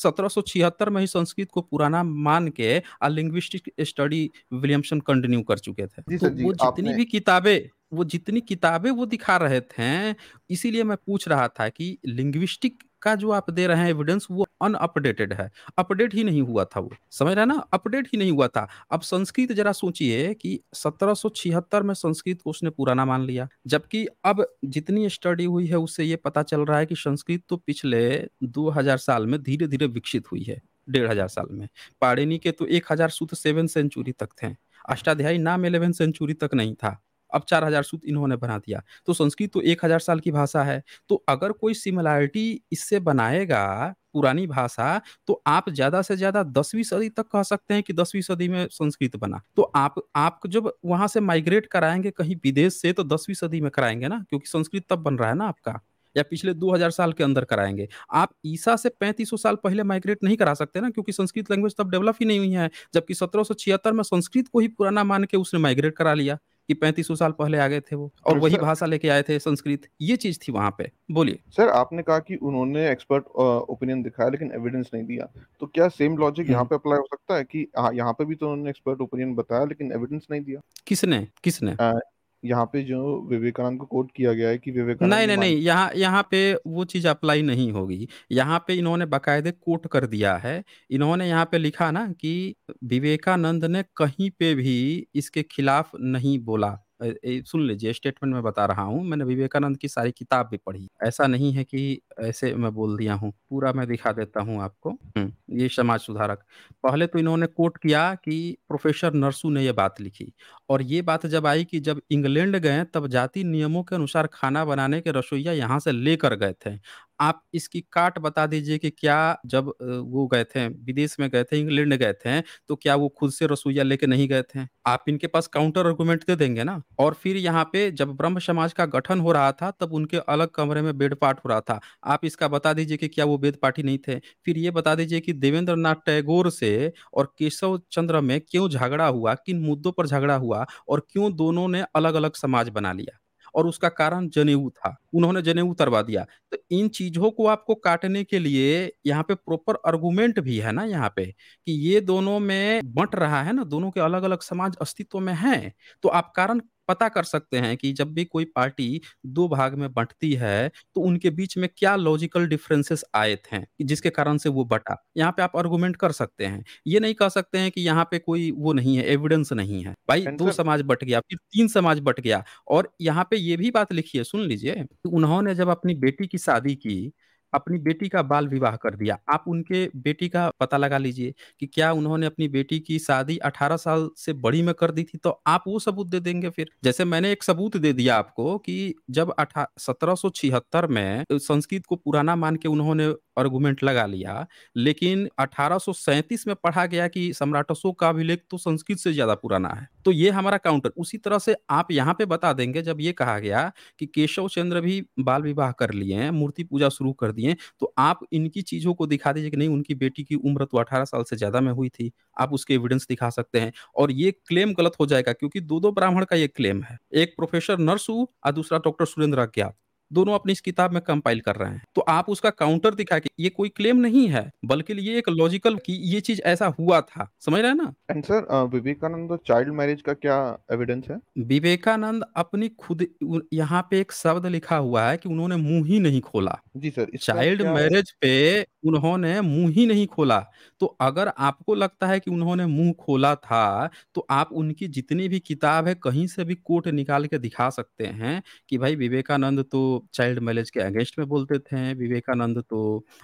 [SPEAKER 1] सत्रह में ही संस्कृत को पुराना मान के लिंग्विस्टिक स्टडी विलियमसन कंटिन्यू कर चुके थे तो वो जितनी भी किताबें वो जितनी किताबें वो दिखा रहे थे, इसीलिए मैं पूछ रहा था कि लिंग्विस्टिक का जो आप दे रहे हैं एविडेंस वो अनअपडेटेड है। अपडेट ही नहीं हुआ था वो, समझ रहे ना? अपडेट ही नहीं हुआ था। अब संस्कृत ज़रा सोचिए कि 1776 में संस्कृत को उसने पुराना मान लिया, जबकि अब जितनी स्टडी हुई है उससे ये पता चल रहा है कि संस्कृत तो पिछले 2000 साल में धीरे-धीरे विकसित हुई है, डेढ़ हजार साल में। पाड़िनी के तो एक हजार सूत्र सेवन सेंचुरी तक थे। अष्टाध्यायी नाम इलेवन सेंचुरी तक नहीं था। अब चार हजार सूत्र इन्होंने बना दिया तो संस्कृत तो एक हजार साल की भाषा है तो अगर कोई सिमिलैरिटी इससे बनाएगा पुरानी भाषा तो आप ज्यादा से ज्यादा दसवीं सदी तक कह सकते हैं कि दसवीं सदी में संस्कृत बना तो आप आप जब वहां से माइग्रेट कराएंगे कहीं विदेश से तो दसवीं सदी में कराएंगे ना क्योंकि संस्कृत तब बन रहा है ना आपका या पिछले 2000 साल के अंदर कराएंगे आप ईसा से 3500 साल पहले माइग्रेट नहीं करा सकते ना क्योंकि संस्कृत लैंग्वेज तब डेवलप ही नहीं हुई है जबकि सत्रह में संस्कृत को ही पुराना मान के उसने माइग्रेट करा लिया कि पैंतीस साल पहले आ गए थे वो और वही भाषा लेके आए थे संस्कृत ये चीज थी वहां पे बोलिए
[SPEAKER 2] सर आपने कहा कि उन्होंने एक्सपर्ट ओपिनियन दिखाया लेकिन एविडेंस नहीं दिया तो क्या सेम लॉजिक यहाँ हम्म। पे अप्लाई हो सकता है कि हाँ, यहाँ पे भी तो उन्होंने एक्सपर्ट ओपिनियन बताया लेकिन एविडेंस नहीं दिया किसने किसने यहाँ पे जो विवेकानंद को कोट किया गया है कि विवेकानंद नहीं, नहीं, नहीं,
[SPEAKER 1] यहाँ यहाँ पे वो चीज़ अप्लाई नहीं होगी। यहाँ पे इन्होंने बाकायदे कोट कर दिया है। इन्होंने यहाँ पे लिखा ना कि विवेकानंद ने कहीं पे भी इसके खिलाफ नहीं बोला। सुन लीजिए स्टेटमेंट मैं बता रहा हूँ, मैंने विवेकानंद की सारी किताब भी पढ़ी। ऐसा नहीं है कि ऐसे मैं बोल दिया हूँ, पूरा मैं दिखा देता हूँ आपको। हम्म, ये समाज सुधारक। पहले तो इन्होंने कोट किया कि प्रोफ़ेसर नरसू ने ये बात लिखी और ये बात जब आई कि जब इंग्लैंड गए तब जाति नियमों के अनुसार खाना बनाने के रसोईया यहाँ से लेकर गए थे। आप इसकी काट बता दीजिए कि क्या जब वो गए थे विदेश में गए थे इंग्लैंड गए थे तो क्या वो खुद से रसोईया लेके नहीं गए थे आप इनके पास काउंटर आर्गूमेंट दे देंगे ना और फिर यहाँ पे जब ब्रह्म समाज का गठन हो रहा था तब उनके अलग कमरे में बेड पाठ हो रहा था आप इसका बता दीजिए कि क्या वो वेद पाठी नहीं थे फिर ये बता दीजिए कि देवेंद्र नाथ टैगोर से और केशव चंद्र में क्यों झगड़ा हुआ किन मुद्दों पर झगड़ा हुआ और क्यों दोनों ने अलग अलग समाज बना लिया और उसका कारण जनेऊ था उन्होंने जनेऊ उतरवा दिया तो इन चीजों को आपको काटने के लिए यहाँ पे प्रॉपर आर्गूमेंट भी है ना यहाँ पे कि ये दोनों में बंट रहा है ना दोनों के अलग अलग समाज अस्तित्व में है तो आप कारण पता कर सकते हैं कि जब भी कोई पार्टी दो भाग में बंटती है, तो उनके बीच में क्या लॉजिकल डिफरेंसेस आए थे, जिसके कारण से वो बटा यहाँ पे आप आर्गूमेंट कर सकते हैं। ये नहीं कह सकते हैं कि यहाँ पे कोई वो नहीं है, एविडेंस नहीं है। भाई दो समाज बट गया, फिर तीन समाज बट गया और यहाँ पे ये भी बात लिखी है, सुन लीजिए, उन्होंने जब अपनी बेटी की शादी की अपनी बेटी का बाल विवाह कर दिया। आप उनके बेटी का पता लगा लीजिए कि क्या उन्होंने अपनी बेटी की शादी 18 साल से बड़ी में कर दी थी, तो आप वो सबूत दे देंगे फिर। जैसे मैंने एक सबूत दे दिया आपको कि जब अठा 1776 में संस्कृत को पुराना मान के उन्होंने आर्गूमेंट लगा लिया लेकिन अठारह में पढ़ा गया कि सम्राट अशोक का अभिलेख तो संस्कृत से ज्यादा पुराना है तो ये हमारा काउंटर उसी तरह से आप यहाँ पे बता देंगे जब ये कहा गया कि केशव चंद्र भी बाल विवाह कर लिए हैं मूर्ति पूजा शुरू कर दिए तो आप इनकी चीजों को दिखा दीजिए कि नहीं उनकी बेटी की उम्र तो अठारह साल से ज्यादा में हुई थी आप उसके एविडेंस दिखा सकते हैं और ये क्लेम गलत हो जाएगा क्योंकि दो दो ब्राह्मण का ये क्लेम है एक प्रोफेसर नरसू और दूसरा डॉक्टर सुरेंद्र अज्ञात दोनों अपनी इस किताब में कंपाइल कर रहे हैं तो आप उसका काउंटर दिखा के ये कोई क्लेम नहीं है बल्कि ये एक लॉजिकल की ये चीज ऐसा हुआ था समझ रहे ना
[SPEAKER 2] and sir Vivekanand child marriage का क्या एविडेंस है
[SPEAKER 1] विवेकानंद अपनी खुद यहाँ पे एक शब्द लिखा हुआ है कि उन्होंने मुंह ही नहीं खोला जी सर चाइल्ड मैरिज पे उन्होंने मुंह ही नहीं खोला तो अगर आपको लगता है कि उन्होंने मुंह खोला था तो आप उनकी जितनी भी किताब है कहीं से भी कोट निकाल के दिखा सकते हैं कि भाई विवेकानंद तो चाइल्ड मैरिज के अगेंस्ट में बोलते थे विवेकानंद तो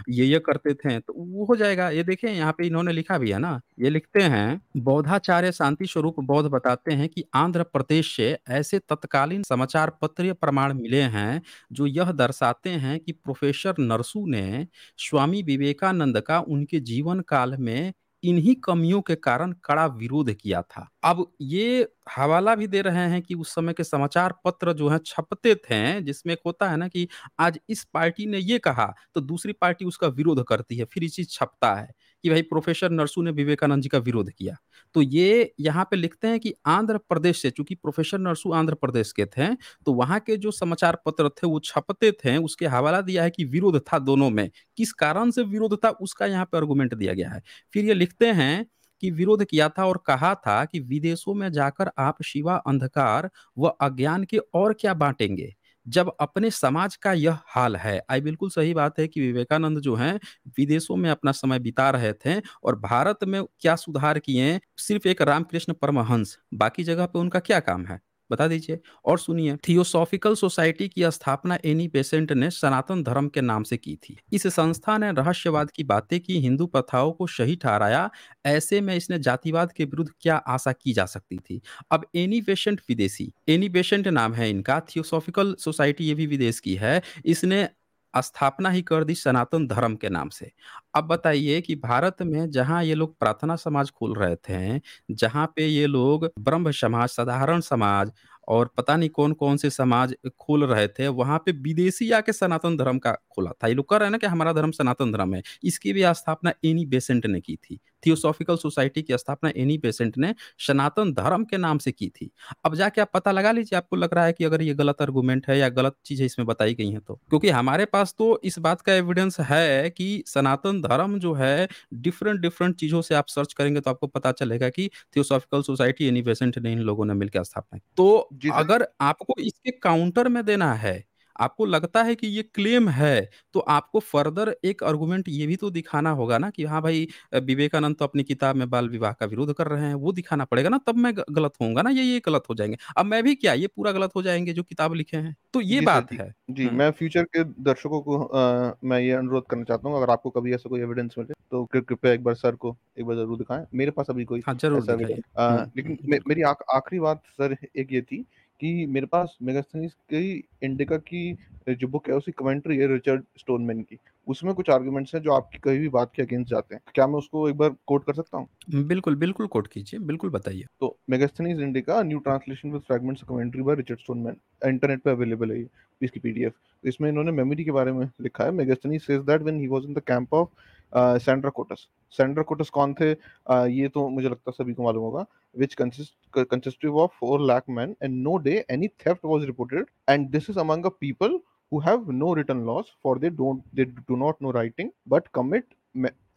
[SPEAKER 1] ये ये करते थे तो वो हो जाएगा ये देखें यहाँ पे इन्होंने लिखा भी है ना ये लिखते हैं बौद्धाचार्य शांति स्वरूप बौद्ध बताते हैं कि आंध्र प्रदेश से ऐसे तत्कालीन समाचार पत्र प्रमाण मिले हैं जो यह दर्शाते हैं कि प्रोफेसर नरसू ने स्वामी विवेकानंद का उनके जीवन काल में इन्हीं कमियों के कारण कड़ा विरोध किया था अब ये हवाला भी दे रहे हैं कि उस समय के समाचार पत्र जो है छपते थे जिसमें होता है ना कि आज इस पार्टी ने ये कहा तो दूसरी पार्टी उसका विरोध करती है फिर ये चीज छपता है कि भाई प्रोफेसर नरसू ने विवेकानंद जी का विरोध किया तो ये यहाँ पे लिखते हैं कि आंध्र प्रदेश से चूंकि प्रोफेसर नरसू आंध्र प्रदेश के थे तो वहाँ के जो समाचार पत्र थे वो छपते थे उसके हवाला दिया है कि विरोध था दोनों में किस कारण से विरोध था उसका यहाँ पे आर्गूमेंट दिया गया है फिर ये लिखते हैं कि विरोध किया था और कहा था कि विदेशों में जाकर आप शिवा अंधकार व अज्ञान के और क्या बांटेंगे जब अपने समाज का यह हाल है, आई बिल्कुल सही बात है कि विवेकानंद जो हैं, विदेशों में अपना समय बिता रहे थे और भारत में क्या सुधार किए, सिर्फ़ एक रामकृष्ण परमहंस, बाकी जगह पे उनका क्या काम है? बता दीजिए और सुनिए थियोसॉफिकल सोसाइटी की स्थापना एनी बेसेंट ने सनातन धर्म के नाम से की थी इस संस्था ने रहस्यवाद की बातें की हिंदू प्रथाओं को सही ठहराया ऐसे में इसने जातिवाद के विरुद्ध क्या आशा की जा सकती थी अब एनी पेशेंट विदेशी एनी पेशेंट नाम है इनका थियोसॉफिकल सोसाइटी ये भी विदेश की है इसने स्थापना ही कर दी सनातन धर्म के नाम से। अब बताइए कि भारत में जहाँ ये लोग प्रार्थना समाज खोल रहे थे, जहाँ पे ये लोग ब्रह्म समाज, साधारण समाज और पता नहीं कौन-कौन से समाज खुल रहे थे, वहाँ पे विदेशी आके सनातन धर्म का खोला था। ये लोग कह रहे हैं ना कि हमारा धर्म सनातन धर्म है। इसकी भी स्थापना एनी बेसेंट ने की थी। थियोसॉफ़िकल सोसाइटी की स्थापना एनी बेसेंट ने सनातन धर्म के नाम से की थी। अब जाके आप पता लगा लीजिए, आपको लग रहा है कि अगर ये गलत आर्गूमेंट है या गलत चीज है इसमें बताई गई हैं तो। क्योंकि हमारे पास तो इस बात का एविडेंस है कि सनातन धर्म जो है डिफरेंट-डिफरेंट चीज़ों से आप सर्च करेंगे तो आपको पता चलेगा कि थियोसॉफ़िकल सोसाइटी एनी बेसेंट ने इन लोगों ने मिलकर स्थापना की। तो अगर आपको इसके काउंटर में देना है आपको लगता है कि ये क्लेम है, तो आपको फर्दर एक आर्गुमेंट ये भी तो दिखाना होगा ना कि हाँ भाई विवेकानंद तो अपनी किताब में बाल विवाह का विरोध कर रहे हैं, वो दिखाना पड़ेगा ना, तब मैं गलत होऊंगा ना, ये ये गलत हो जाएंगे अब मैं भी क्या, ये पूरा गलत हो जाएंगे जो किताब लिखे हैं, तो ये बात जी। है। है
[SPEAKER 2] जी हाँ। मैं फ्यूचर के दर्शकों को मैं ये अनुरोध करना चाहता हूँ अगर आपको कभी ऐसा कोई एविडेंस मिले, तो कृपया एक बार सर को एक बार ज़रूर दिखाएँ। मेरे पास अभी कोई हाँ, ज़रूर हाँ, लेकिन हाँ। मेरी आखिरी बात सर एक ये थी कि मेरे पास मेगास्थनीस की इंडिका की जो बुक है उसकी कमेंट्री है रिचर्ड स्टोनमैन की उसमें कुछ आर्ग्यूमेंट्स हैं जो आपकी कहीं भी बात के अगेंस्ट जाते हैं क्या मैं उसको एक बार कोट कर सकता
[SPEAKER 1] हूँ बिल्कुल बिल्कुल कोट कीजिए बिल्कुल बताइए
[SPEAKER 2] तो Megasthenes Indica new translation with fragments commentary by Richard Stoneman internet पर अवेलेबल है इसकी पीडीएफ इसमें इन्होंने मेमोरी के बारे में लिखा है Megasthenes says that when he was in the camp of Sandrocottus Sandrocottus कौन थे आ, ये तो मुझे लगता सभी को मालूम होगा which consisted of four lakh man and no day any theft was reported and this is among a people who have no written laws for they don't they do not know writing but commit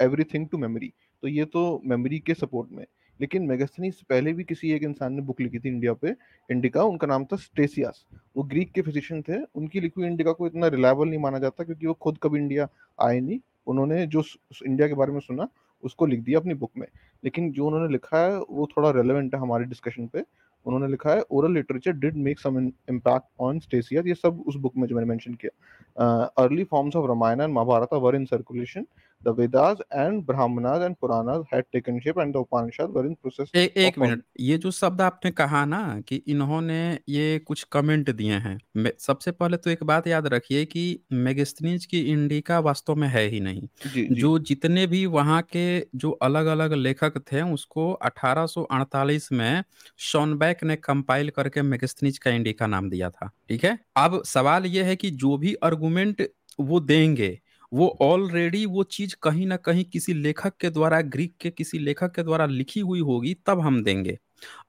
[SPEAKER 2] every to memory तो ये तो memory के support में लेकिन मेगस्थनी से पहले भी किसी एक इंसान ने बुक लिखी थी इंडिया पे इंडिका उनका नाम था स्टेसियास वो ग्रीक के फिजिशियन थे उनकी लिखी हुई इंडिका को इतना रिलायबल नहीं माना जाता क्योंकि वो खुद कभी इंडिया आए नहीं उन्होंने जो इंडिया के बारे में सुना उसको लिख दिया अपनी बुक में लेकिन जो उन्होंने लिखा है वो थोड़ा रेलिवेंट है हमारे डिस्कशन पे उन्होंने लिखा है oral literature did make some impact on Ctesias ये सब उस बुक में जो मैंने मेंशन किया early forms of Ramayana and Mahabharata were in circulation The Vedas and Brahmanas and Puranas had taken shape and the Upanishads were in process. Uh, एक minute
[SPEAKER 1] ये जो शब्द आपने कहा ना कि इन्होंने ये कुछ कमेंट दिए हैं सबसे पहले तो एक बात याद रखिए कि मेगस्थनीज की इंडिका वास्तव में है ही नहीं जी, जी. जो जितने भी वहाँ के जो अलग अलग लेखक थे उसको 1848 में शॉनबैक ने कंपाइल करके मेगस्थनीज का इंडिका नाम दिया था ठीक है अब सवाल ये है कि जो भी आर्गूमेंट वो देंगे वो ऑलरेडी वो चीज कहीं ना कहीं किसी लेखक के द्वारा ग्रीक के किसी लेखक के द्वारा लिखी हुई होगी तब हम देंगे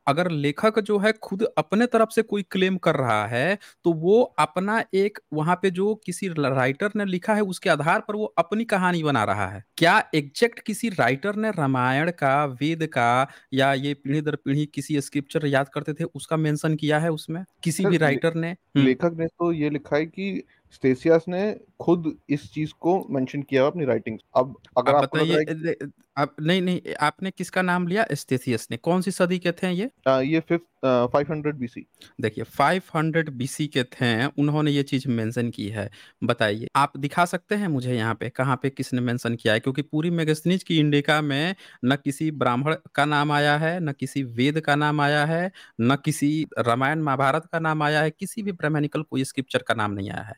[SPEAKER 1] अगर लेखक जो है खुद अपने तरफ से कोई क्लेम कर रहा है तो वो अपना एक वहां पे जो किसी राइटर ने लिखा है उसके आधार पर वो अपनी कहानी बना रहा है क्या एग्जैक्ट किसी राइटर ने रामायण का वेद का या ये पीढ़ी दर पीढ़ी किसी स्क्रिप्चर याद करते थे उसका मेंशन किया है उसमें किसी भी राइटर ने
[SPEAKER 2] हम्म। लेखक ने तो ये लिखा है कि स्टेसियास ने खुद इस चीज को मेंशन किया अपनी राइटिंग्स अब अगर आप आपको ये,
[SPEAKER 1] आप नहीं नहीं आपने किसका नाम लिया एस्थेसियस ने कौन सी सदी के थे ये आ, ये फिफ्थ फाइव हंड्रेड बीसी देखिए फाइव हंड्रेड बीसी के थे उन्होंने ये चीज मेंशन की है बताइए आप दिखा सकते हैं मुझे यहाँ पे कहाँ पे किसने मेंशन किया है क्योंकि पूरी मेगस्थनीज की इंडिका में न किसी ब्राह्मण का नाम आया है न किसी वेद का नाम आया है न किसी रामायण महाभारत का नाम आया है किसी भी ब्राह्मणिकल कोई स्क्रिप्चर का नाम नहीं आया है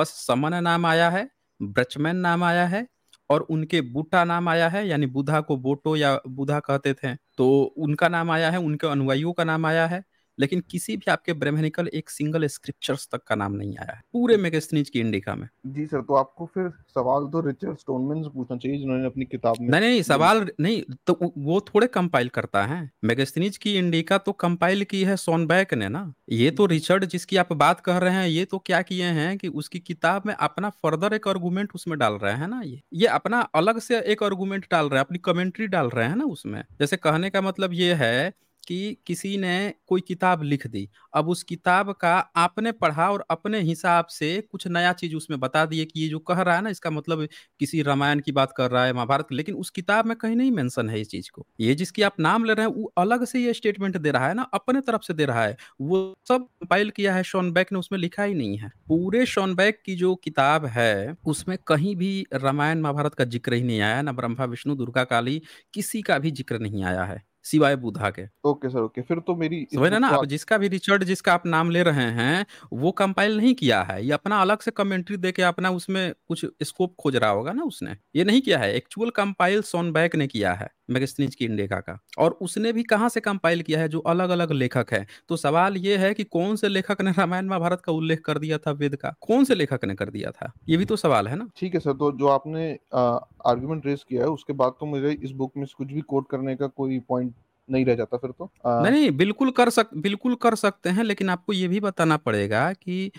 [SPEAKER 1] बस समन नाम आया है ब्रचमैन नाम आया है और उनके बूटा नाम आया है यानी बुधा को बोटो या बुधा कहते थे। तो उनका नाम आया है, उनके अनुयायियों का नाम आया है। लेकिन किसी भी आपके ब्रह्मनिकल एक सिंगल स्क्रिप्चर्स तक का नाम नहीं आया है पूरे मेगास्थनीज की इंडिका में
[SPEAKER 2] जी सर तो आपको फिर सवाल तो रिचर्ड स्टोनमैन से पूछना चाहिए जिन्होंने अपनी किताब में नहीं नहीं सवाल
[SPEAKER 1] नहीं तो वो थोड़े कंपाइल करता है मेगास्थनीज की इंडिका तो कंपाइल की है सोनबैक ने ना ये तो रिचर्ड जिसकी आप बात कर रहे हैं ये तो क्या किए हैं कि उसकी किताब में अपना फर्दर एक आर्गूमेंट उसमें डाल रहे हैं ना ये ये अपना अलग से एक आर्गूमेंट डाल रहे हैं अपनी कमेंट्री डाल रहे हैं ना उसमें जैसे कहने का मतलब ये है कि किसी ने कोई किताब लिख दी अब उस किताब का आपने पढ़ा और अपने हिसाब से कुछ नया चीज उसमें बता दिए कि ये जो कह रहा है ना इसका मतलब किसी रामायण की बात कर रहा है महाभारत लेकिन उस किताब में कहीं नहीं मेंशन है इस चीज को ये जिसकी आप नाम ले रहे हैं वो अलग से ये स्टेटमेंट दे रहा है ना अपने तरफ से दे रहा है वो सब कंपाइल किया है शोनबैक ने उसमें लिखा ही नहीं है पूरे शॉन की जो किताब है उसमें कहीं भी रामायण महाभारत का जिक्र ही नहीं आया ना ब्रह्मा विष्णु दुर्गा काली किसी का भी जिक्र नहीं आया है सिवाय बुधा के ओके सर ओके फिर तो मेरी समझ तो ना आप जिसका भी रिचर्ड जिसका आप नाम ले रहे हैं वो कंपाइल नहीं किया है ये अपना अलग से कमेंट्री देके अपना उसमें कुछ स्कोप खोज रहा होगा ना उसने ये नहीं किया है एक्चुअल कंपाइल सोनबैक ने किया है मैगस्टीन की लेखा का और उसने भी कहाँ से कंपाइल किया है जो अलग अलग लेखक है तो सवाल ये है कि कौन से लेखक ने रामायण महाभारत का उल्लेख कर दिया था वेद का कौन से लेखक ने कर दिया था ये भी तो सवाल है
[SPEAKER 2] ना ठीक है सर तो जो आपने आर्ग्यूमेंट रेस किया है उसके बाद तो मुझे इस बुक में कुछ भी कोट करने का कोई पॉइंट नहीं रह जाता फिर तो आ, नहीं,
[SPEAKER 1] नहीं बिल्कुल कर सक बिल्कुल कर सकते हैं लेकिन आपको ये भी बताना पड़ेगा कि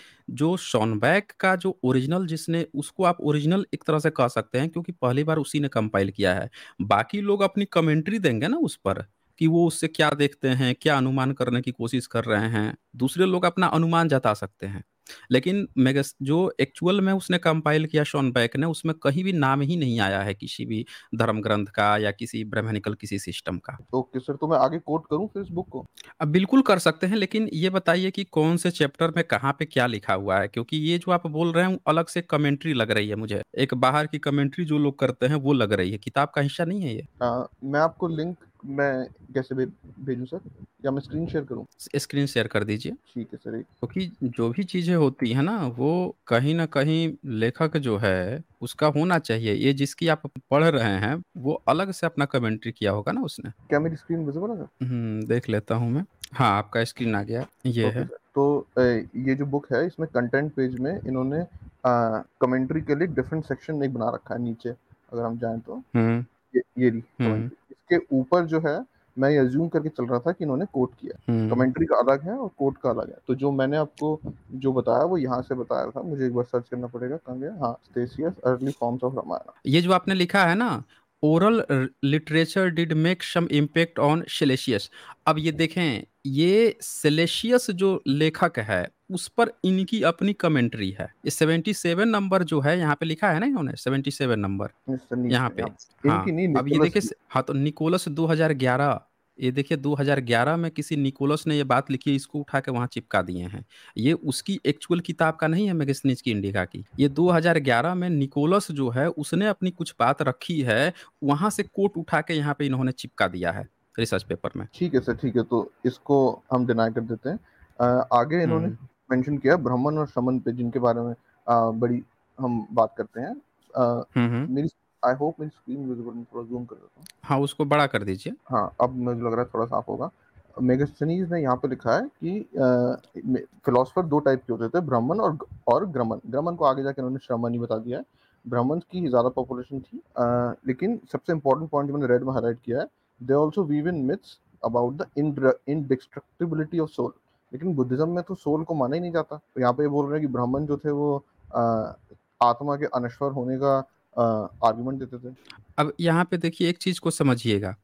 [SPEAKER 1] जो शॉनबैक का जो ओरिजिनल जिसने उसको आप ओरिजिनल एक तरह से कह सकते हैं क्योंकि पहली बार उसी ने कंपाइल किया है बाकी लोग अपनी कमेंट्री देंगे ना उस पर कि वो उससे क्या देखते हैं क्या अनुमान करने की कोशिश कर रहे हैं दूसरे लोग अपना अनुमान जता सकते हैं लेकिन मेगा जो एक्चुअल में उसने कंपाइल किया शॉन बैक ने उसमें कहीं भी नाम ही नहीं आया है किसी भी धर्म ग्रंथ का या किसी ब्रह्मनिकल किसी सिस्टम का
[SPEAKER 2] तो सर तो मैं आगे कोट करूं फिर इस बुक को
[SPEAKER 1] अब बिल्कुल कर सकते हैं लेकिन ये बताइए कि कौन से चैप्टर में कहाँ पे क्या लिखा हुआ है क्योंकि ये जो आप बोल रहे हैं अलग से कमेंट्री लग रही है मुझे एक बाहर की कमेंट्री जो लोग करते हैं वो लग रही है किताब का हिस्सा नहीं है ये
[SPEAKER 2] आ, मैं आपको लिंक मैं कैसे भेजूं सर या मैं स्क्रीन शेयर करूं
[SPEAKER 1] स्क्रीन शेयर कर दीजिए ठीक है सर क्योंकि तो जो भी चीजें होती है ना वो कहीं ना कहीं लेखक जो है उसका होना चाहिए ये जिसकी आप पढ़ रहे हैं वो अलग से अपना कमेंट्री किया होगा ना
[SPEAKER 2] उसने क्या मेरी स्क्रीन विजिबल है
[SPEAKER 1] हम्म, देख लेता हूँ मैं हाँ आपका स्क्रीन आ गया ये है
[SPEAKER 2] तो ये जो बुक है इसमें कंटेंट पेज में इन्होंने कमेंट्री के लिए डिफरेंट सेक्शन एक बना रखा है नीचे अगर हम जाएं तो हम्म। ये रही हम्म। इसके ऊपर जो है मैं ये अज्यूम करके चल रहा था कि इन्होंने कोट किया कमेंट्री हम्म। का अलग है और कोट का अलग है तो जो मैंने आपको जो बताया वो यहाँ से बताया था मुझे एक बार सर्च करना पड़ेगा कहाँ गया हाँ Ctesias early forms of Ramayana
[SPEAKER 1] ये जो आपने लिखा है ना oral literature did make some impact on सेलेशियस अब ये देखें ये सेलेशियस जो लेखक है उस पर इनकी अपनी कमेंट्री है ये सेवेंटी सेवन नंबर जो है यहाँ पे लिखा है ना इन्होंने सेवेंटी सेवन नंबर यहाँ पे हाँ अब ये देखिए हाँ तो निकोलस 2011 ये देखिए 2011 में किसी निकोलस ने ये बात लिखी है इसको उठा के वहाँ चिपका दिए हैं ये उसकी एक्चुअल किताब का नहीं है मैगसनीज की इंडिका की ये 2011 में निकोलस जो है उसने अपनी कुछ बात रखी है वहाँ से कोट उठा के यहाँ पे इन्होंने चिपका दिया है रिसर्च पेपर में
[SPEAKER 2] ठीक है सर ठीक है तो इसको हम डिनाई कर देते हैं आगे इन्होंने हम्म। मेंशन किया ब्राह्मण और श्रमण पे जिनके बारे में आ, बड़ी हम बात करते हैं हम्म, हम्म। मेरी आई होप मेरी स्क्रीन विजिबल थोड़ा जूम कर देता हूँ
[SPEAKER 1] हाँ उसको बड़ा कर दीजिए
[SPEAKER 2] हाँ अब मुझे लग रहा है थोड़ा साफ होगा मेगास्थनीज ने यहाँ पे लिखा है कि फिलोसफर दो टाइप के होते थे ब्राह्मण और और ग्रमन ग्रमन को आगे जाकर उन्होंने श्रमण ही बता दिया है ब्राह्मण की ज़्यादा पॉपुलेशन थी आ, लेकिन सबसे इंपॉर्टेंट पॉइंट मैंने रेड में हाईलाइट किया है they also weave in myths about the indestructibility of soul लेकिन बुद्धिज्म में तो सोल को माना ही नहीं जाता तो यहाँ पे ये बोल रहे हैं कि ब्राह्मण जो थे वो आत्मा के अनश्वर होने का आर्ग्यूमेंट देते थे
[SPEAKER 1] अब यहाँ पे देखिए एक चीज को समझिएगा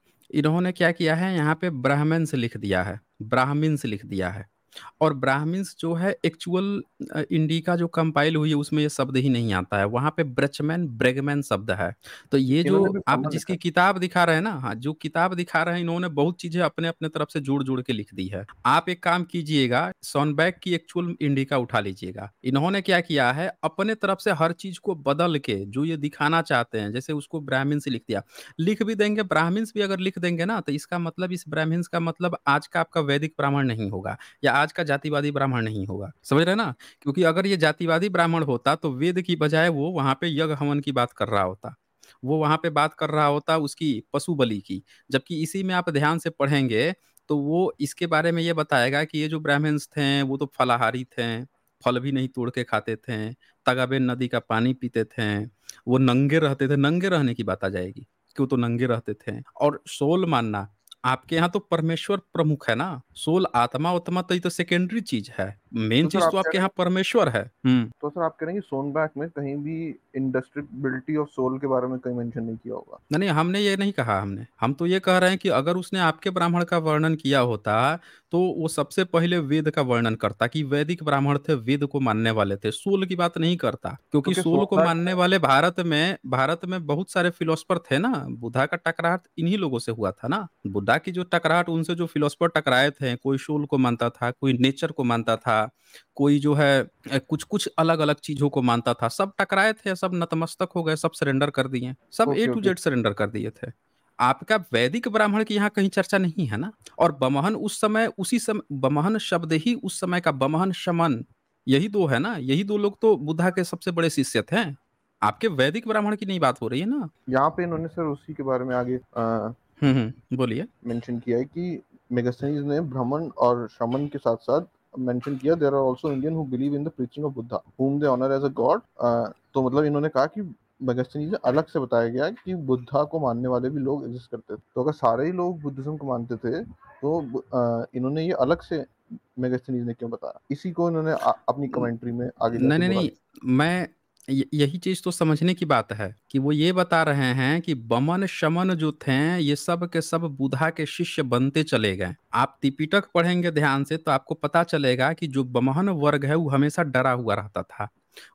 [SPEAKER 1] इन्होंने क्या किया है यहाँ पे ब्राह्मण से लिख दिया है ब्राह्मीण से लिख दिया है और ब्राह्मिन्स जो है एक्चुअल इंडी का जो कंपाइल हुई है उसमें ये शब्द ही नहीं आता है वहाँ पे ब्रचमैन ब्रेगमैन शब्द है तो ये जो आप जिसकी किताब दिखा रहे हैं ना हाँ जो किताब दिखा रहे हैं इन्होंने बहुत चीजें अपने अपने तरफ से जोड़ जोड़ के लिख दी है आप एक काम कीजिएगा सोनबैग की एक्चुअल इंडी का उठा लीजिएगा इन्होंने क्या किया है अपने तरफ से हर चीज को बदल के जो ये दिखाना चाहते हैं जैसे उसको ब्राह्मिन्स लिख दिया लिख भी देंगे ब्राह्मिन्स भी अगर लिख देंगे ना तो इसका मतलब इस ब्राह्मिन्स का मतलब आज का आपका वैदिक ब्राह्मण नहीं होगा या आज का जातिवादी ब्राह्मण नहीं होगा समझ रहे ना क्योंकि अगर ये जातिवादी ब्राह्मण होता तो वेद की बजाय वो वहां पे यज्ञ हवन की बात कर रहा होता वो वहां पे बात कर रहा होता उसकी पशु बलि की जबकि इसी में आप ध्यान से पढ़ेंगे तो वो इसके बारे में ये बताएगा कि ये जो ब्राह्मण्स थे वो तो फलाहारी थे फल भी नहीं तोड़ के खाते थे तगाबे नदी का पानी पीते थे वो नंगे रहते थे नंगे रहने की बात आ जाएगी क्यों तो नंगे रहते थे और सोल मानना आपके यहाँ तो परमेश्वर प्रमुख है ना सोल आत्मा उत्मा तो ये तो सेकेंडरी चीज है मेन चीज तो, तो आपके यहाँ परमेश्वर है हम्म।
[SPEAKER 2] तो सर आप कह रहे हैं सोन बैक में कहीं भी इंडस्ट्रीबिलिटी ऑफ सोल के बारे में कहीं मेंशन नहीं किया होगा
[SPEAKER 1] नहीं हमने ये नहीं कहा हमने हम तो ये कह रहे हैं कि अगर उसने आपके ब्राह्मण का वर्णन किया होता तो वो सबसे पहले वेद का वर्णन करता कि वैदिक ब्राह्मण थे वेद को मानने वाले थे सोल की बात नहीं करता क्योंकि सोल को मानने वाले भारत में भारत में बहुत सारे फिलोसफर थे ना बुद्धा का टकराहट इन्हीं लोगों से हुआ था ना बुद्धा की जो टकराहट उनसे जो फिलोसफर टकराए थे थे कोई शोल को मानता था कोई नेचर को मानता था कोई जो है कुछ कुछ अलग अलग चीजों को मानता था सब टकराए थे सब नतमस्तक हो गए सब सरेंडर कर दिए सब ए टू जेड सरेंडर कर दिए थे आपका वैदिक ब्राह्मण की यहाँ कहीं चर्चा नहीं है ना और बमहन उस समय उसी समय बमहन शब्द ही उस समय का बमहन शमन यही दो है ना यही दो लोग तो बुद्धा के सबसे बड़े शिष्य थे आपके वैदिक ब्राह्मण की नहीं बात हो रही है ना
[SPEAKER 2] यहाँ पे इन्होंने सर उसी के बारे में आगे आ, हम्म, हम्म बोलिए मेंशन किया है कि मेगास्थनीज ने Brahman और श्रमण के साथ साथ मेंशन किया there are also Indian who believe in the preaching of Buddha whom they honour as a god तो मतलब इन्होंने कहा कि मेगास्थनीज अलग से बताया गया कि बुद्धा को मानने वाले भी लोग एग्जिस्ट करते थे तो अगर सारे ही लोग बुद्धिज्म को मानते थे तो आ, इन्होंने ये अलग से मेगास्थनीज ने क्यों बताया इसी को इन्होंने अपनी कमेंट्री में आगे नहीं, नहीं
[SPEAKER 1] मैं यही चीज़ तो समझने की बात है कि वो ये बता रहे हैं कि बमन-शमन जो थे, ये सब के सब बुधा के शिष्य बनते चले गए। आप त्रिपिटक पढ़ेंगे ध्यान से तो आपको पता चलेगा कि जो बमहन वर्ग है, वो हमेशा डरा हुआ रहता था।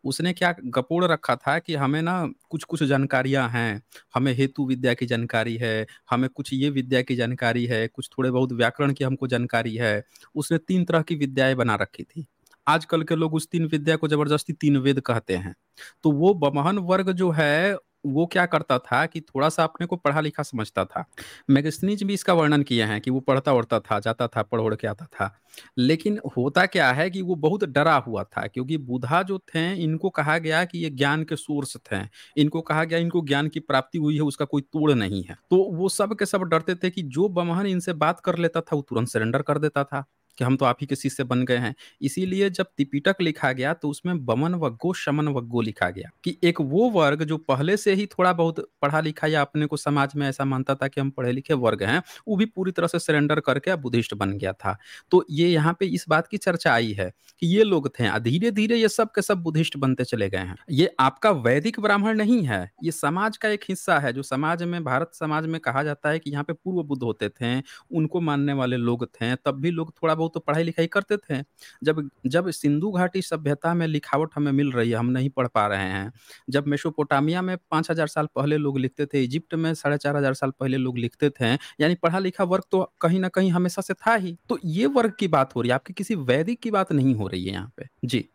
[SPEAKER 1] उसने क्या गपोड़ रखा था कि हमें ना कुछ-कुछ जानकारियाँ हैं, हमें हेतु विद्या की जानकारी है, हमें कुछ ये विद्या की जानकारी है, कुछ थोड़े बहुत व्याकरण की हमको जानकारी है। उसने तीन तरह की विद्याएँ बना रखी थी। आजकल के लोग उस तीन विद्या को जबरदस्ती तीन वेद कहते हैं तो वो बमहन वर्ग जो है वो क्या करता था कि थोड़ा सा अपने को पढ़ा लिखा समझता था मैगस्नीज भी इसका वर्णन किए हैं कि वो पढ़ता उड़ता था जाता था पढ़ उड़ के आता था लेकिन होता क्या है कि वो बहुत डरा हुआ था क्योंकि बुधा जो थे इनको कहा गया कि ये ज्ञान के सोर्स थे इनको कहा गया इनको ज्ञान की प्राप्ति हुई है उसका कोई तोड़ नहीं है तो वो सब के सब डरते थे कि जो बमहन इनसे बात कर लेता था वो तुरंत सरेंडर कर देता था कि हम तो आप ही के शिष्य से बन गए हैं इसीलिए जब त्रिपिटक लिखा गया तो उसमें बमन वग्गो शमन वग्गो लिखा गया कि एक वो वर्ग जो पहले से ही थोड़ा बहुत पढ़ा लिखा या अपने को समाज में ऐसा मानता था कि हम पढ़े लिखे वर्ग हैं वो भी पूरी तरह से सरेंडर करके बुद्धिस्ट बन गया था तो ये यहाँ पे इस बात की चर्चा आई है कि ये लोग थे धीरे धीरे ये सब के सब बुद्धिस्ट बनते चले गए हैं ये आपका वैदिक ब्राह्मण नहीं है ये समाज का एक हिस्सा है जो समाज में भारत समाज में कहा जाता है कि यहाँ पे पूर्व बुद्ध होते थे उनको मानने वाले लोग थे तब भी लोग थोड़ा बहुत बहुत तो पढ़ाई लिखाई करते थे। जब जब सिंधु घाटी सभ्यता में लिखावट हमें मिल रही है, हम नहीं पढ़ पा रहे हैं। जब मेसोपोटामिया में पाँच हजार साल पहले लोग लिखते थे, इजिप्ट में साढ़े चार हजार साल पहले लोग लिखते थे, यानी पढ़ा-लिखा वर्ग तो कहीं ना कहीं हमेशा से था ही। तो ये वर्ग की बात हो रही है, आपकी किसी वैदिक की बात नहीं हो रही है यहाँ पे। जी।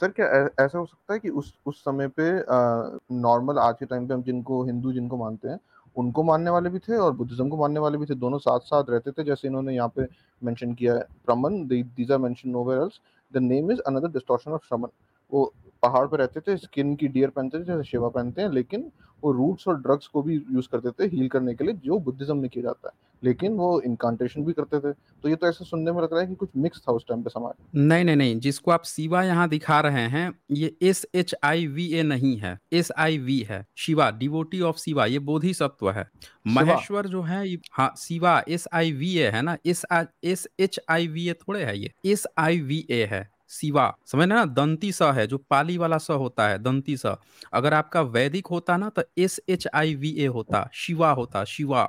[SPEAKER 2] सर क्या ऐसा हो सकता है कि उस उस समय पे नॉर्मल आज के टाइम पे हम जिनको हिंदू जिनको मानते हैं उनको मानने वाले भी थे और बुद्धिज्म को मानने वाले भी थे दोनों साथ साथ रहते थे जैसे इन्होंने यहाँ पे मेंशन किया है Pramnae these are mention novels the name is another distortion of Shraman वो पहाड़ पर रहते थे स्किन की डियर पहनते थे जैसे शेवा पहनते हैं लेकिन वो रूट्स और ड्रग्स को भी यूज करते थे हील करने के लिए जो बुद्धिज्म में किया जाता है लेकिन वो इनकांटेशन भी करते थे तो ये तो ऐसा सुनने में लग रहा है कि कुछ मिक्स था उस टाइम पे समाज
[SPEAKER 1] नहीं नहीं नहीं जिसको आप शिवा यहाँ दिखा रहे हैं ये S H I V A नहीं है एस आई वी है शिवा डिवोटी ऑफ शिवा ये बोधि सत्व है महेश्वर जो है हाँ Shiva S I V A है ना S S H I V A थोड़े है ये एस आई वी ए है शिवा समझ ना दंती स है जो पाली वाला स होता है दंती स अगर आपका वैदिक होता ना तो S H I V A होता शिवा होता शिवा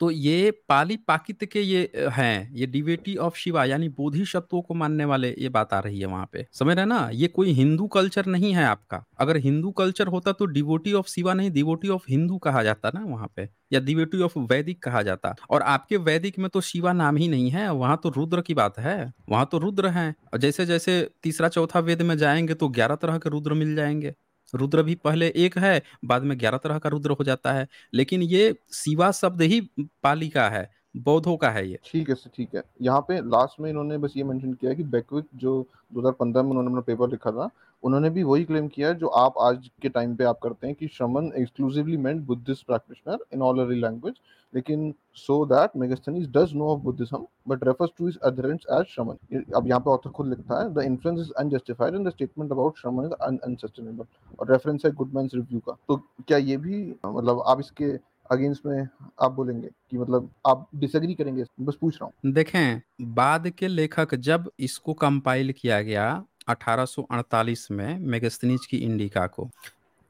[SPEAKER 1] तो ये पाली पाकित के ये हैं ये डिवेटी ऑफ शिवा यानी बोधि शब्दों को मानने वाले ये बात आ रही है वहां पे समझ रहे ना ये कोई हिंदू कल्चर नहीं है आपका अगर हिंदू कल्चर होता तो डिवोटी ऑफ शिवा नहीं डिवोटी ऑफ हिंदू कहा जाता ना वहां पे या डिविटी ऑफ वैदिक कहा जाता और आपके वैदिक में तो शिवा नाम ही नहीं है वहां तो रुद्र की बात है वहां तो रुद्र है और जैसे जैसे तीसरा चौथा वेद में जाएंगे तो ग्यारह तरह के रुद्र मिल जाएंगे रुद्र भी पहले एक है बाद में ग्यारह तरह का रुद्र हो जाता है लेकिन ये शिवा शब्द ही पाली का है बौद्धों का है ये ठीक है सर ठीक है
[SPEAKER 2] यहाँ पे लास्ट में इन्होंने बस ये मेंशन किया कि बैकविक जो 2015 में उन्होंने पेपर लिखा था उन्होंने भी वही क्लेम किया जो आप आज के टाइम पे आप करते हैं कि Shramana exclusively meant Buddhist practitioner in all other language लेकिन so that Megasthenes does know of Buddhism but refers to his adherents as shaman. अब यहाँ पे ऑथर खुद लिखता है the influence is unjustified and the statement about shaman is unsustainable और reference है Goodman's review का तो क्या ये भी मतलब आप इसके अगेंस्ट में आप बोलेंगे कि मतलब आप डिसएग्री करेंगे बस पूछ रहा
[SPEAKER 1] हूँ देखें बाद के लेखक जब इसको कंपाइल किया गया 1848 में मेगस्तनीज की इंडिका को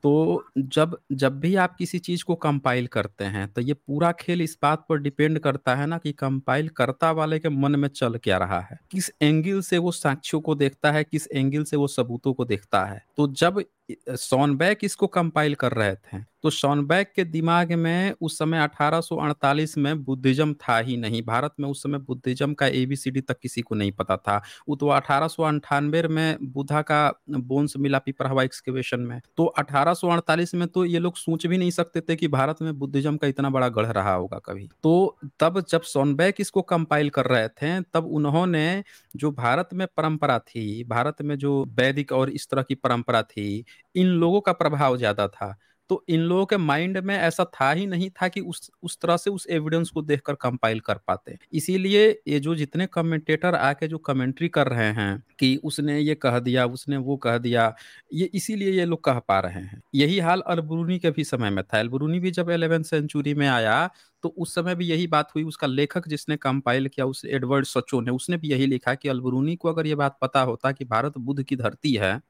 [SPEAKER 1] तो जब जब भी आप किसी चीज़ को कंपाइल करते हैं तो ये पूरा खेल इस बात पर डिपेंड करता है ना कि कंपाइल करता वाले के मन में चल क्या रहा है किस एंगल से वो साक्ष्यों को देखता है किस एंगल से वो सबूतों को देखता है तो जब सोनबैक इसको कंपाइल कर रहे थे तो सोनबैक के दिमाग में उस समय 1848 में बुद्धिज्म था ही नहीं भारत में उस समय बुद्धिज्म का एबीसीडी तक किसी को नहीं पता था वो तो अठारह में बुद्धा का बोन्स मिला पिपरहवा एक्सकेवेशन में तो 1848 में तो ये लोग सोच भी नहीं सकते थे कि भारत में बुद्धिज्म का इतना बड़ा गढ़ रहा होगा कभी तो तब जब सोनबैक इसको कंपाइल कर रहे थे तब उन्होंने जो भारत में परंपरा थी भारत में जो वैदिक और इस तरह की परंपरा थी इन लोगों का प्रभाव ज्यादा था तो इन लोगों के माइंड में ऐसा था ही नहीं था कि उस उस तरह से उस एविडेंस को देखकर कंपाइल कर पाते इसीलिए ये जो जितने कमेंटेटर आके जो कमेंट्री कर रहे हैं कि उसने ये कह दिया उसने वो कह दिया ये इसीलिए ये लोग कह पा रहे हैं यही हाल अलबरूनी के भी समय में था अलबरूनी भी जब एलेवेंथ सेंचुरी में आया तो उस समय भी यही बात हुई उसका लेखक जिसने कंपाइल किया उस एडवर्ड सचो ने उसने भी यही लिखा कि अलबरूनी को अगर ये बात पता होता कि भारत बुद्ध की धरती है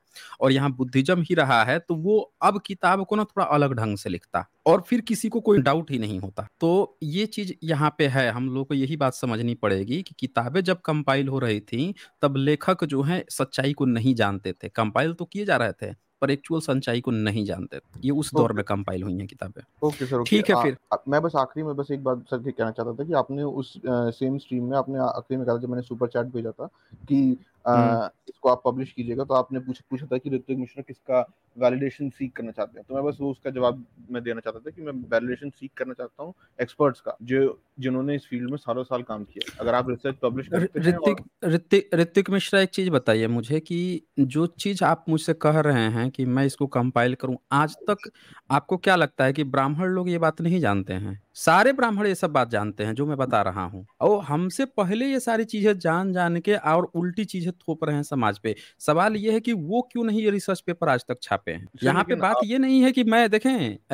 [SPEAKER 1] और यहाँ बुद्धिज्म ही रहा है तो वो अब किताब को ना थोड़ा अलग ढंग से लिखता और फिर किसी को कोई डाउट ही नहीं होता तो ये चीज यहाँ पे है हम लोग को यही बात समझनी पड़ेगी कि किताबें जब कंपाइल हो रही थी तब लेखक जो है सच्चाई को नहीं जानते थे कंपाइल तो किए जा रहे थे पर एक्चुअल सच्चाई को नहीं जानते ये उस दौर में कंपाइल हुई है किताबें
[SPEAKER 2] ओके सर ठीक है फिर मैं बस आखिरी में बस एक बात सर कहना चाहता था कि आपने उस सेम स्ट्रीम में आपने आखिरी में कहा जब मैंने सुपर चैट भेजा था कि हम्म। इसको आप पब्लिश कीजिएगा तो आपने पूछा पूछा था कि ऋतिक मिश्रा किसका वैलिडेशन सीक करना चाहते हैं तो मैं बस वो उसका जवाब मैं देना चाहता था कि मैं वैलिडेशन सीक करना चाहता हूँ एक्सपर्ट्स का जो जिन्होंने इस फील्ड में सालों साल काम किया अगर आप रिसर्च पब्लिश
[SPEAKER 1] ऋतिक ऋतिक मिश्रा एक चीज बताइए मुझे कि जो चीज आप मुझसे कह रहे हैं कि मैं इसको कंपाइल करूँ आज तक आपको क्या लगता है कि ब्राह्मण लोग ये बात नहीं जानते हैं सारे ब्राह्मण ये सब बात जानते हैं जो मैं बता रहा हूँ और हमसे पहले ये सारी चीजें जान जान के और उल्टी चीजें थोप रहे हैं समाज पे सवाल ये है कि वो क्यों नहीं ये रिसर्च पेपर आज तक छापे हैं यहाँ पे बात ये नहीं है कि मैं देखें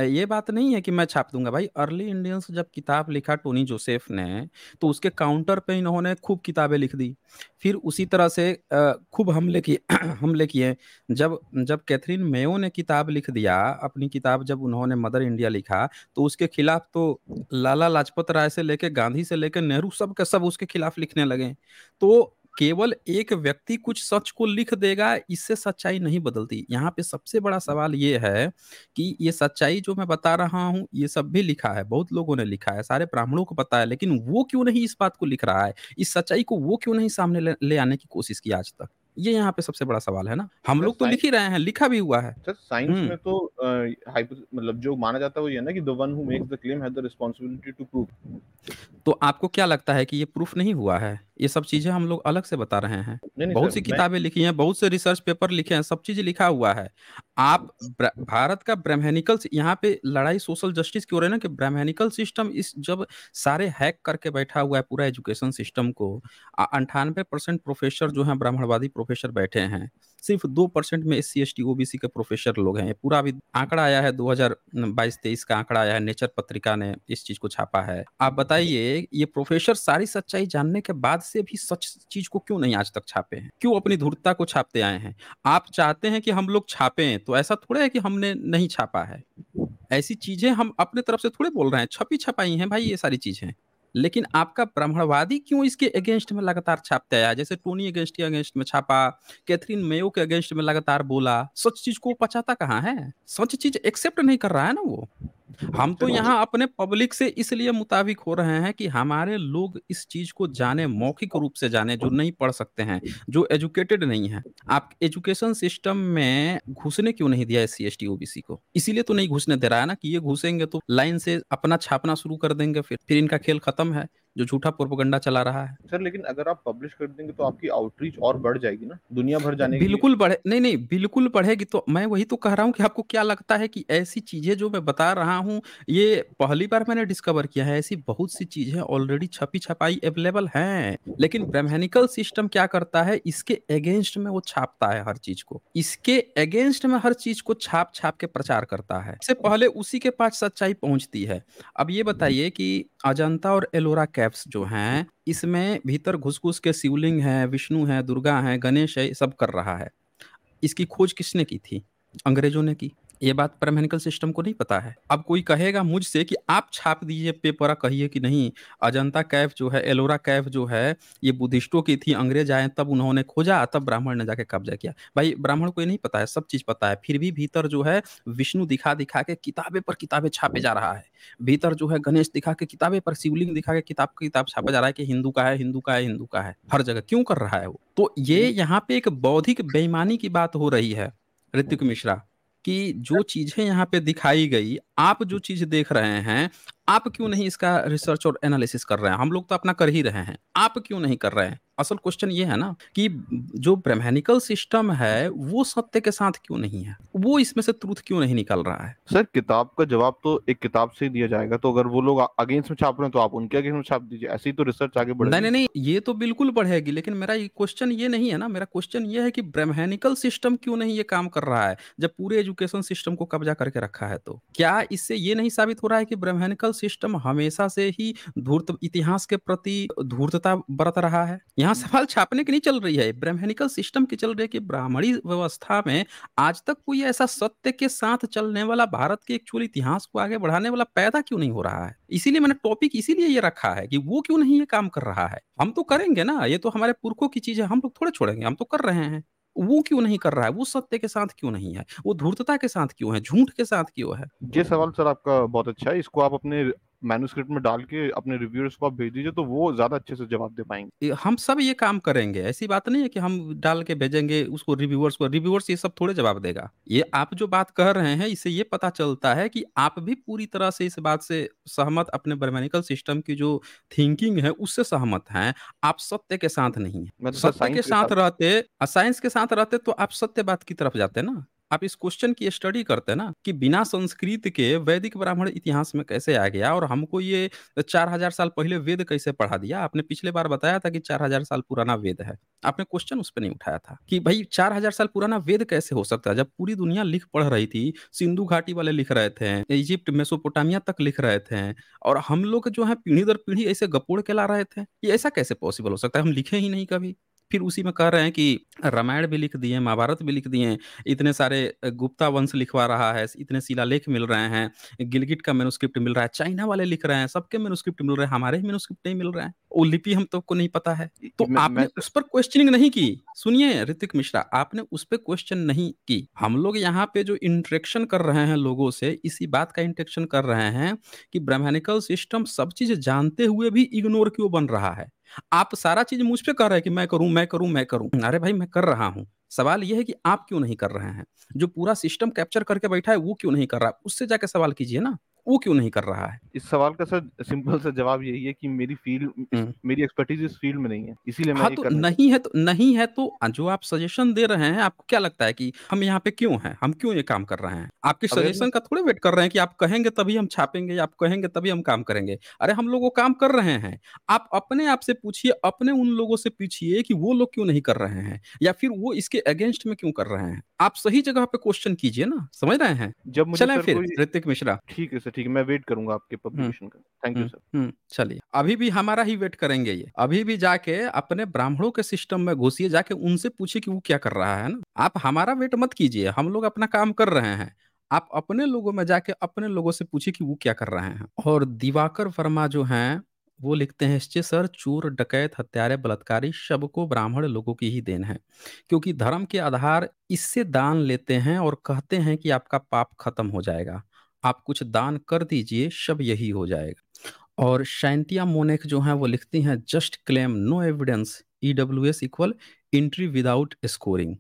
[SPEAKER 1] ये बात नहीं है कि मैं छाप दूंगा भाई अर्ली इंडियंस जब किताब लिखा टोनी जोसेफ ने तो उसके काउंटर पे इन्होंने खूब किताबें लिख दी फिर उसी तरह से खूब हमले किए हमले किए जब जब कैथरीन मेयो ने किताब लिख दिया अपनी किताब जब उन्होंने मदर इंडिया लिखा तो उसके खिलाफ तो लाला लाजपत राय से लेकर गांधी से लेकर नेहरू सब के सब उसके खिलाफ लिखने लगे तो केवल एक व्यक्ति कुछ सच को लिख देगा इससे सच्चाई नहीं बदलती यहाँ पे सबसे बड़ा सवाल ये है कि ये सच्चाई जो मैं बता रहा हूँ ये सब भी लिखा है बहुत लोगों ने लिखा है सारे ब्राह्मणों को पता है लेकिन वो क्यों नहीं इस बात को लिख रहा है इस सच्चाई को वो क्यों नहीं सामने ले, ले आने की कोशिश की आज तक ये यहाँ पे सबसे बड़ा सवाल है ना हम लोग तो लिख ही रहे हैं लिखा भी हुआ है साइंस हम्म। में
[SPEAKER 2] तो मतलब जो माना जाता है वो ये ना कि the one who makes the claim has the responsibility to prove
[SPEAKER 1] तो आपको क्या लगता है कि ये प्रूफ नहीं हुआ है ये सब चीजें हम लोग अलग से बता रहे हैं बहुत सी किताबें लिखी हैं बहुत से रिसर्च पेपर लिखे हैं सब चीज लिखा हुआ है आप भारत का ब्राह्मणिकल यहाँ पे लड़ाई सोशल जस्टिस की हो रही है ना कि ब्राह्मणिकल सिस्टम इस जब सारे हैक करके बैठा हुआ है पूरा एजुकेशन सिस्टम को अंठानवे परसेंट प्रोफेसर जो है ब्राह्मणवादी प्रोफेसर प्रोफेसर बैठे हैं सिर्फ दो परसेंट में एस सी एस टी के प्रोफेसर लोग हैं पूरा अभी आंकड़ा आया है 2022-23 का आंकड़ा आया है नेचर पत्रिका ने इस चीज को छापा है आप बताइए ये प्रोफेसर सारी सच्चाई जानने के बाद से भी सच चीज को क्यों नहीं आज तक छापे हैं क्यों अपनी धूर्तता को छापते आए हैं आप चाहते हैं कि हम लोग छापे तो ऐसा थोड़ा है कि हमने नहीं छापा है ऐसी चीजें हम अपने तरफ से थोड़े बोल रहे हैं छपी छपाई है भाई ये सारी चीजें लेकिन आपका ब्राह्मणवादी क्यों इसके अगेंस्ट में लगातार छापते आया जैसे टोनी अगेंस्ट के अगेंस्ट में छापा कैथरीन मेयो के अगेंस्ट में लगातार बोला सच चीज को पचाता कहाँ है सच चीज एक्सेप्ट नहीं कर रहा है ना वो हम तो यहाँ अपने पब्लिक से इसलिए मुताबिक हो रहे हैं कि हमारे लोग इस चीज को जाने मौखिक रूप से जाने जो नहीं पढ़ सकते हैं जो एजुकेटेड नहीं है आप एजुकेशन सिस्टम में घुसने क्यों नहीं दिया एस सी ओबीसी को इसीलिए तो नहीं घुसने दे रहा है ना कि ये घुसेंगे तो लाइन से अपना छापना शुरू कर देंगे फिर फिर इनका खेल खत्म है जो झूठा प्रोपोगंडा चला रहा है सर लेकिन
[SPEAKER 2] अगर आप पब्लिश कर देंगे तो आपकी आउटरीच और बढ़ जाएगी ना दुनिया
[SPEAKER 1] भर जाने बिल्कुल बढ़े नहीं नहीं बिल्कुल बढ़ेगी तो मैं वही तो कह रहा हूँ कि आपको क्या लगता है कि ऐसी चीजें जो मैं बता रहा हूँ ये पहली बार मैंने डिस्कवर किया है ऐसी बहुत सी चीजें ऑलरेडी छपी छपाई अवेलेबल है लेकिन ब्रह्मेनिकल सिस्टम क्या करता है इसके अगेंस्ट में वो छापता है हर चीज को इसके अगेंस्ट में हर चीज को छाप छाप के प्रचार करता है इससे पहले उसी के पास सच्चाई पहुंचती है अब ये बताइए कि अजंता और एलोरा कैप्स जो हैं इसमें भीतर घुस घुस के शिवलिंग है विष्णु है दुर्गा है गणेश है सब कर रहा है इसकी खोज किसने की थी अंग्रेजों ने की ये बात परमेनिकल सिस्टम को नहीं पता है अब कोई कहेगा मुझसे कि आप छाप दीजिए पेपर कहिए कि नहीं अजंता कैफ जो है एलोरा कैफ जो है ये बुद्धिस्टों की थी अंग्रेज आए तब उन्होंने खोजा तब ब्राह्मण ने जाके कब्जा किया भाई ब्राह्मण को ये नहीं पता है सब चीज पता है फिर भी भीतर जो है विष्णु दिखा दिखा के किताबे पर किताबे छापे जा रहा है भीतर जो है गणेश दिखा के किताबे पर शिवलिंग दिखा के किताब किताब छापा जा रहा है कि हिंदू का है हिंदू का है हिंदू का है हर जगह क्यों कर रहा है वो तो ये यहाँ पे एक बौद्धिक बेईमानी की बात हो रही है ऋतिक मिश्रा कि जो चीजें यहाँ पे दिखाई गई आप जो चीज देख रहे हैं आप क्यों नहीं इसका रिसर्च और एनालिसिस कर रहे हैं हम लोग तो अपना कर ही रहे हैं आप क्यों नहीं कर रहे हैं असल क्वेश्चन ये है ना कि जो ब्रह्मेनिकल सिस्टम है वो सत्य के साथ क्यों नहीं है वो इसमें से ट्रूथ क्यों नहीं निकल रहा है सर
[SPEAKER 2] किताब का जवाब तो एक किताब से ही दिया जाएगा तो अगर वो लोग अगेंस्ट में छाप रहे हैं तो आप उनके अगेंस्ट में छाप दीजिए
[SPEAKER 1] ऐसे ही तो रिसर्च आगे बढ़ नहीं नहीं ये तो बिल्कुल बढ़ेगी लेकिन मेरा क्वेश्चन ये नहीं है ना मेरा क्वेश्चन ये है कि ब्रह्मेनिकल सिस्टम क्यों नहीं ये काम कर रहा है जब पूरे एजुकेशन सिस्टम को कब्जा करके रखा है तो क्या इससे ये नहीं साबित हो रहा है कि ब्रह्मेनिकल पॉलिटिकल सिस्टम हमेशा से ही धूर्त इतिहास के प्रति धूर्तता बरत रहा है यहाँ सवाल छापने की नहीं चल रही है ब्राह्मणिकल सिस्टम की चल रही है कि ब्राह्मणी व्यवस्था में आज तक कोई ऐसा सत्य के साथ चलने वाला भारत के एक्चुअल इतिहास को आगे बढ़ाने वाला पैदा क्यों नहीं हो रहा है इसीलिए मैंने टॉपिक इसीलिए ये रखा है कि वो क्यों नहीं ये काम कर रहा है हम तो करेंगे ना ये तो हमारे पुरखों की चीज है हम लोग थोड़े छोड़ेंगे हम तो कर रहे हैं वो क्यों नहीं कर रहा है वो सत्य के साथ क्यों नहीं है वो धूर्तता के साथ क्यों है झूठ के साथ क्यों है
[SPEAKER 2] ये सवाल सर आपका बहुत अच्छा है इसको आप अपने मैनुस्क्रिप्ट में डाल के अपने रिव्यूअर्स को आप भेज दीजिए
[SPEAKER 1] तो वो ज्यादा अच्छे से जवाब दे पाएंगे हम सब ये काम करेंगे ऐसी बात नहीं है कि हम डाल के भेजेंगे उसको रिव्यूअर्स को रिव्यूअर्स ये सब थोड़े जवाब देगा ये आप जो बात कह रहे हैं इससे ये पता चलता है कि आप भी पूरी तरह से इस बात से सहमत अपने ब्रह्मेनिकल सिस्टम की जो थिंकिंग है उससे सहमत है आप सत्य के साथ नहीं है तो सत्य के साथ रहते साइंस के साथ रहते तो आप सत्य बात की तरफ जाते ना आप इस क्वेश्चन की स्टडी करते ना कि बिना संस्कृत के वैदिक ब्राह्मण इतिहास में कैसे आ गया और हमको ये चार हजार साल पहले वेद कैसे पढ़ा दिया आपने पिछले बार बताया था कि चार हजार साल पुराना वेद है आपने क्वेश्चन उस पर नहीं उठाया था कि भाई चार हजार साल पुराना वेद कैसे हो सकता है जब पूरी दुनिया लिख पढ़ रही थी सिंधु घाटी वाले लिख रहे थे इजिप्ट मेसोपोटामिया तक लिख रहे थे और हम लोग जो है पीढ़ी दर पीढ़ी ऐसे गपोड़ के ला रहे थे ये ऐसा कैसे पॉसिबल हो सकता है हम लिखे ही नहीं कभी फिर उसी में कह रहे हैं कि रामायण भी लिख दिए महाभारत भी लिख दिए इतने सारे गुप्ता वंश लिखवा रहा है इतने शिलालेख मिल रहे हैं गिलगिट का मेनोस्क्रिप्ट मिल रहा है चाइना वाले लिख रहे हैं सबके मेनोस्क्रिप्ट मिल रहे हैं हमारे ही नहीं मिल रहे हैं वो लिपि हम तो को नहीं पता है तो मैं, आपने मैं... उस पर क्वेश्चनिंग नहीं की सुनिए ऋतिक मिश्रा आपने उस पर क्वेश्चन नहीं की हम लोग यहाँ पे जो इंट्रेक्शन कर रहे हैं लोगों से इसी बात का इंट्रेक्शन कर रहे हैं कि ब्रह्मेनिकल सिस्टम सब चीज जानते हुए भी इग्नोर क्यों बन रहा है आप सारा चीज मुझ पर कह रहे हैं कि मैं करूं मैं करूं मैं करूं अरे भाई मैं कर रहा हूं सवाल यह है कि आप क्यों नहीं कर रहे हैं जो पूरा सिस्टम कैप्चर करके बैठा है वो क्यों नहीं कर रहा उससे जाके सवाल कीजिए ना वो क्यों नहीं कर रहा है इस सवाल का सर सिंपल सा जवाब यही है कि मेरी फील्ड हम्म। मेरी एक्सपर्टीज इस फील्ड में नहीं है इसीलिए हाँ तो नहीं है तो नहीं है तो हाँ, जो आप सजेशन दे रहे हैं आपको क्या लगता है कि हम यहाँ पे क्यों हैं हम क्यों ये काम कर रहे हैं आपके सजेशन का थोड़े वेट कर रहे हैं कि आप कहेंगे तभी हम छापेंगे आप कहेंगे तभी हम काम करेंगे अरे हम लोग वो काम कर रहे हैं आप अपने आप से पूछिए अपने उन लोगों से पूछिए कि वो लोग क्यों नहीं कर रहे हैं या फिर वो इसके अगेंस्ट में क्यों कर रहे हैं आप सही जगह पे क्वेश्चन कीजिए ना समझ रहे हैं जब मुझे चले फिर ऋतिक मिश्रा ठीक है सर ठीक है मैं वेट करूंगा आपके पब्लिकेशन हम्म, का थैंक यू सर चलिए अभी भी हमारा ही वेट करेंगे ये अभी भी जाके अपने ब्राह्मणों के सिस्टम में घुसिए जाके उनसे पूछिए कि वो क्या कर रहा है ना आप हमारा वेट मत कीजिए हम लोग अपना काम कर रहे हैं आप अपने लोगों में जाके अपने लोगों से पूछिए कि वो क्या कर रहे हैं और दिवाकर वर्मा जो हैं वो लिखते हैं इससे सर चोर डकैत हत्यारे बलात्कारी शब को ब्राह्मण लोगों की ही देन है क्योंकि धर्म के आधार इससे दान लेते हैं और कहते हैं कि आपका पाप खत्म हो जाएगा आप कुछ दान कर दीजिए सब यही हो जाएगा और शैंतिया मोनेक जो हैं वो लिखती हैं just claim no evidence E W S equal entry without scoring